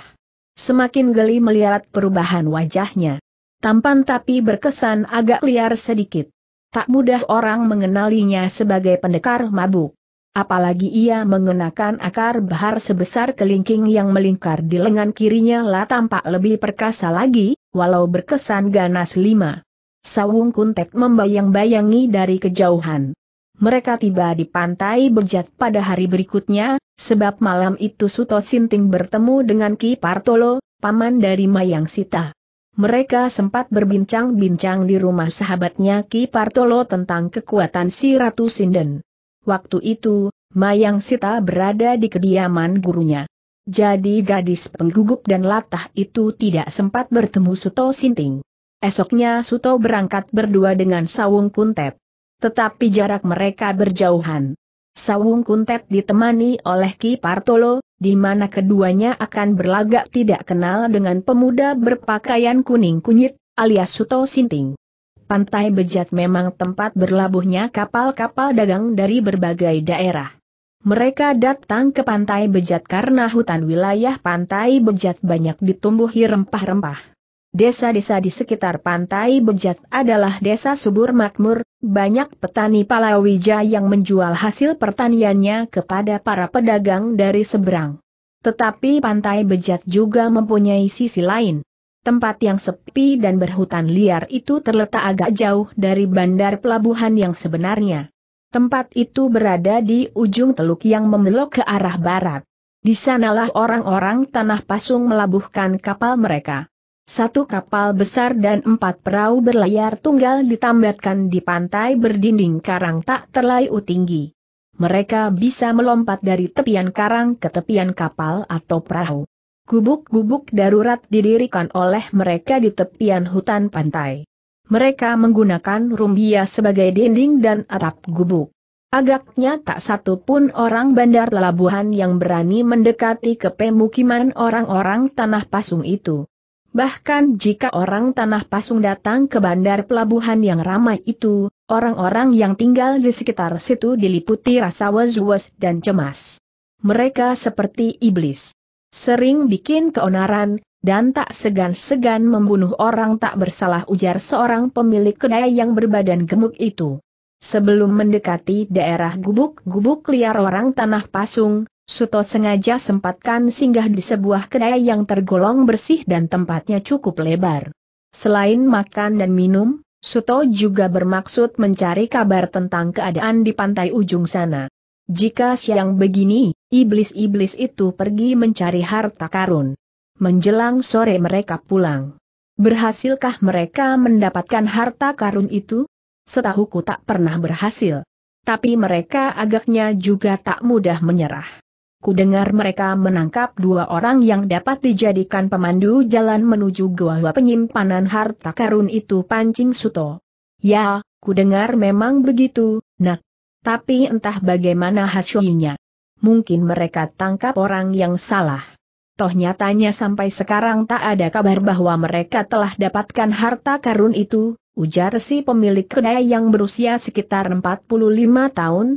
S1: Semakin geli melihat perubahan wajahnya. Tampan tapi berkesan agak liar sedikit. Tak mudah orang mengenalinya sebagai pendekar mabuk. Apalagi ia mengenakan akar bahar sebesar kelingking yang melingkar di lengan kirinya lah tampak lebih perkasa lagi, walau berkesan ganas lima. Sawung Kuntek membayang-bayangi dari kejauhan. Mereka tiba di pantai Bejat pada hari berikutnya, sebab malam itu Suto Sinting bertemu dengan Ki Partolo, paman dari Mayang Sita. Mereka sempat berbincang-bincang di rumah sahabatnya Ki Partolo tentang kekuatan si Ratu Sinden. Waktu itu, Mayang Sita berada di kediaman gurunya. Jadi gadis penggugup dan latah itu tidak sempat bertemu Suto Sinting. Esoknya Suto berangkat berdua dengan Sawung Kuntet. Tetapi jarak mereka berjauhan. Sawung Kuntet ditemani oleh Ki Partolo, di mana keduanya akan berlagak tidak kenal dengan pemuda berpakaian kuning kunyit, alias Suto Sinting. Pantai Bejat memang tempat berlabuhnya kapal-kapal dagang dari berbagai daerah. Mereka datang ke Pantai Bejat karena hutan wilayah Pantai Bejat banyak ditumbuhi rempah-rempah. Desa-desa di sekitar pantai Bejat adalah desa subur makmur, banyak petani Palawija yang menjual hasil pertaniannya kepada para pedagang dari seberang. Tetapi pantai Bejat juga mempunyai sisi lain. Tempat yang sepi dan berhutan liar itu terletak agak jauh dari bandar pelabuhan yang sebenarnya. Tempat itu berada di ujung teluk yang membelok ke arah barat. Di sanalah orang-orang tanah pasung melabuhkan kapal mereka. Satu kapal besar dan empat perahu berlayar tunggal ditambatkan di pantai berdinding karang tak terlalu tinggi. Mereka bisa melompat dari tepian karang ke tepian kapal atau perahu. Gubuk-gubuk darurat didirikan oleh mereka di tepian hutan pantai. Mereka menggunakan rumbia sebagai dinding dan atap gubuk. Agaknya tak satu pun orang bandar labuhan yang berani mendekati ke pemukiman orang-orang tanah pasung itu. Bahkan jika orang tanah pasung datang ke bandar pelabuhan yang ramai itu, orang-orang yang tinggal di sekitar situ diliputi rasa was-was dan cemas. Mereka seperti iblis. Sering bikin keonaran, dan tak segan-segan membunuh orang tak bersalah ujar seorang pemilik kedai yang berbadan gemuk itu. Sebelum mendekati daerah gubuk-gubuk liar orang tanah pasung, Suto sengaja sempatkan singgah di sebuah kedai yang tergolong bersih dan tempatnya cukup lebar. Selain makan dan minum, Suto juga bermaksud mencari kabar tentang keadaan di pantai ujung sana. Jika siang begini, iblis-iblis itu pergi mencari harta karun. Menjelang sore mereka pulang. Berhasilkah mereka mendapatkan harta karun itu? Setahuku tak pernah berhasil. Tapi mereka agaknya juga tak mudah menyerah kudengar mereka menangkap dua orang yang dapat dijadikan pemandu jalan menuju gua-gua penyimpanan harta karun itu pancing suto. Ya, kudengar memang begitu, nak. Tapi entah bagaimana hasilnya. Mungkin mereka tangkap orang yang salah. Toh nyatanya sampai sekarang tak ada kabar bahwa mereka telah dapatkan harta karun itu, ujar si pemilik kedai yang berusia sekitar 45 tahun,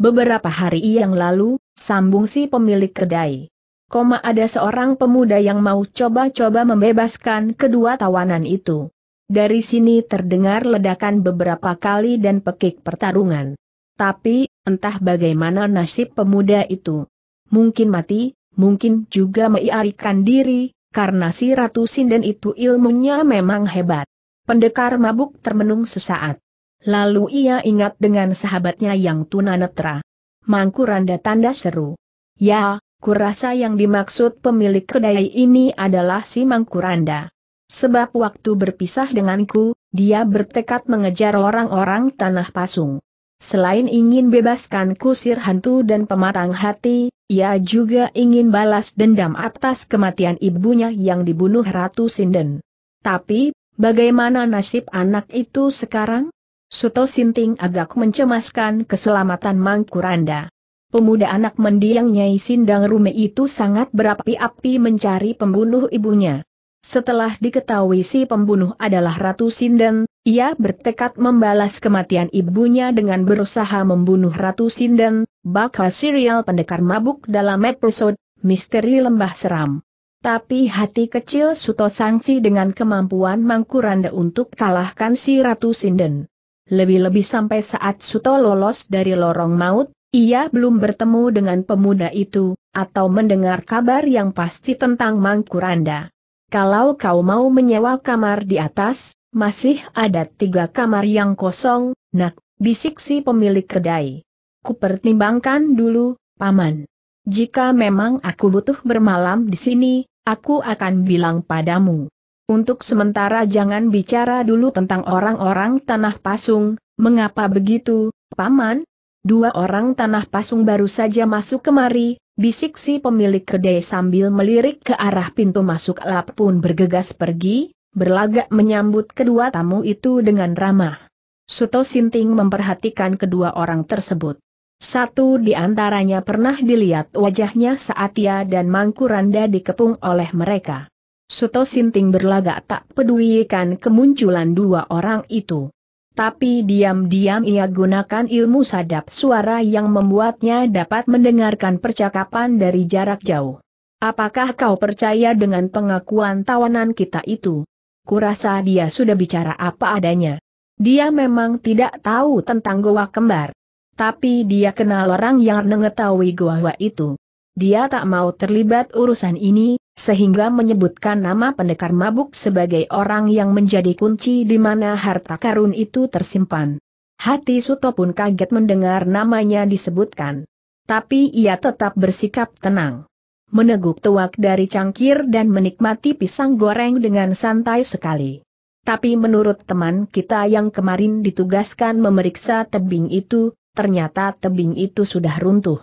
S1: Beberapa hari yang lalu, sambung si pemilik kedai. Koma ada seorang pemuda yang mau coba-coba membebaskan kedua tawanan itu. Dari sini terdengar ledakan beberapa kali dan pekik pertarungan. Tapi, entah bagaimana nasib pemuda itu. Mungkin mati, mungkin juga meiarikan diri, karena si Ratu Sinden itu ilmunya memang hebat. Pendekar mabuk termenung sesaat. Lalu ia ingat dengan sahabatnya yang tunanetra. Mangkuranda tanda seru. Ya, kurasa yang dimaksud pemilik kedai ini adalah si Mangkuranda. Sebab waktu berpisah denganku, dia bertekad mengejar orang-orang tanah pasung. Selain ingin bebaskan kusir hantu dan pematang hati, ia juga ingin balas dendam atas kematian ibunya yang dibunuh Ratu Sinden. Tapi, bagaimana nasib anak itu sekarang? Suto Sinting agak mencemaskan keselamatan Mangkuranda. Pemuda anak mendiang Nyai Sindang Rume itu sangat berapi-api mencari pembunuh ibunya. Setelah diketahui si pembunuh adalah Ratu Sinden, ia bertekad membalas kematian ibunya dengan berusaha membunuh Ratu Sinden, bakal serial pendekar mabuk dalam episode Misteri Lembah Seram. Tapi hati kecil Suto sangsi dengan kemampuan Mangkuranda untuk kalahkan si Ratu Sinden. Lebih-lebih sampai saat Suto lolos dari lorong maut, ia belum bertemu dengan pemuda itu, atau mendengar kabar yang pasti tentang Mangkuranda. Kalau kau mau menyewa kamar di atas, masih ada tiga kamar yang kosong, nak, bisik si pemilik kedai. Kupertimbangkan dulu, Paman. Jika memang aku butuh bermalam di sini, aku akan bilang padamu. Untuk sementara jangan bicara dulu tentang orang-orang tanah pasung, mengapa begitu, Paman? Dua orang tanah pasung baru saja masuk kemari, bisik si pemilik kedai sambil melirik ke arah pintu masuk lap pun bergegas pergi, berlagak menyambut kedua tamu itu dengan ramah. Suto Sinting memperhatikan kedua orang tersebut. Satu di antaranya pernah dilihat wajahnya saat ia dan Mangkuranda dikepung oleh mereka. Suto Sinting berlagak tak pedulikan kemunculan dua orang itu. Tapi diam-diam ia gunakan ilmu sadap suara yang membuatnya dapat mendengarkan percakapan dari jarak jauh. Apakah kau percaya dengan pengakuan tawanan kita itu? Kurasa dia sudah bicara apa adanya. Dia memang tidak tahu tentang goa kembar. Tapi dia kenal orang yang mengetahui goa itu dia tak mau terlibat urusan ini, sehingga menyebutkan nama pendekar mabuk sebagai orang yang menjadi kunci di mana harta karun itu tersimpan. Hati Suto pun kaget mendengar namanya disebutkan. Tapi ia tetap bersikap tenang. Meneguk tuak dari cangkir dan menikmati pisang goreng dengan santai sekali. Tapi menurut teman kita yang kemarin ditugaskan memeriksa tebing itu, ternyata tebing itu sudah runtuh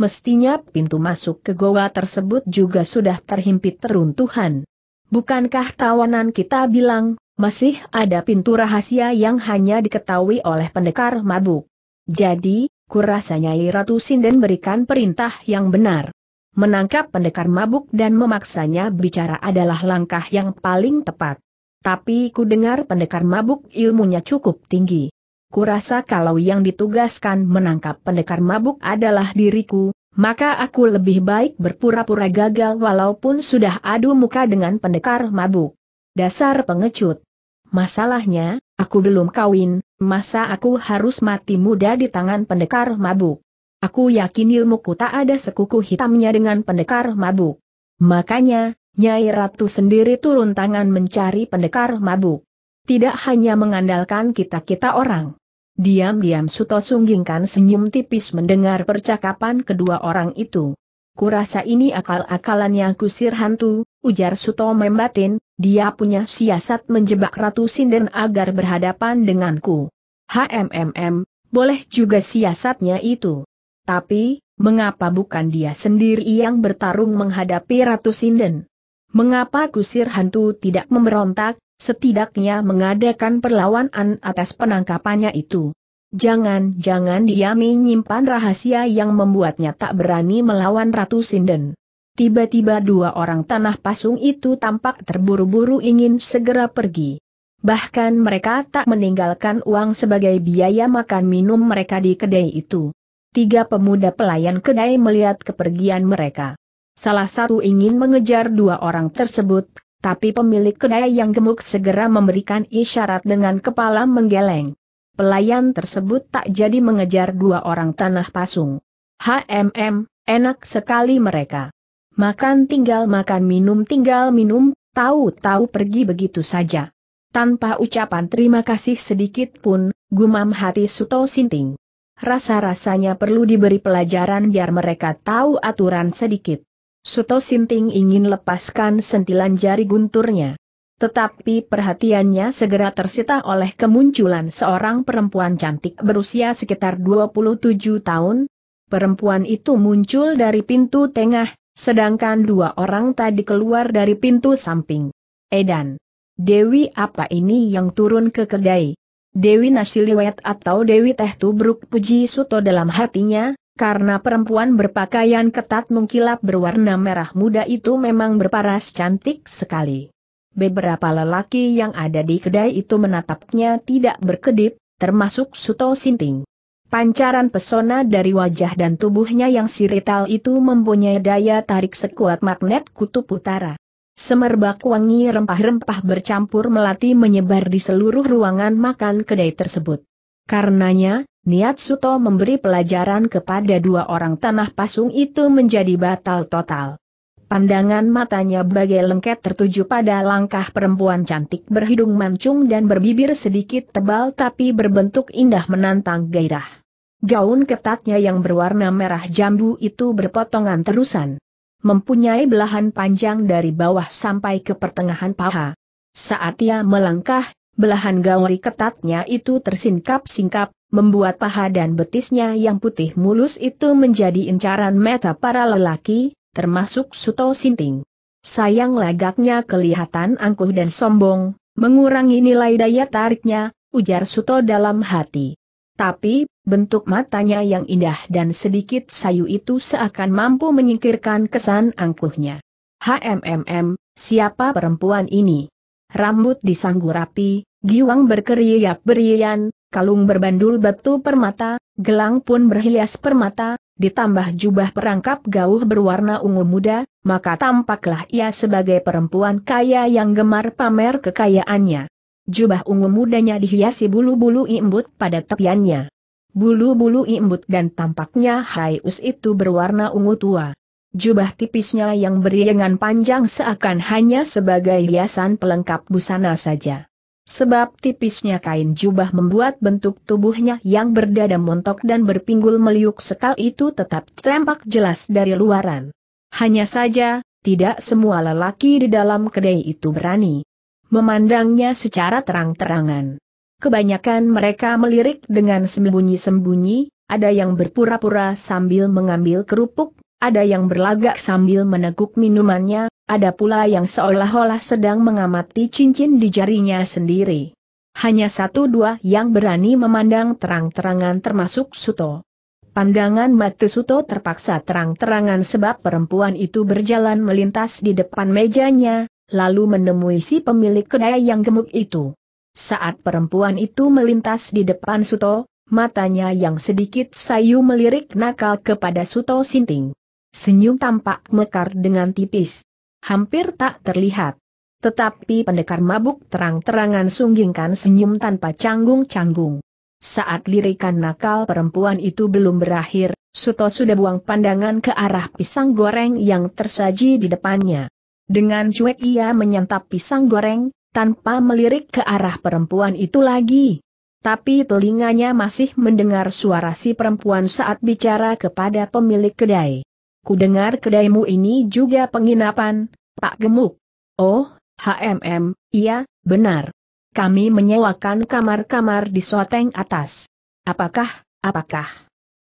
S1: mestinya pintu masuk ke goa tersebut juga sudah terhimpit teruntuhan. Bukankah tawanan kita bilang, masih ada pintu rahasia yang hanya diketahui oleh pendekar mabuk. Jadi, kurasanya Ratu Sinden berikan perintah yang benar. Menangkap pendekar mabuk dan memaksanya bicara adalah langkah yang paling tepat. Tapi ku dengar pendekar mabuk ilmunya cukup tinggi kurasa kalau yang ditugaskan menangkap pendekar mabuk adalah diriku, maka aku lebih baik berpura-pura gagal walaupun sudah adu muka dengan pendekar mabuk. Dasar pengecut. Masalahnya, aku belum kawin, masa aku harus mati muda di tangan pendekar mabuk. Aku yakin ilmuku tak ada sekuku hitamnya dengan pendekar mabuk. Makanya, Nyai Ratu sendiri turun tangan mencari pendekar mabuk. Tidak hanya mengandalkan kita-kita orang. Diam-diam Suto sunggingkan senyum tipis mendengar percakapan kedua orang itu. Kurasa ini akal-akalannya kusir hantu, ujar Suto membatin, dia punya siasat menjebak Ratu Sinden agar berhadapan denganku. HMMM, boleh juga siasatnya itu. Tapi, mengapa bukan dia sendiri yang bertarung menghadapi Ratu Sinden? Mengapa kusir hantu tidak memberontak, setidaknya mengadakan perlawanan atas penangkapannya itu. Jangan-jangan dia menyimpan rahasia yang membuatnya tak berani melawan Ratu Sinden. Tiba-tiba dua orang tanah pasung itu tampak terburu-buru ingin segera pergi. Bahkan mereka tak meninggalkan uang sebagai biaya makan minum mereka di kedai itu. Tiga pemuda pelayan kedai melihat kepergian mereka. Salah satu ingin mengejar dua orang tersebut, tapi pemilik kedai yang gemuk segera memberikan isyarat dengan kepala menggeleng. Pelayan tersebut tak jadi mengejar dua orang tanah pasung. HMM, enak sekali mereka. Makan tinggal makan minum tinggal minum, tahu-tahu pergi begitu saja. Tanpa ucapan terima kasih sedikit pun, gumam hati Suto Sinting. Rasa-rasanya perlu diberi pelajaran biar mereka tahu aturan sedikit. Suto Sinting ingin lepaskan sentilan jari gunturnya. Tetapi perhatiannya segera tersita oleh kemunculan seorang perempuan cantik berusia sekitar 27 tahun. Perempuan itu muncul dari pintu tengah, sedangkan dua orang tadi keluar dari pintu samping. Edan. Dewi apa ini yang turun ke kedai? Dewi Nasiliwet atau Dewi Teh Tubruk puji Suto dalam hatinya, karena perempuan berpakaian ketat mengkilap berwarna merah muda itu memang berparas cantik sekali. Beberapa lelaki yang ada di kedai itu menatapnya tidak berkedip, termasuk Suto Sinting. Pancaran pesona dari wajah dan tubuhnya yang sirital itu mempunyai daya tarik sekuat magnet kutub utara. Semerbak wangi rempah-rempah bercampur melati menyebar di seluruh ruangan makan kedai tersebut. Karenanya, Niat Suto memberi pelajaran kepada dua orang tanah pasung itu menjadi batal total. Pandangan matanya bagai lengket tertuju pada langkah perempuan cantik berhidung mancung dan berbibir sedikit tebal tapi berbentuk indah menantang gairah. Gaun ketatnya yang berwarna merah jambu itu berpotongan terusan. Mempunyai belahan panjang dari bawah sampai ke pertengahan paha. Saat ia melangkah, belahan gaun ketatnya itu tersingkap-singkap, membuat paha dan betisnya yang putih mulus itu menjadi incaran meta para lelaki, termasuk Suto Sinting. Sayang lagaknya kelihatan angkuh dan sombong, mengurangi nilai daya tariknya, ujar Suto dalam hati. Tapi, bentuk matanya yang indah dan sedikit sayu itu seakan mampu menyingkirkan kesan angkuhnya. HMMM, siapa perempuan ini? Rambut disanggur rapi, giwang berkeriak berian, kalung berbandul batu permata, gelang pun berhias permata, ditambah jubah perangkap gauh berwarna ungu muda, maka tampaklah ia sebagai perempuan kaya yang gemar pamer kekayaannya. Jubah ungu mudanya dihiasi bulu-bulu imbut pada tepiannya. Bulu-bulu imbut dan tampaknya haius itu berwarna ungu tua. Jubah tipisnya yang beriringan panjang seakan hanya sebagai hiasan pelengkap busana saja. Sebab tipisnya kain jubah membuat bentuk tubuhnya yang berdada montok dan berpinggul meliuk setal itu tetap terampak jelas dari luaran. Hanya saja, tidak semua lelaki di dalam kedai itu berani memandangnya secara terang-terangan. Kebanyakan mereka melirik dengan sembunyi-sembunyi, ada yang berpura-pura sambil mengambil kerupuk, ada yang berlagak sambil meneguk minumannya, ada pula yang seolah-olah sedang mengamati cincin di jarinya sendiri. Hanya satu dua yang berani memandang terang-terangan termasuk Suto. Pandangan mata Suto terpaksa terang-terangan sebab perempuan itu berjalan melintas di depan mejanya, lalu menemui si pemilik kedai yang gemuk itu. Saat perempuan itu melintas di depan Suto, matanya yang sedikit sayu melirik nakal kepada Suto Sinting. Senyum tampak mekar dengan tipis hampir tak terlihat. Tetapi pendekar mabuk terang-terangan sunggingkan senyum tanpa canggung-canggung. Saat lirikan nakal perempuan itu belum berakhir, Suto sudah buang pandangan ke arah pisang goreng yang tersaji di depannya. Dengan cuek ia menyantap pisang goreng, tanpa melirik ke arah perempuan itu lagi. Tapi telinganya masih mendengar suara si perempuan saat bicara kepada pemilik kedai. Kudengar kedaimu ini juga penginapan, Pak Gemuk. Oh, HMM, iya, benar. Kami menyewakan kamar-kamar di soteng atas. Apakah, apakah,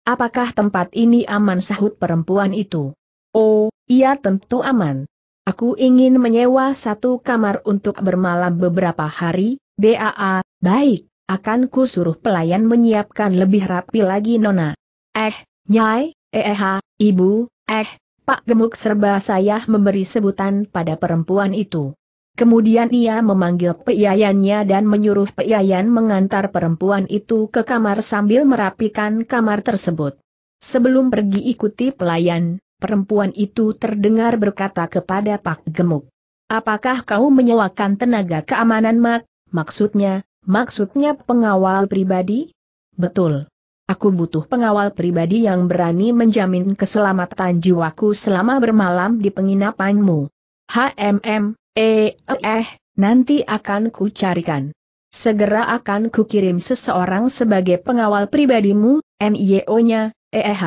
S1: apakah tempat ini aman sahut perempuan itu? Oh, iya tentu aman. Aku ingin menyewa satu kamar untuk bermalam beberapa hari, BAA, baik, akan ku suruh pelayan menyiapkan lebih rapi lagi Nona. Eh, Nyai, eh, eh ha, Ibu, Eh, Pak Gemuk serba saya memberi sebutan pada perempuan itu. Kemudian ia memanggil peyayannya dan menyuruh peyayan mengantar perempuan itu ke kamar sambil merapikan kamar tersebut. Sebelum pergi ikuti pelayan, perempuan itu terdengar berkata kepada Pak Gemuk. Apakah kau menyewakan tenaga keamanan Mak? Maksudnya, maksudnya pengawal pribadi? Betul. Aku butuh pengawal pribadi yang berani menjamin keselamatan jiwaku selama bermalam di penginapanmu. HMM, eh, eh, nanti akan ku carikan. Segera akan kukirim seseorang sebagai pengawal pribadimu, NIO-nya, eh,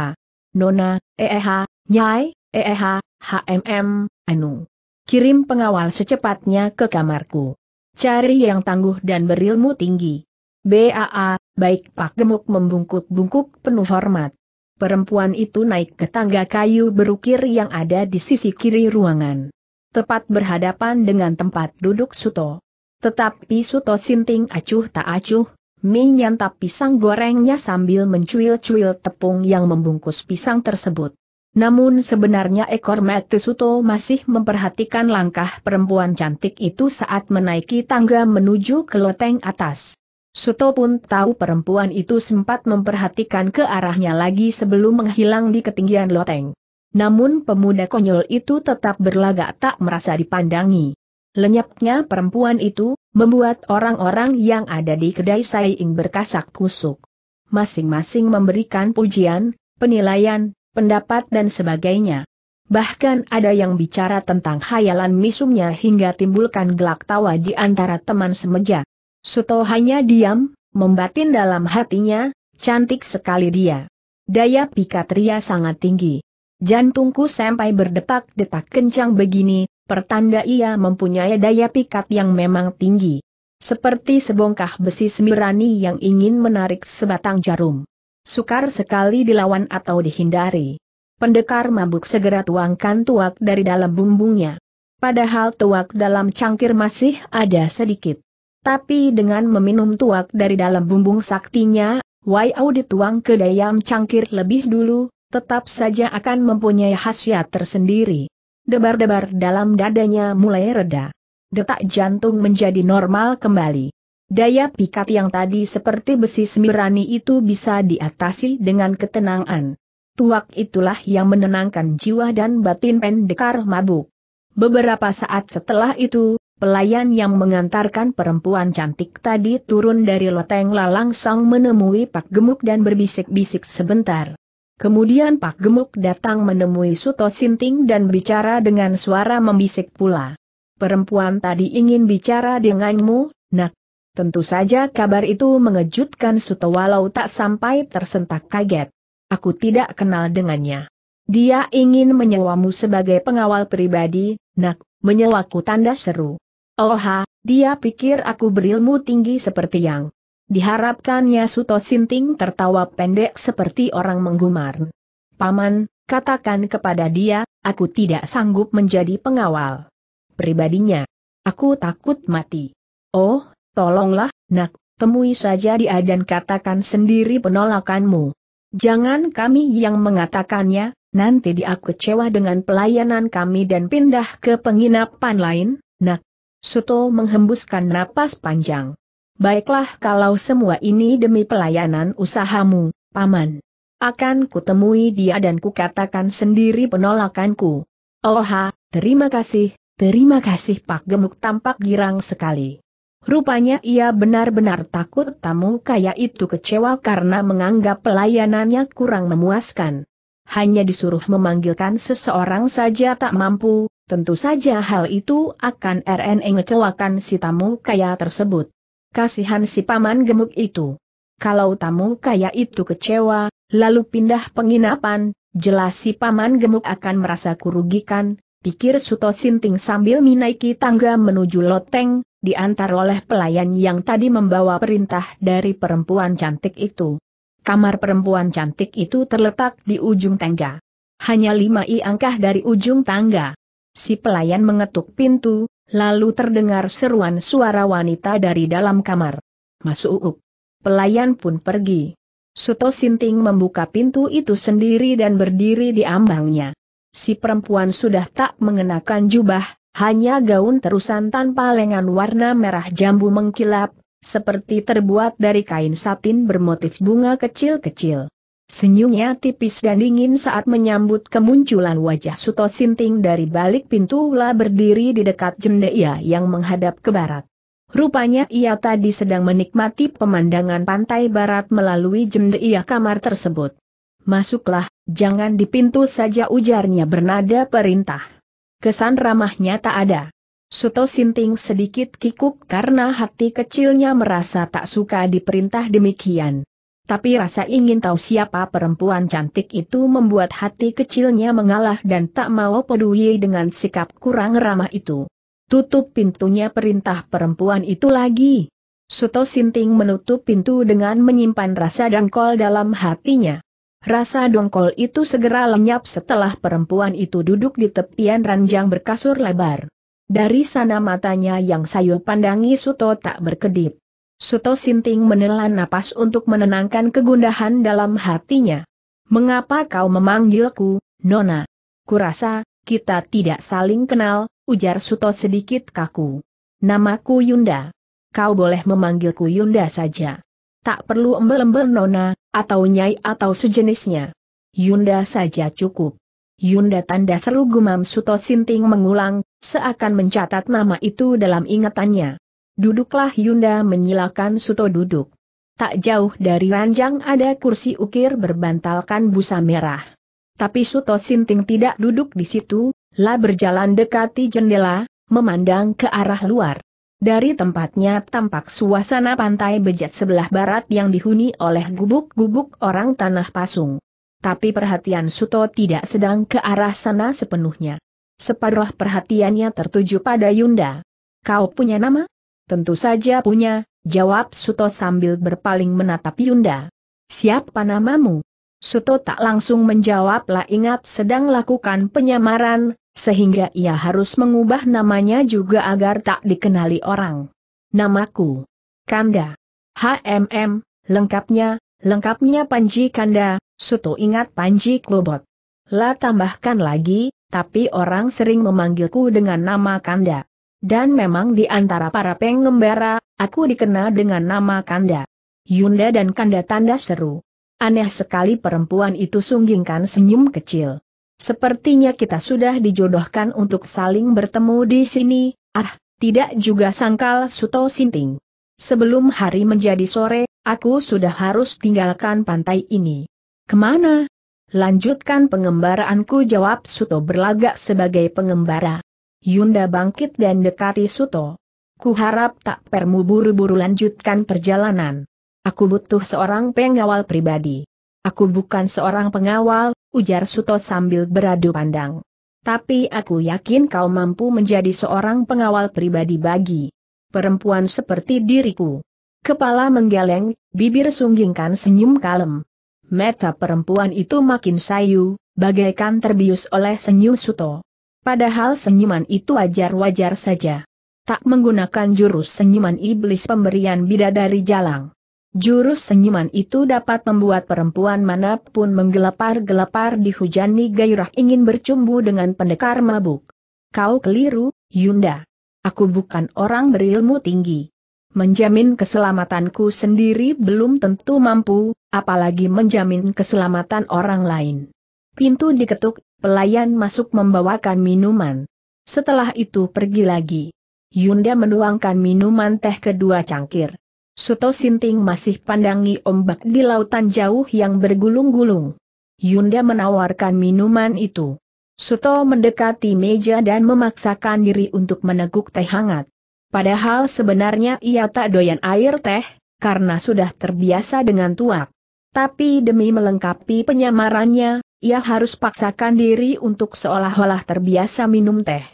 S1: Nona, eh eh, Nyai, eh eh, HMM, Anu. Kirim pengawal secepatnya ke kamarku. Cari yang tangguh dan berilmu tinggi. BAA, baik Pak Gemuk membungkuk-bungkuk penuh hormat. Perempuan itu naik ke tangga kayu berukir yang ada di sisi kiri ruangan. Tepat berhadapan dengan tempat duduk Suto. Tetapi Suto sinting acuh tak acuh, Mi nyantap pisang gorengnya sambil mencuil-cuil tepung yang membungkus pisang tersebut. Namun sebenarnya ekor mata Suto masih memperhatikan langkah perempuan cantik itu saat menaiki tangga menuju ke loteng atas. Suto pun tahu perempuan itu sempat memperhatikan ke arahnya lagi sebelum menghilang di ketinggian loteng. Namun pemuda konyol itu tetap berlagak tak merasa dipandangi. Lenyapnya perempuan itu, membuat orang-orang yang ada di kedai saing berkasak kusuk. Masing-masing memberikan pujian, penilaian, pendapat dan sebagainya. Bahkan ada yang bicara tentang khayalan misumnya hingga timbulkan gelak tawa di antara teman semeja. Suto hanya diam, membatin dalam hatinya, cantik sekali dia. Daya pikat Ria sangat tinggi. Jantungku sampai berdetak-detak kencang begini, pertanda ia mempunyai daya pikat yang memang tinggi. Seperti sebongkah besi semirani yang ingin menarik sebatang jarum. Sukar sekali dilawan atau dihindari. Pendekar mabuk segera tuangkan tuak dari dalam bumbungnya. Padahal tuak dalam cangkir masih ada sedikit. Tapi dengan meminum tuak dari dalam bumbung saktinya, Wai Au dituang ke dayam cangkir lebih dulu, tetap saja akan mempunyai khasiat tersendiri. Debar-debar dalam dadanya mulai reda. Detak jantung menjadi normal kembali. Daya pikat yang tadi seperti besi semirani itu bisa diatasi dengan ketenangan. Tuak itulah yang menenangkan jiwa dan batin pendekar mabuk. Beberapa saat setelah itu, Pelayan yang mengantarkan perempuan cantik tadi turun dari loteng langsung menemui Pak Gemuk dan berbisik-bisik sebentar. Kemudian Pak Gemuk datang menemui Suto Sinting dan bicara dengan suara membisik pula. Perempuan tadi ingin bicara denganmu, nak. Tentu saja kabar itu mengejutkan Suto walau tak sampai tersentak kaget. Aku tidak kenal dengannya. Dia ingin menyewamu sebagai pengawal pribadi, nak, menyewaku tanda seru. Oha, dia pikir aku berilmu tinggi seperti yang diharapkannya Suto Sinting tertawa pendek seperti orang menggumar. Paman, katakan kepada dia, aku tidak sanggup menjadi pengawal. Pribadinya, aku takut mati. Oh, tolonglah, nak, temui saja dia dan katakan sendiri penolakanmu. Jangan kami yang mengatakannya, nanti dia kecewa dengan pelayanan kami dan pindah ke penginapan lain, nak, Suto menghembuskan napas panjang. Baiklah kalau semua ini demi pelayanan usahamu, Paman. Akan kutemui dia dan kukatakan sendiri penolakanku. Oha, terima kasih, terima kasih Pak Gemuk tampak girang sekali. Rupanya ia benar-benar takut tamu kaya itu kecewa karena menganggap pelayanannya kurang memuaskan. Hanya disuruh memanggilkan seseorang saja tak mampu, Tentu saja hal itu akan RNE ngecewakan si tamu kaya tersebut. Kasihan si paman gemuk itu. Kalau tamu kaya itu kecewa, lalu pindah penginapan, jelas si paman gemuk akan merasa kurugikan, pikir Suto Sinting sambil menaiki tangga menuju loteng, diantar oleh pelayan yang tadi membawa perintah dari perempuan cantik itu. Kamar perempuan cantik itu terletak di ujung tangga. Hanya lima i angkah dari ujung tangga. Si pelayan mengetuk pintu, lalu terdengar seruan suara wanita dari dalam kamar. Masuk. Pelayan pun pergi. Suto Sinting membuka pintu itu sendiri dan berdiri di ambangnya. Si perempuan sudah tak mengenakan jubah, hanya gaun terusan tanpa lengan warna merah jambu mengkilap, seperti terbuat dari kain satin bermotif bunga kecil-kecil. Senyumnya tipis dan dingin saat menyambut kemunculan wajah Suto Sinting dari balik pintu lah berdiri di dekat jendela yang menghadap ke barat. Rupanya ia tadi sedang menikmati pemandangan pantai barat melalui jendela kamar tersebut. Masuklah, jangan di pintu saja ujarnya bernada perintah. Kesan ramahnya tak ada. Suto Sinting sedikit kikuk karena hati kecilnya merasa tak suka diperintah demikian. Tapi rasa ingin tahu siapa perempuan cantik itu membuat hati kecilnya mengalah dan tak mau peduli dengan sikap kurang ramah itu. Tutup pintunya perintah perempuan itu lagi. Suto Sinting menutup pintu dengan menyimpan rasa dongkol dalam hatinya. Rasa dongkol itu segera lenyap setelah perempuan itu duduk di tepian ranjang berkasur lebar. Dari sana matanya yang sayur pandangi Suto tak berkedip. Suto Sinting menelan napas untuk menenangkan kegundahan dalam hatinya. Mengapa kau memanggilku, Nona? Kurasa, kita tidak saling kenal, ujar Suto sedikit kaku. Namaku Yunda. Kau boleh memanggilku Yunda saja. Tak perlu embel-embel Nona, atau Nyai atau sejenisnya. Yunda saja cukup. Yunda tanda seru gumam Suto Sinting mengulang, seakan mencatat nama itu dalam ingatannya. Duduklah Yunda menyilakan Suto duduk. Tak jauh dari ranjang ada kursi ukir berbantalkan busa merah. Tapi Suto Sinting tidak duduk di situ, lah berjalan dekati jendela, memandang ke arah luar. Dari tempatnya tampak suasana pantai bejat sebelah barat yang dihuni oleh gubuk-gubuk orang tanah pasung. Tapi perhatian Suto tidak sedang ke arah sana sepenuhnya. Separuh perhatiannya tertuju pada Yunda. Kau punya nama? Tentu saja punya, jawab Suto sambil berpaling menatap Yunda. Siapa namamu? Suto tak langsung menjawab lah ingat sedang lakukan penyamaran, sehingga ia harus mengubah namanya juga agar tak dikenali orang. Namaku. Kanda. HMM, lengkapnya, lengkapnya Panji Kanda, Suto ingat Panji Klobot. Lah tambahkan lagi, tapi orang sering memanggilku dengan nama Kanda. Dan memang di antara para pengembara, aku dikenal dengan nama Kanda. Yunda dan Kanda tanda seru. Aneh sekali perempuan itu sunggingkan senyum kecil. Sepertinya kita sudah dijodohkan untuk saling bertemu di sini, ah, tidak juga sangkal Suto Sinting. Sebelum hari menjadi sore, aku sudah harus tinggalkan pantai ini. Kemana? Lanjutkan pengembaraanku jawab Suto berlagak sebagai pengembara. Yunda bangkit dan dekati Suto. Kuharap tak permu buru-buru lanjutkan perjalanan. Aku butuh seorang pengawal pribadi. Aku bukan seorang pengawal, ujar Suto sambil beradu pandang. Tapi aku yakin kau mampu menjadi seorang pengawal pribadi bagi perempuan seperti diriku. Kepala menggeleng, bibir sunggingkan senyum kalem. Mata perempuan itu makin sayu, bagaikan terbius oleh senyum Suto. Padahal senyuman itu wajar-wajar saja. Tak menggunakan jurus senyuman iblis pemberian bidadari jalang. Jurus senyuman itu dapat membuat perempuan manapun menggelepar-gelepar dihujani gairah ingin bercumbu dengan pendekar mabuk. Kau keliru, Yunda. Aku bukan orang berilmu tinggi. Menjamin keselamatanku sendiri belum tentu mampu, apalagi menjamin keselamatan orang lain. Pintu diketuk, pelayan masuk membawakan minuman. Setelah itu pergi lagi. Yunda menuangkan minuman teh kedua cangkir. Suto Sinting masih pandangi ombak di lautan jauh yang bergulung-gulung. Yunda menawarkan minuman itu. Suto mendekati meja dan memaksakan diri untuk meneguk teh hangat. Padahal sebenarnya ia tak doyan air teh, karena sudah terbiasa dengan tuak. Tapi demi melengkapi penyamarannya, ia harus paksakan diri untuk seolah-olah terbiasa minum teh.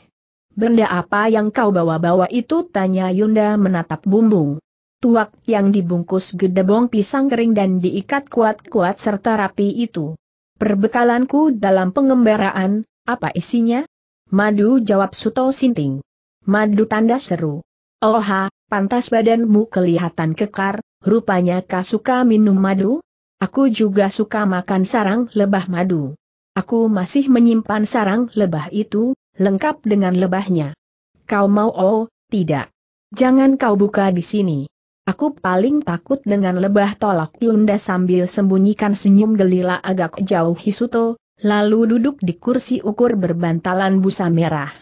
S1: Benda apa yang kau bawa-bawa itu? tanya Yunda menatap bumbung. Tuak yang dibungkus gedebong pisang kering dan diikat kuat-kuat serta rapi itu. Perbekalanku dalam pengembaraan, apa isinya? Madu jawab Suto Sinting. Madu tanda seru. Oha, pantas badanmu kelihatan kekar, rupanya kau suka minum madu? Aku juga suka makan sarang lebah madu. Aku masih menyimpan sarang lebah itu, lengkap dengan lebahnya. Kau mau oh, tidak. Jangan kau buka di sini. Aku paling takut dengan lebah tolak Yunda sambil sembunyikan senyum gelila agak jauh Hisuto, lalu duduk di kursi ukur berbantalan busa merah.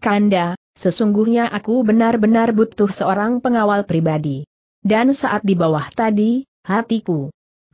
S1: Kanda, sesungguhnya aku benar-benar butuh seorang pengawal pribadi. Dan saat di bawah tadi, hatiku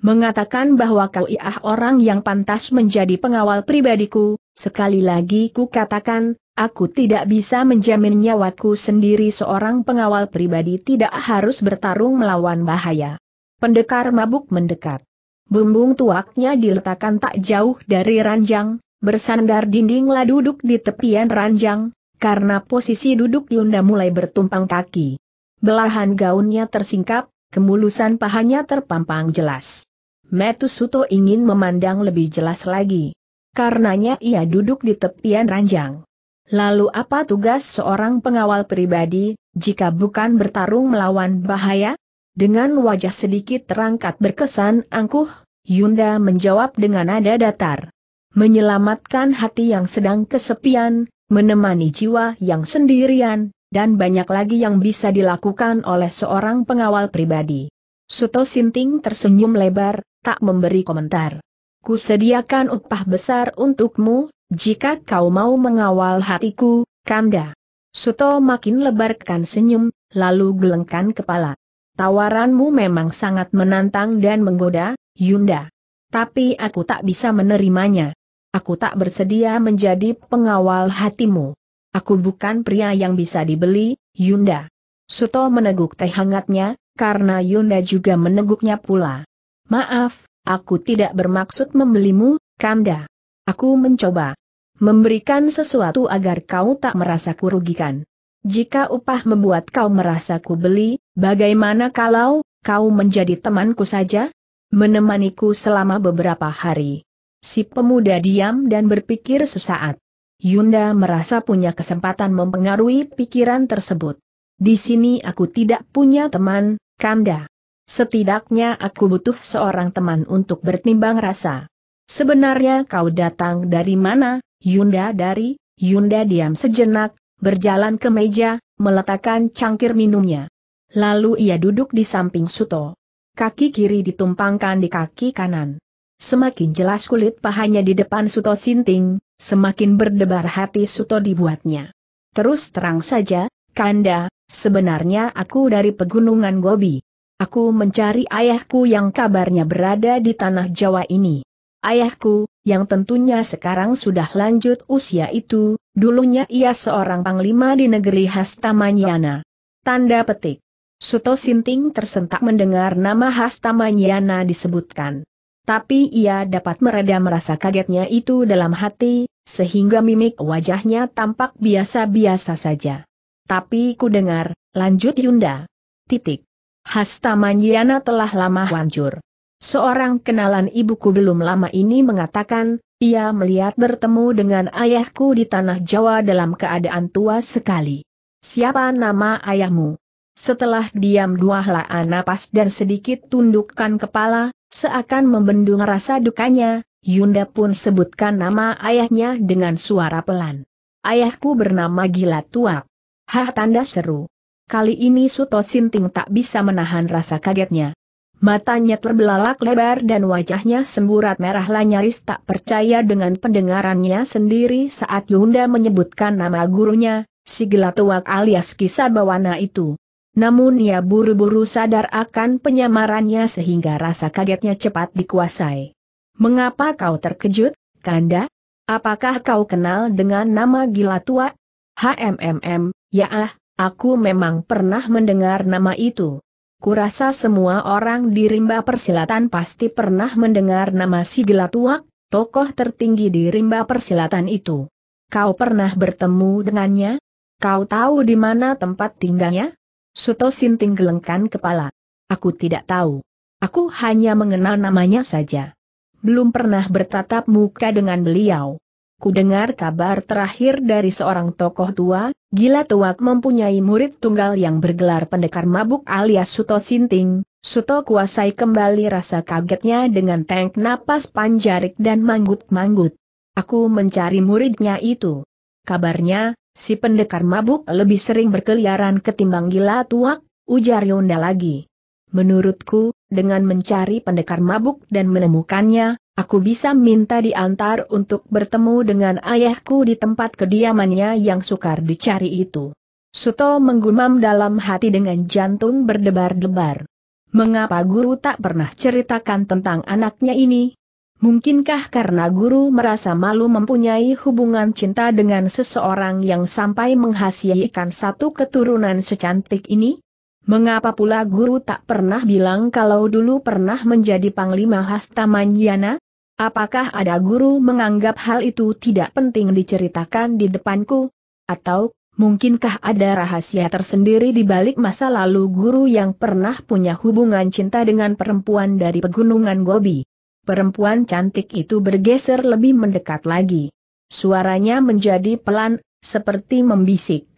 S1: mengatakan bahwa kau iah orang yang pantas menjadi pengawal pribadiku, sekali lagi ku katakan, aku tidak bisa menjamin nyawaku sendiri seorang pengawal pribadi tidak harus bertarung melawan bahaya. Pendekar mabuk mendekat. Bumbung tuaknya diletakkan tak jauh dari ranjang, bersandar dindinglah duduk di tepian ranjang, karena posisi duduk Yunda mulai bertumpang kaki. Belahan gaunnya tersingkap, kemulusan pahanya terpampang jelas. Metusuto ingin memandang lebih jelas lagi. Karenanya ia duduk di tepian ranjang. Lalu apa tugas seorang pengawal pribadi, jika bukan bertarung melawan bahaya? Dengan wajah sedikit terangkat berkesan angkuh, Yunda menjawab dengan nada datar. Menyelamatkan hati yang sedang kesepian, menemani jiwa yang sendirian, dan banyak lagi yang bisa dilakukan oleh seorang pengawal pribadi. Suto Sinting tersenyum lebar, tak memberi komentar. Kusediakan upah besar untukmu, jika kau mau mengawal hatiku, Kanda. Suto makin lebarkan senyum, lalu gelengkan kepala. Tawaranmu memang sangat menantang dan menggoda, Yunda. Tapi aku tak bisa menerimanya. Aku tak bersedia menjadi pengawal hatimu. Aku bukan pria yang bisa dibeli, Yunda. Suto meneguk teh hangatnya, karena Yunda juga meneguknya pula. Maaf, aku tidak bermaksud membelimu, Kanda. Aku mencoba memberikan sesuatu agar kau tak merasa kurugikan. Jika upah membuat kau merasa kubeli, bagaimana kalau kau menjadi temanku saja? Menemaniku selama beberapa hari. Si pemuda diam dan berpikir sesaat. Yunda merasa punya kesempatan mempengaruhi pikiran tersebut. Di sini aku tidak punya teman, Kanda. Setidaknya aku butuh seorang teman untuk bertimbang rasa. Sebenarnya kau datang dari mana, Yunda dari, Yunda diam sejenak, berjalan ke meja, meletakkan cangkir minumnya. Lalu ia duduk di samping Suto. Kaki kiri ditumpangkan di kaki kanan. Semakin jelas kulit pahanya di depan Suto Sinting, semakin berdebar hati Suto dibuatnya. Terus terang saja, Kanda, sebenarnya aku dari pegunungan Gobi. Aku mencari ayahku yang kabarnya berada di tanah Jawa ini. Ayahku, yang tentunya sekarang sudah lanjut usia itu, dulunya ia seorang panglima di negeri Hastamanyana. Tanda petik. Suto Sinting tersentak mendengar nama Hastamanyana disebutkan. Tapi ia dapat meredam rasa kagetnya itu dalam hati, sehingga mimik wajahnya tampak biasa-biasa saja. Tapi ku dengar, lanjut Yunda. Titik. Hasta Manjiana telah lama hancur. Seorang kenalan ibuku belum lama ini mengatakan, ia melihat bertemu dengan ayahku di tanah Jawa dalam keadaan tua sekali. Siapa nama ayahmu? Setelah diam dua helaan napas dan sedikit tundukkan kepala, seakan membendung rasa dukanya, Yunda pun sebutkan nama ayahnya dengan suara pelan. Ayahku bernama Gila tua. Hah tanda seru. Kali ini Suto Sinting tak bisa menahan rasa kagetnya. Matanya terbelalak lebar dan wajahnya semburat merah nyaris tak percaya dengan pendengarannya sendiri saat Yunda menyebutkan nama gurunya, si Gelatuak alias kisah bawana itu. Namun ia buru-buru sadar akan penyamarannya sehingga rasa kagetnya cepat dikuasai. Mengapa kau terkejut, Kanda? Apakah kau kenal dengan nama Gila HMM, HMMM, ya ah, Aku memang pernah mendengar nama itu. Kurasa semua orang di rimba persilatan pasti pernah mendengar nama si Gelatuak, tokoh tertinggi di rimba persilatan itu. Kau pernah bertemu dengannya? Kau tahu di mana tempat tinggalnya? Suto Sinting gelengkan kepala. Aku tidak tahu. Aku hanya mengenal namanya saja. Belum pernah bertatap muka dengan beliau aku dengar kabar terakhir dari seorang tokoh tua, gila tuak mempunyai murid tunggal yang bergelar pendekar mabuk alias Suto Sinting, Suto kuasai kembali rasa kagetnya dengan tank napas panjarik dan manggut-manggut. Aku mencari muridnya itu. Kabarnya, si pendekar mabuk lebih sering berkeliaran ketimbang gila tuak, ujar Yonda lagi. Menurutku, dengan mencari pendekar mabuk dan menemukannya, Aku bisa minta diantar untuk bertemu dengan ayahku di tempat kediamannya yang sukar dicari itu. Suto menggumam dalam hati dengan jantung berdebar-debar. Mengapa guru tak pernah ceritakan tentang anaknya ini? Mungkinkah karena guru merasa malu mempunyai hubungan cinta dengan seseorang yang sampai menghasilkan satu keturunan secantik ini? Mengapa pula guru tak pernah bilang kalau dulu pernah menjadi Panglima Hastamanyana? Apakah ada guru menganggap hal itu tidak penting diceritakan di depanku? Atau, mungkinkah ada rahasia tersendiri di balik masa lalu guru yang pernah punya hubungan cinta dengan perempuan dari pegunungan Gobi? Perempuan cantik itu bergeser lebih mendekat lagi. Suaranya menjadi pelan, seperti membisik.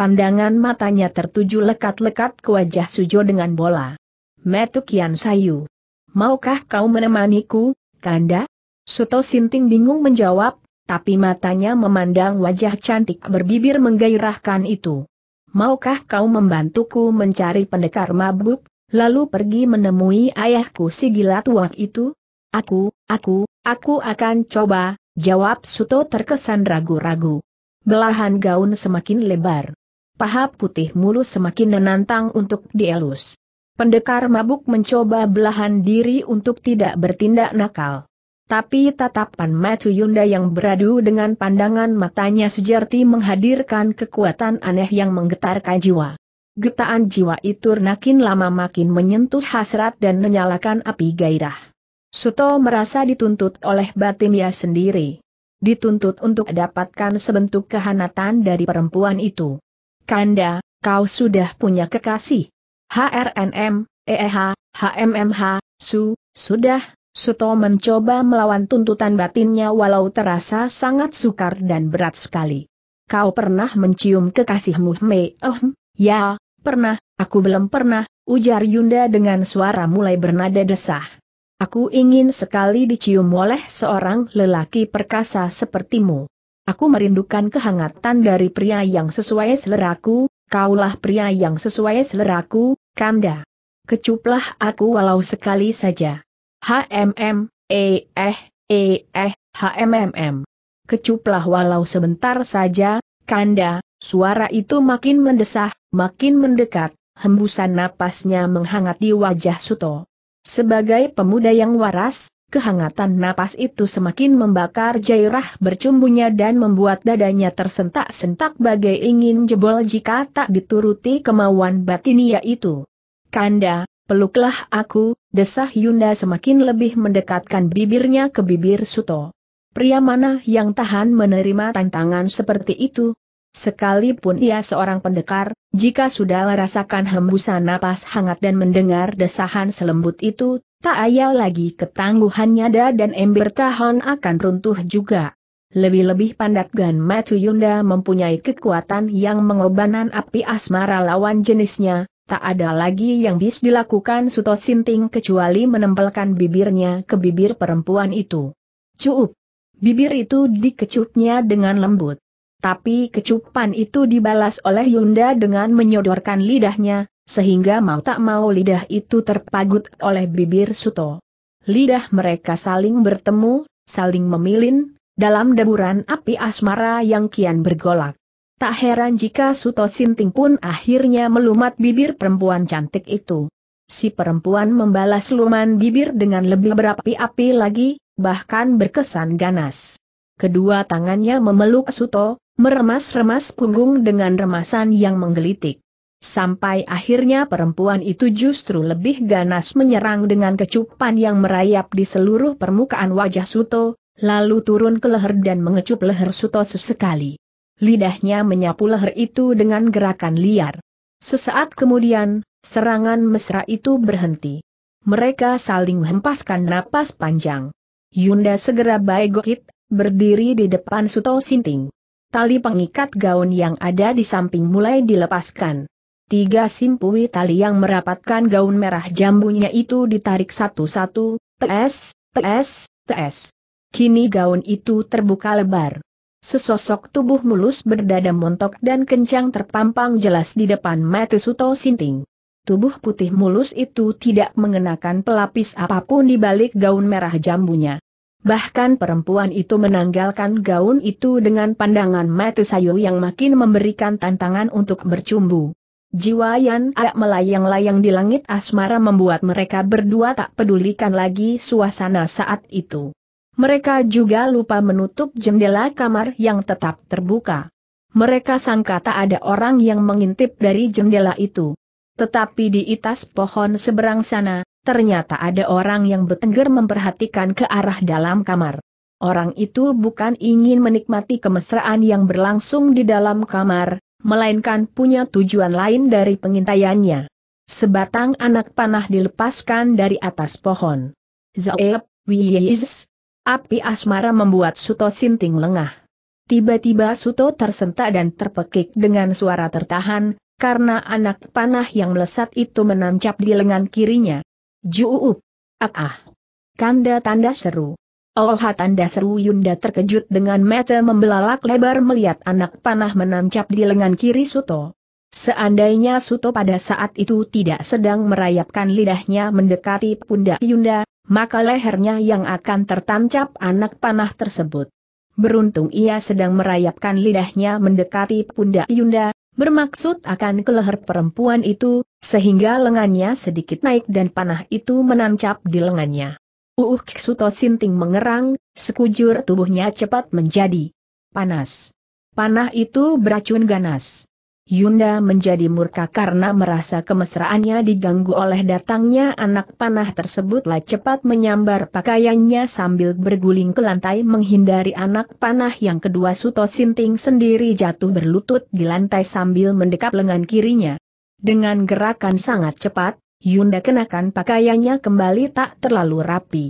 S1: Pandangan matanya tertuju lekat-lekat ke wajah Sujo dengan bola. Metukian Sayu. Maukah kau menemaniku, Kanda? Suto Sinting bingung menjawab, tapi matanya memandang wajah cantik berbibir menggairahkan itu. Maukah kau membantuku mencari pendekar mabuk, lalu pergi menemui ayahku si gila tua itu? Aku, aku, aku akan coba, jawab Suto terkesan ragu-ragu. Belahan gaun semakin lebar paha putih mulus semakin menantang untuk dielus. Pendekar mabuk mencoba belahan diri untuk tidak bertindak nakal. Tapi tatapan Matu Yunda yang beradu dengan pandangan matanya sejati menghadirkan kekuatan aneh yang menggetarkan jiwa. Getaan jiwa itu nakin lama makin menyentuh hasrat dan menyalakan api gairah. Suto merasa dituntut oleh batinnya sendiri. Dituntut untuk dapatkan sebentuk kehanatan dari perempuan itu. Kanda, kau sudah punya kekasih. HRNM, EEH, HMMH, Su, sudah, Suto mencoba melawan tuntutan batinnya walau terasa sangat sukar dan berat sekali. Kau pernah mencium kekasihmu Mei Oh, ehm? ya, pernah, aku belum pernah, ujar Yunda dengan suara mulai bernada desah. Aku ingin sekali dicium oleh seorang lelaki perkasa sepertimu. Aku merindukan kehangatan dari pria yang sesuai seleraku, kaulah pria yang sesuai seleraku, Kanda. Kecuplah aku walau sekali saja. HMM, eh, eh, eh, HMMM. Eh, Kecuplah walau sebentar saja, Kanda, suara itu makin mendesah, makin mendekat, hembusan napasnya menghangat di wajah Suto. Sebagai pemuda yang waras, Kehangatan napas itu semakin membakar jairah bercumbunya dan membuat dadanya tersentak-sentak bagai ingin jebol jika tak dituruti kemauan batinia itu. Kanda, peluklah aku, desah Yunda semakin lebih mendekatkan bibirnya ke bibir Suto. Pria mana yang tahan menerima tantangan seperti itu? Sekalipun ia seorang pendekar, jika sudah merasakan hembusan napas hangat dan mendengar desahan selembut itu, Tak ayal lagi ketangguhannya Da dan Ember tahan akan runtuh juga. Lebih-lebih Pandat Gan Macu Yunda mempunyai kekuatan yang mengobanan api asmara lawan jenisnya, tak ada lagi yang bis dilakukan Suto Sinting kecuali menempelkan bibirnya ke bibir perempuan itu. Cuup! Bibir itu dikecupnya dengan lembut. Tapi kecupan itu dibalas oleh Yunda dengan menyodorkan lidahnya, sehingga mau tak mau lidah itu terpagut oleh bibir Suto. Lidah mereka saling bertemu, saling memilin, dalam deburan api asmara yang kian bergolak. Tak heran jika Suto Sinting pun akhirnya melumat bibir perempuan cantik itu. Si perempuan membalas luman bibir dengan lebih berapi-api lagi, bahkan berkesan ganas. Kedua tangannya memeluk Suto, meremas-remas punggung dengan remasan yang menggelitik. Sampai akhirnya perempuan itu justru lebih ganas menyerang dengan kecupan yang merayap di seluruh permukaan wajah Suto, lalu turun ke leher dan mengecup leher Suto sesekali. Lidahnya menyapu leher itu dengan gerakan liar. Sesaat kemudian, serangan mesra itu berhenti. Mereka saling hempaskan napas panjang. Yunda segera baik berdiri di depan Suto Sinting. Tali pengikat gaun yang ada di samping mulai dilepaskan. Tiga simpui tali yang merapatkan gaun merah jambunya itu ditarik satu-satu, tes, tes, tes. Kini gaun itu terbuka lebar. Sesosok tubuh mulus berdada montok dan kencang terpampang jelas di depan mata Suto Sinting. Tubuh putih mulus itu tidak mengenakan pelapis apapun di balik gaun merah jambunya. Bahkan perempuan itu menanggalkan gaun itu dengan pandangan mata sayu yang makin memberikan tantangan untuk bercumbu. Jiwa Yan Ak melayang-layang di langit asmara membuat mereka berdua tak pedulikan lagi suasana saat itu. Mereka juga lupa menutup jendela kamar yang tetap terbuka. Mereka sangka tak ada orang yang mengintip dari jendela itu. Tetapi di atas pohon seberang sana, ternyata ada orang yang bertengger memperhatikan ke arah dalam kamar. Orang itu bukan ingin menikmati kemesraan yang berlangsung di dalam kamar, melainkan punya tujuan lain dari pengintaiannya. Sebatang anak panah dilepaskan dari atas pohon. Zaeb, wiyis, api asmara membuat Suto Sinting lengah. Tiba-tiba Suto tersentak dan terpekik dengan suara tertahan, karena anak panah yang melesat itu menancap di lengan kirinya. Juup! Ah ah! Kanda tanda seru. Oh Hatanda seru Yunda terkejut dengan mata membelalak lebar melihat anak panah menancap di lengan kiri Suto. Seandainya Suto pada saat itu tidak sedang merayapkan lidahnya mendekati pundak Yunda, maka lehernya yang akan tertancap anak panah tersebut. Beruntung ia sedang merayapkan lidahnya mendekati pundak Yunda, bermaksud akan ke leher perempuan itu, sehingga lengannya sedikit naik dan panah itu menancap di lengannya. Uuh Kiksuto Sinting mengerang, sekujur tubuhnya cepat menjadi panas. Panah itu beracun ganas. Yunda menjadi murka karena merasa kemesraannya diganggu oleh datangnya anak panah tersebutlah cepat menyambar pakaiannya sambil berguling ke lantai menghindari anak panah yang kedua Suto Sinting sendiri jatuh berlutut di lantai sambil mendekap lengan kirinya. Dengan gerakan sangat cepat, Yunda kenakan pakaiannya kembali tak terlalu rapi.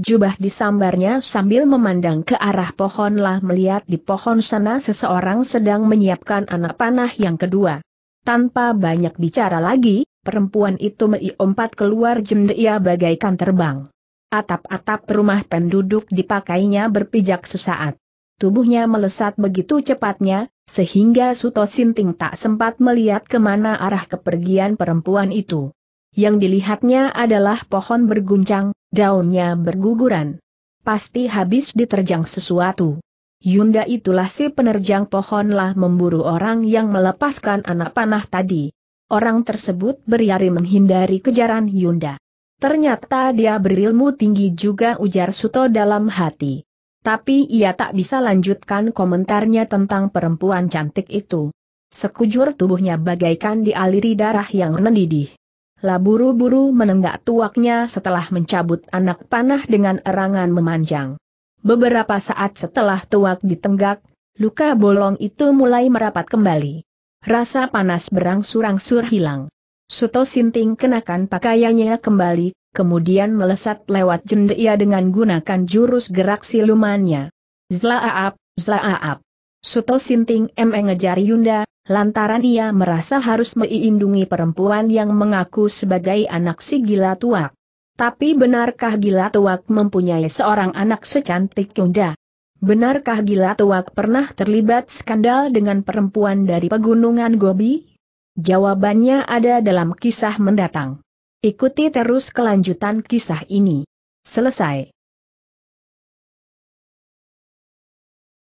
S1: Jubah disambarnya sambil memandang ke arah pohon lah melihat di pohon sana seseorang sedang menyiapkan anak panah yang kedua. Tanpa banyak bicara lagi, perempuan itu meiompat keluar jendela bagaikan terbang. Atap-atap rumah penduduk dipakainya berpijak sesaat. Tubuhnya melesat begitu cepatnya, sehingga Suto Sinting tak sempat melihat kemana arah kepergian perempuan itu yang dilihatnya adalah pohon berguncang, daunnya berguguran. Pasti habis diterjang sesuatu. Yunda itulah si penerjang pohonlah memburu orang yang melepaskan anak panah tadi. Orang tersebut berlari menghindari kejaran Yunda. Ternyata dia berilmu tinggi juga ujar Suto dalam hati. Tapi ia tak bisa lanjutkan komentarnya tentang perempuan cantik itu. Sekujur tubuhnya bagaikan dialiri darah yang mendidih. La buru-buru menenggak tuaknya setelah mencabut anak panah dengan erangan memanjang. Beberapa saat setelah tuak ditenggak, luka bolong itu mulai merapat kembali. Rasa panas berangsur-angsur hilang. Suto Sinting kenakan pakaiannya kembali, kemudian melesat lewat jendela dengan gunakan jurus gerak silumannya. Zlaaap, zlaaap. Suto Sinting emeng ngejar Yunda, lantaran ia merasa harus melindungi perempuan yang mengaku sebagai anak si gila tua. Tapi benarkah gila tua mempunyai seorang anak secantik Yunda? Benarkah gila tua pernah terlibat skandal dengan perempuan dari pegunungan Gobi? Jawabannya ada dalam kisah mendatang. Ikuti terus kelanjutan kisah ini. Selesai.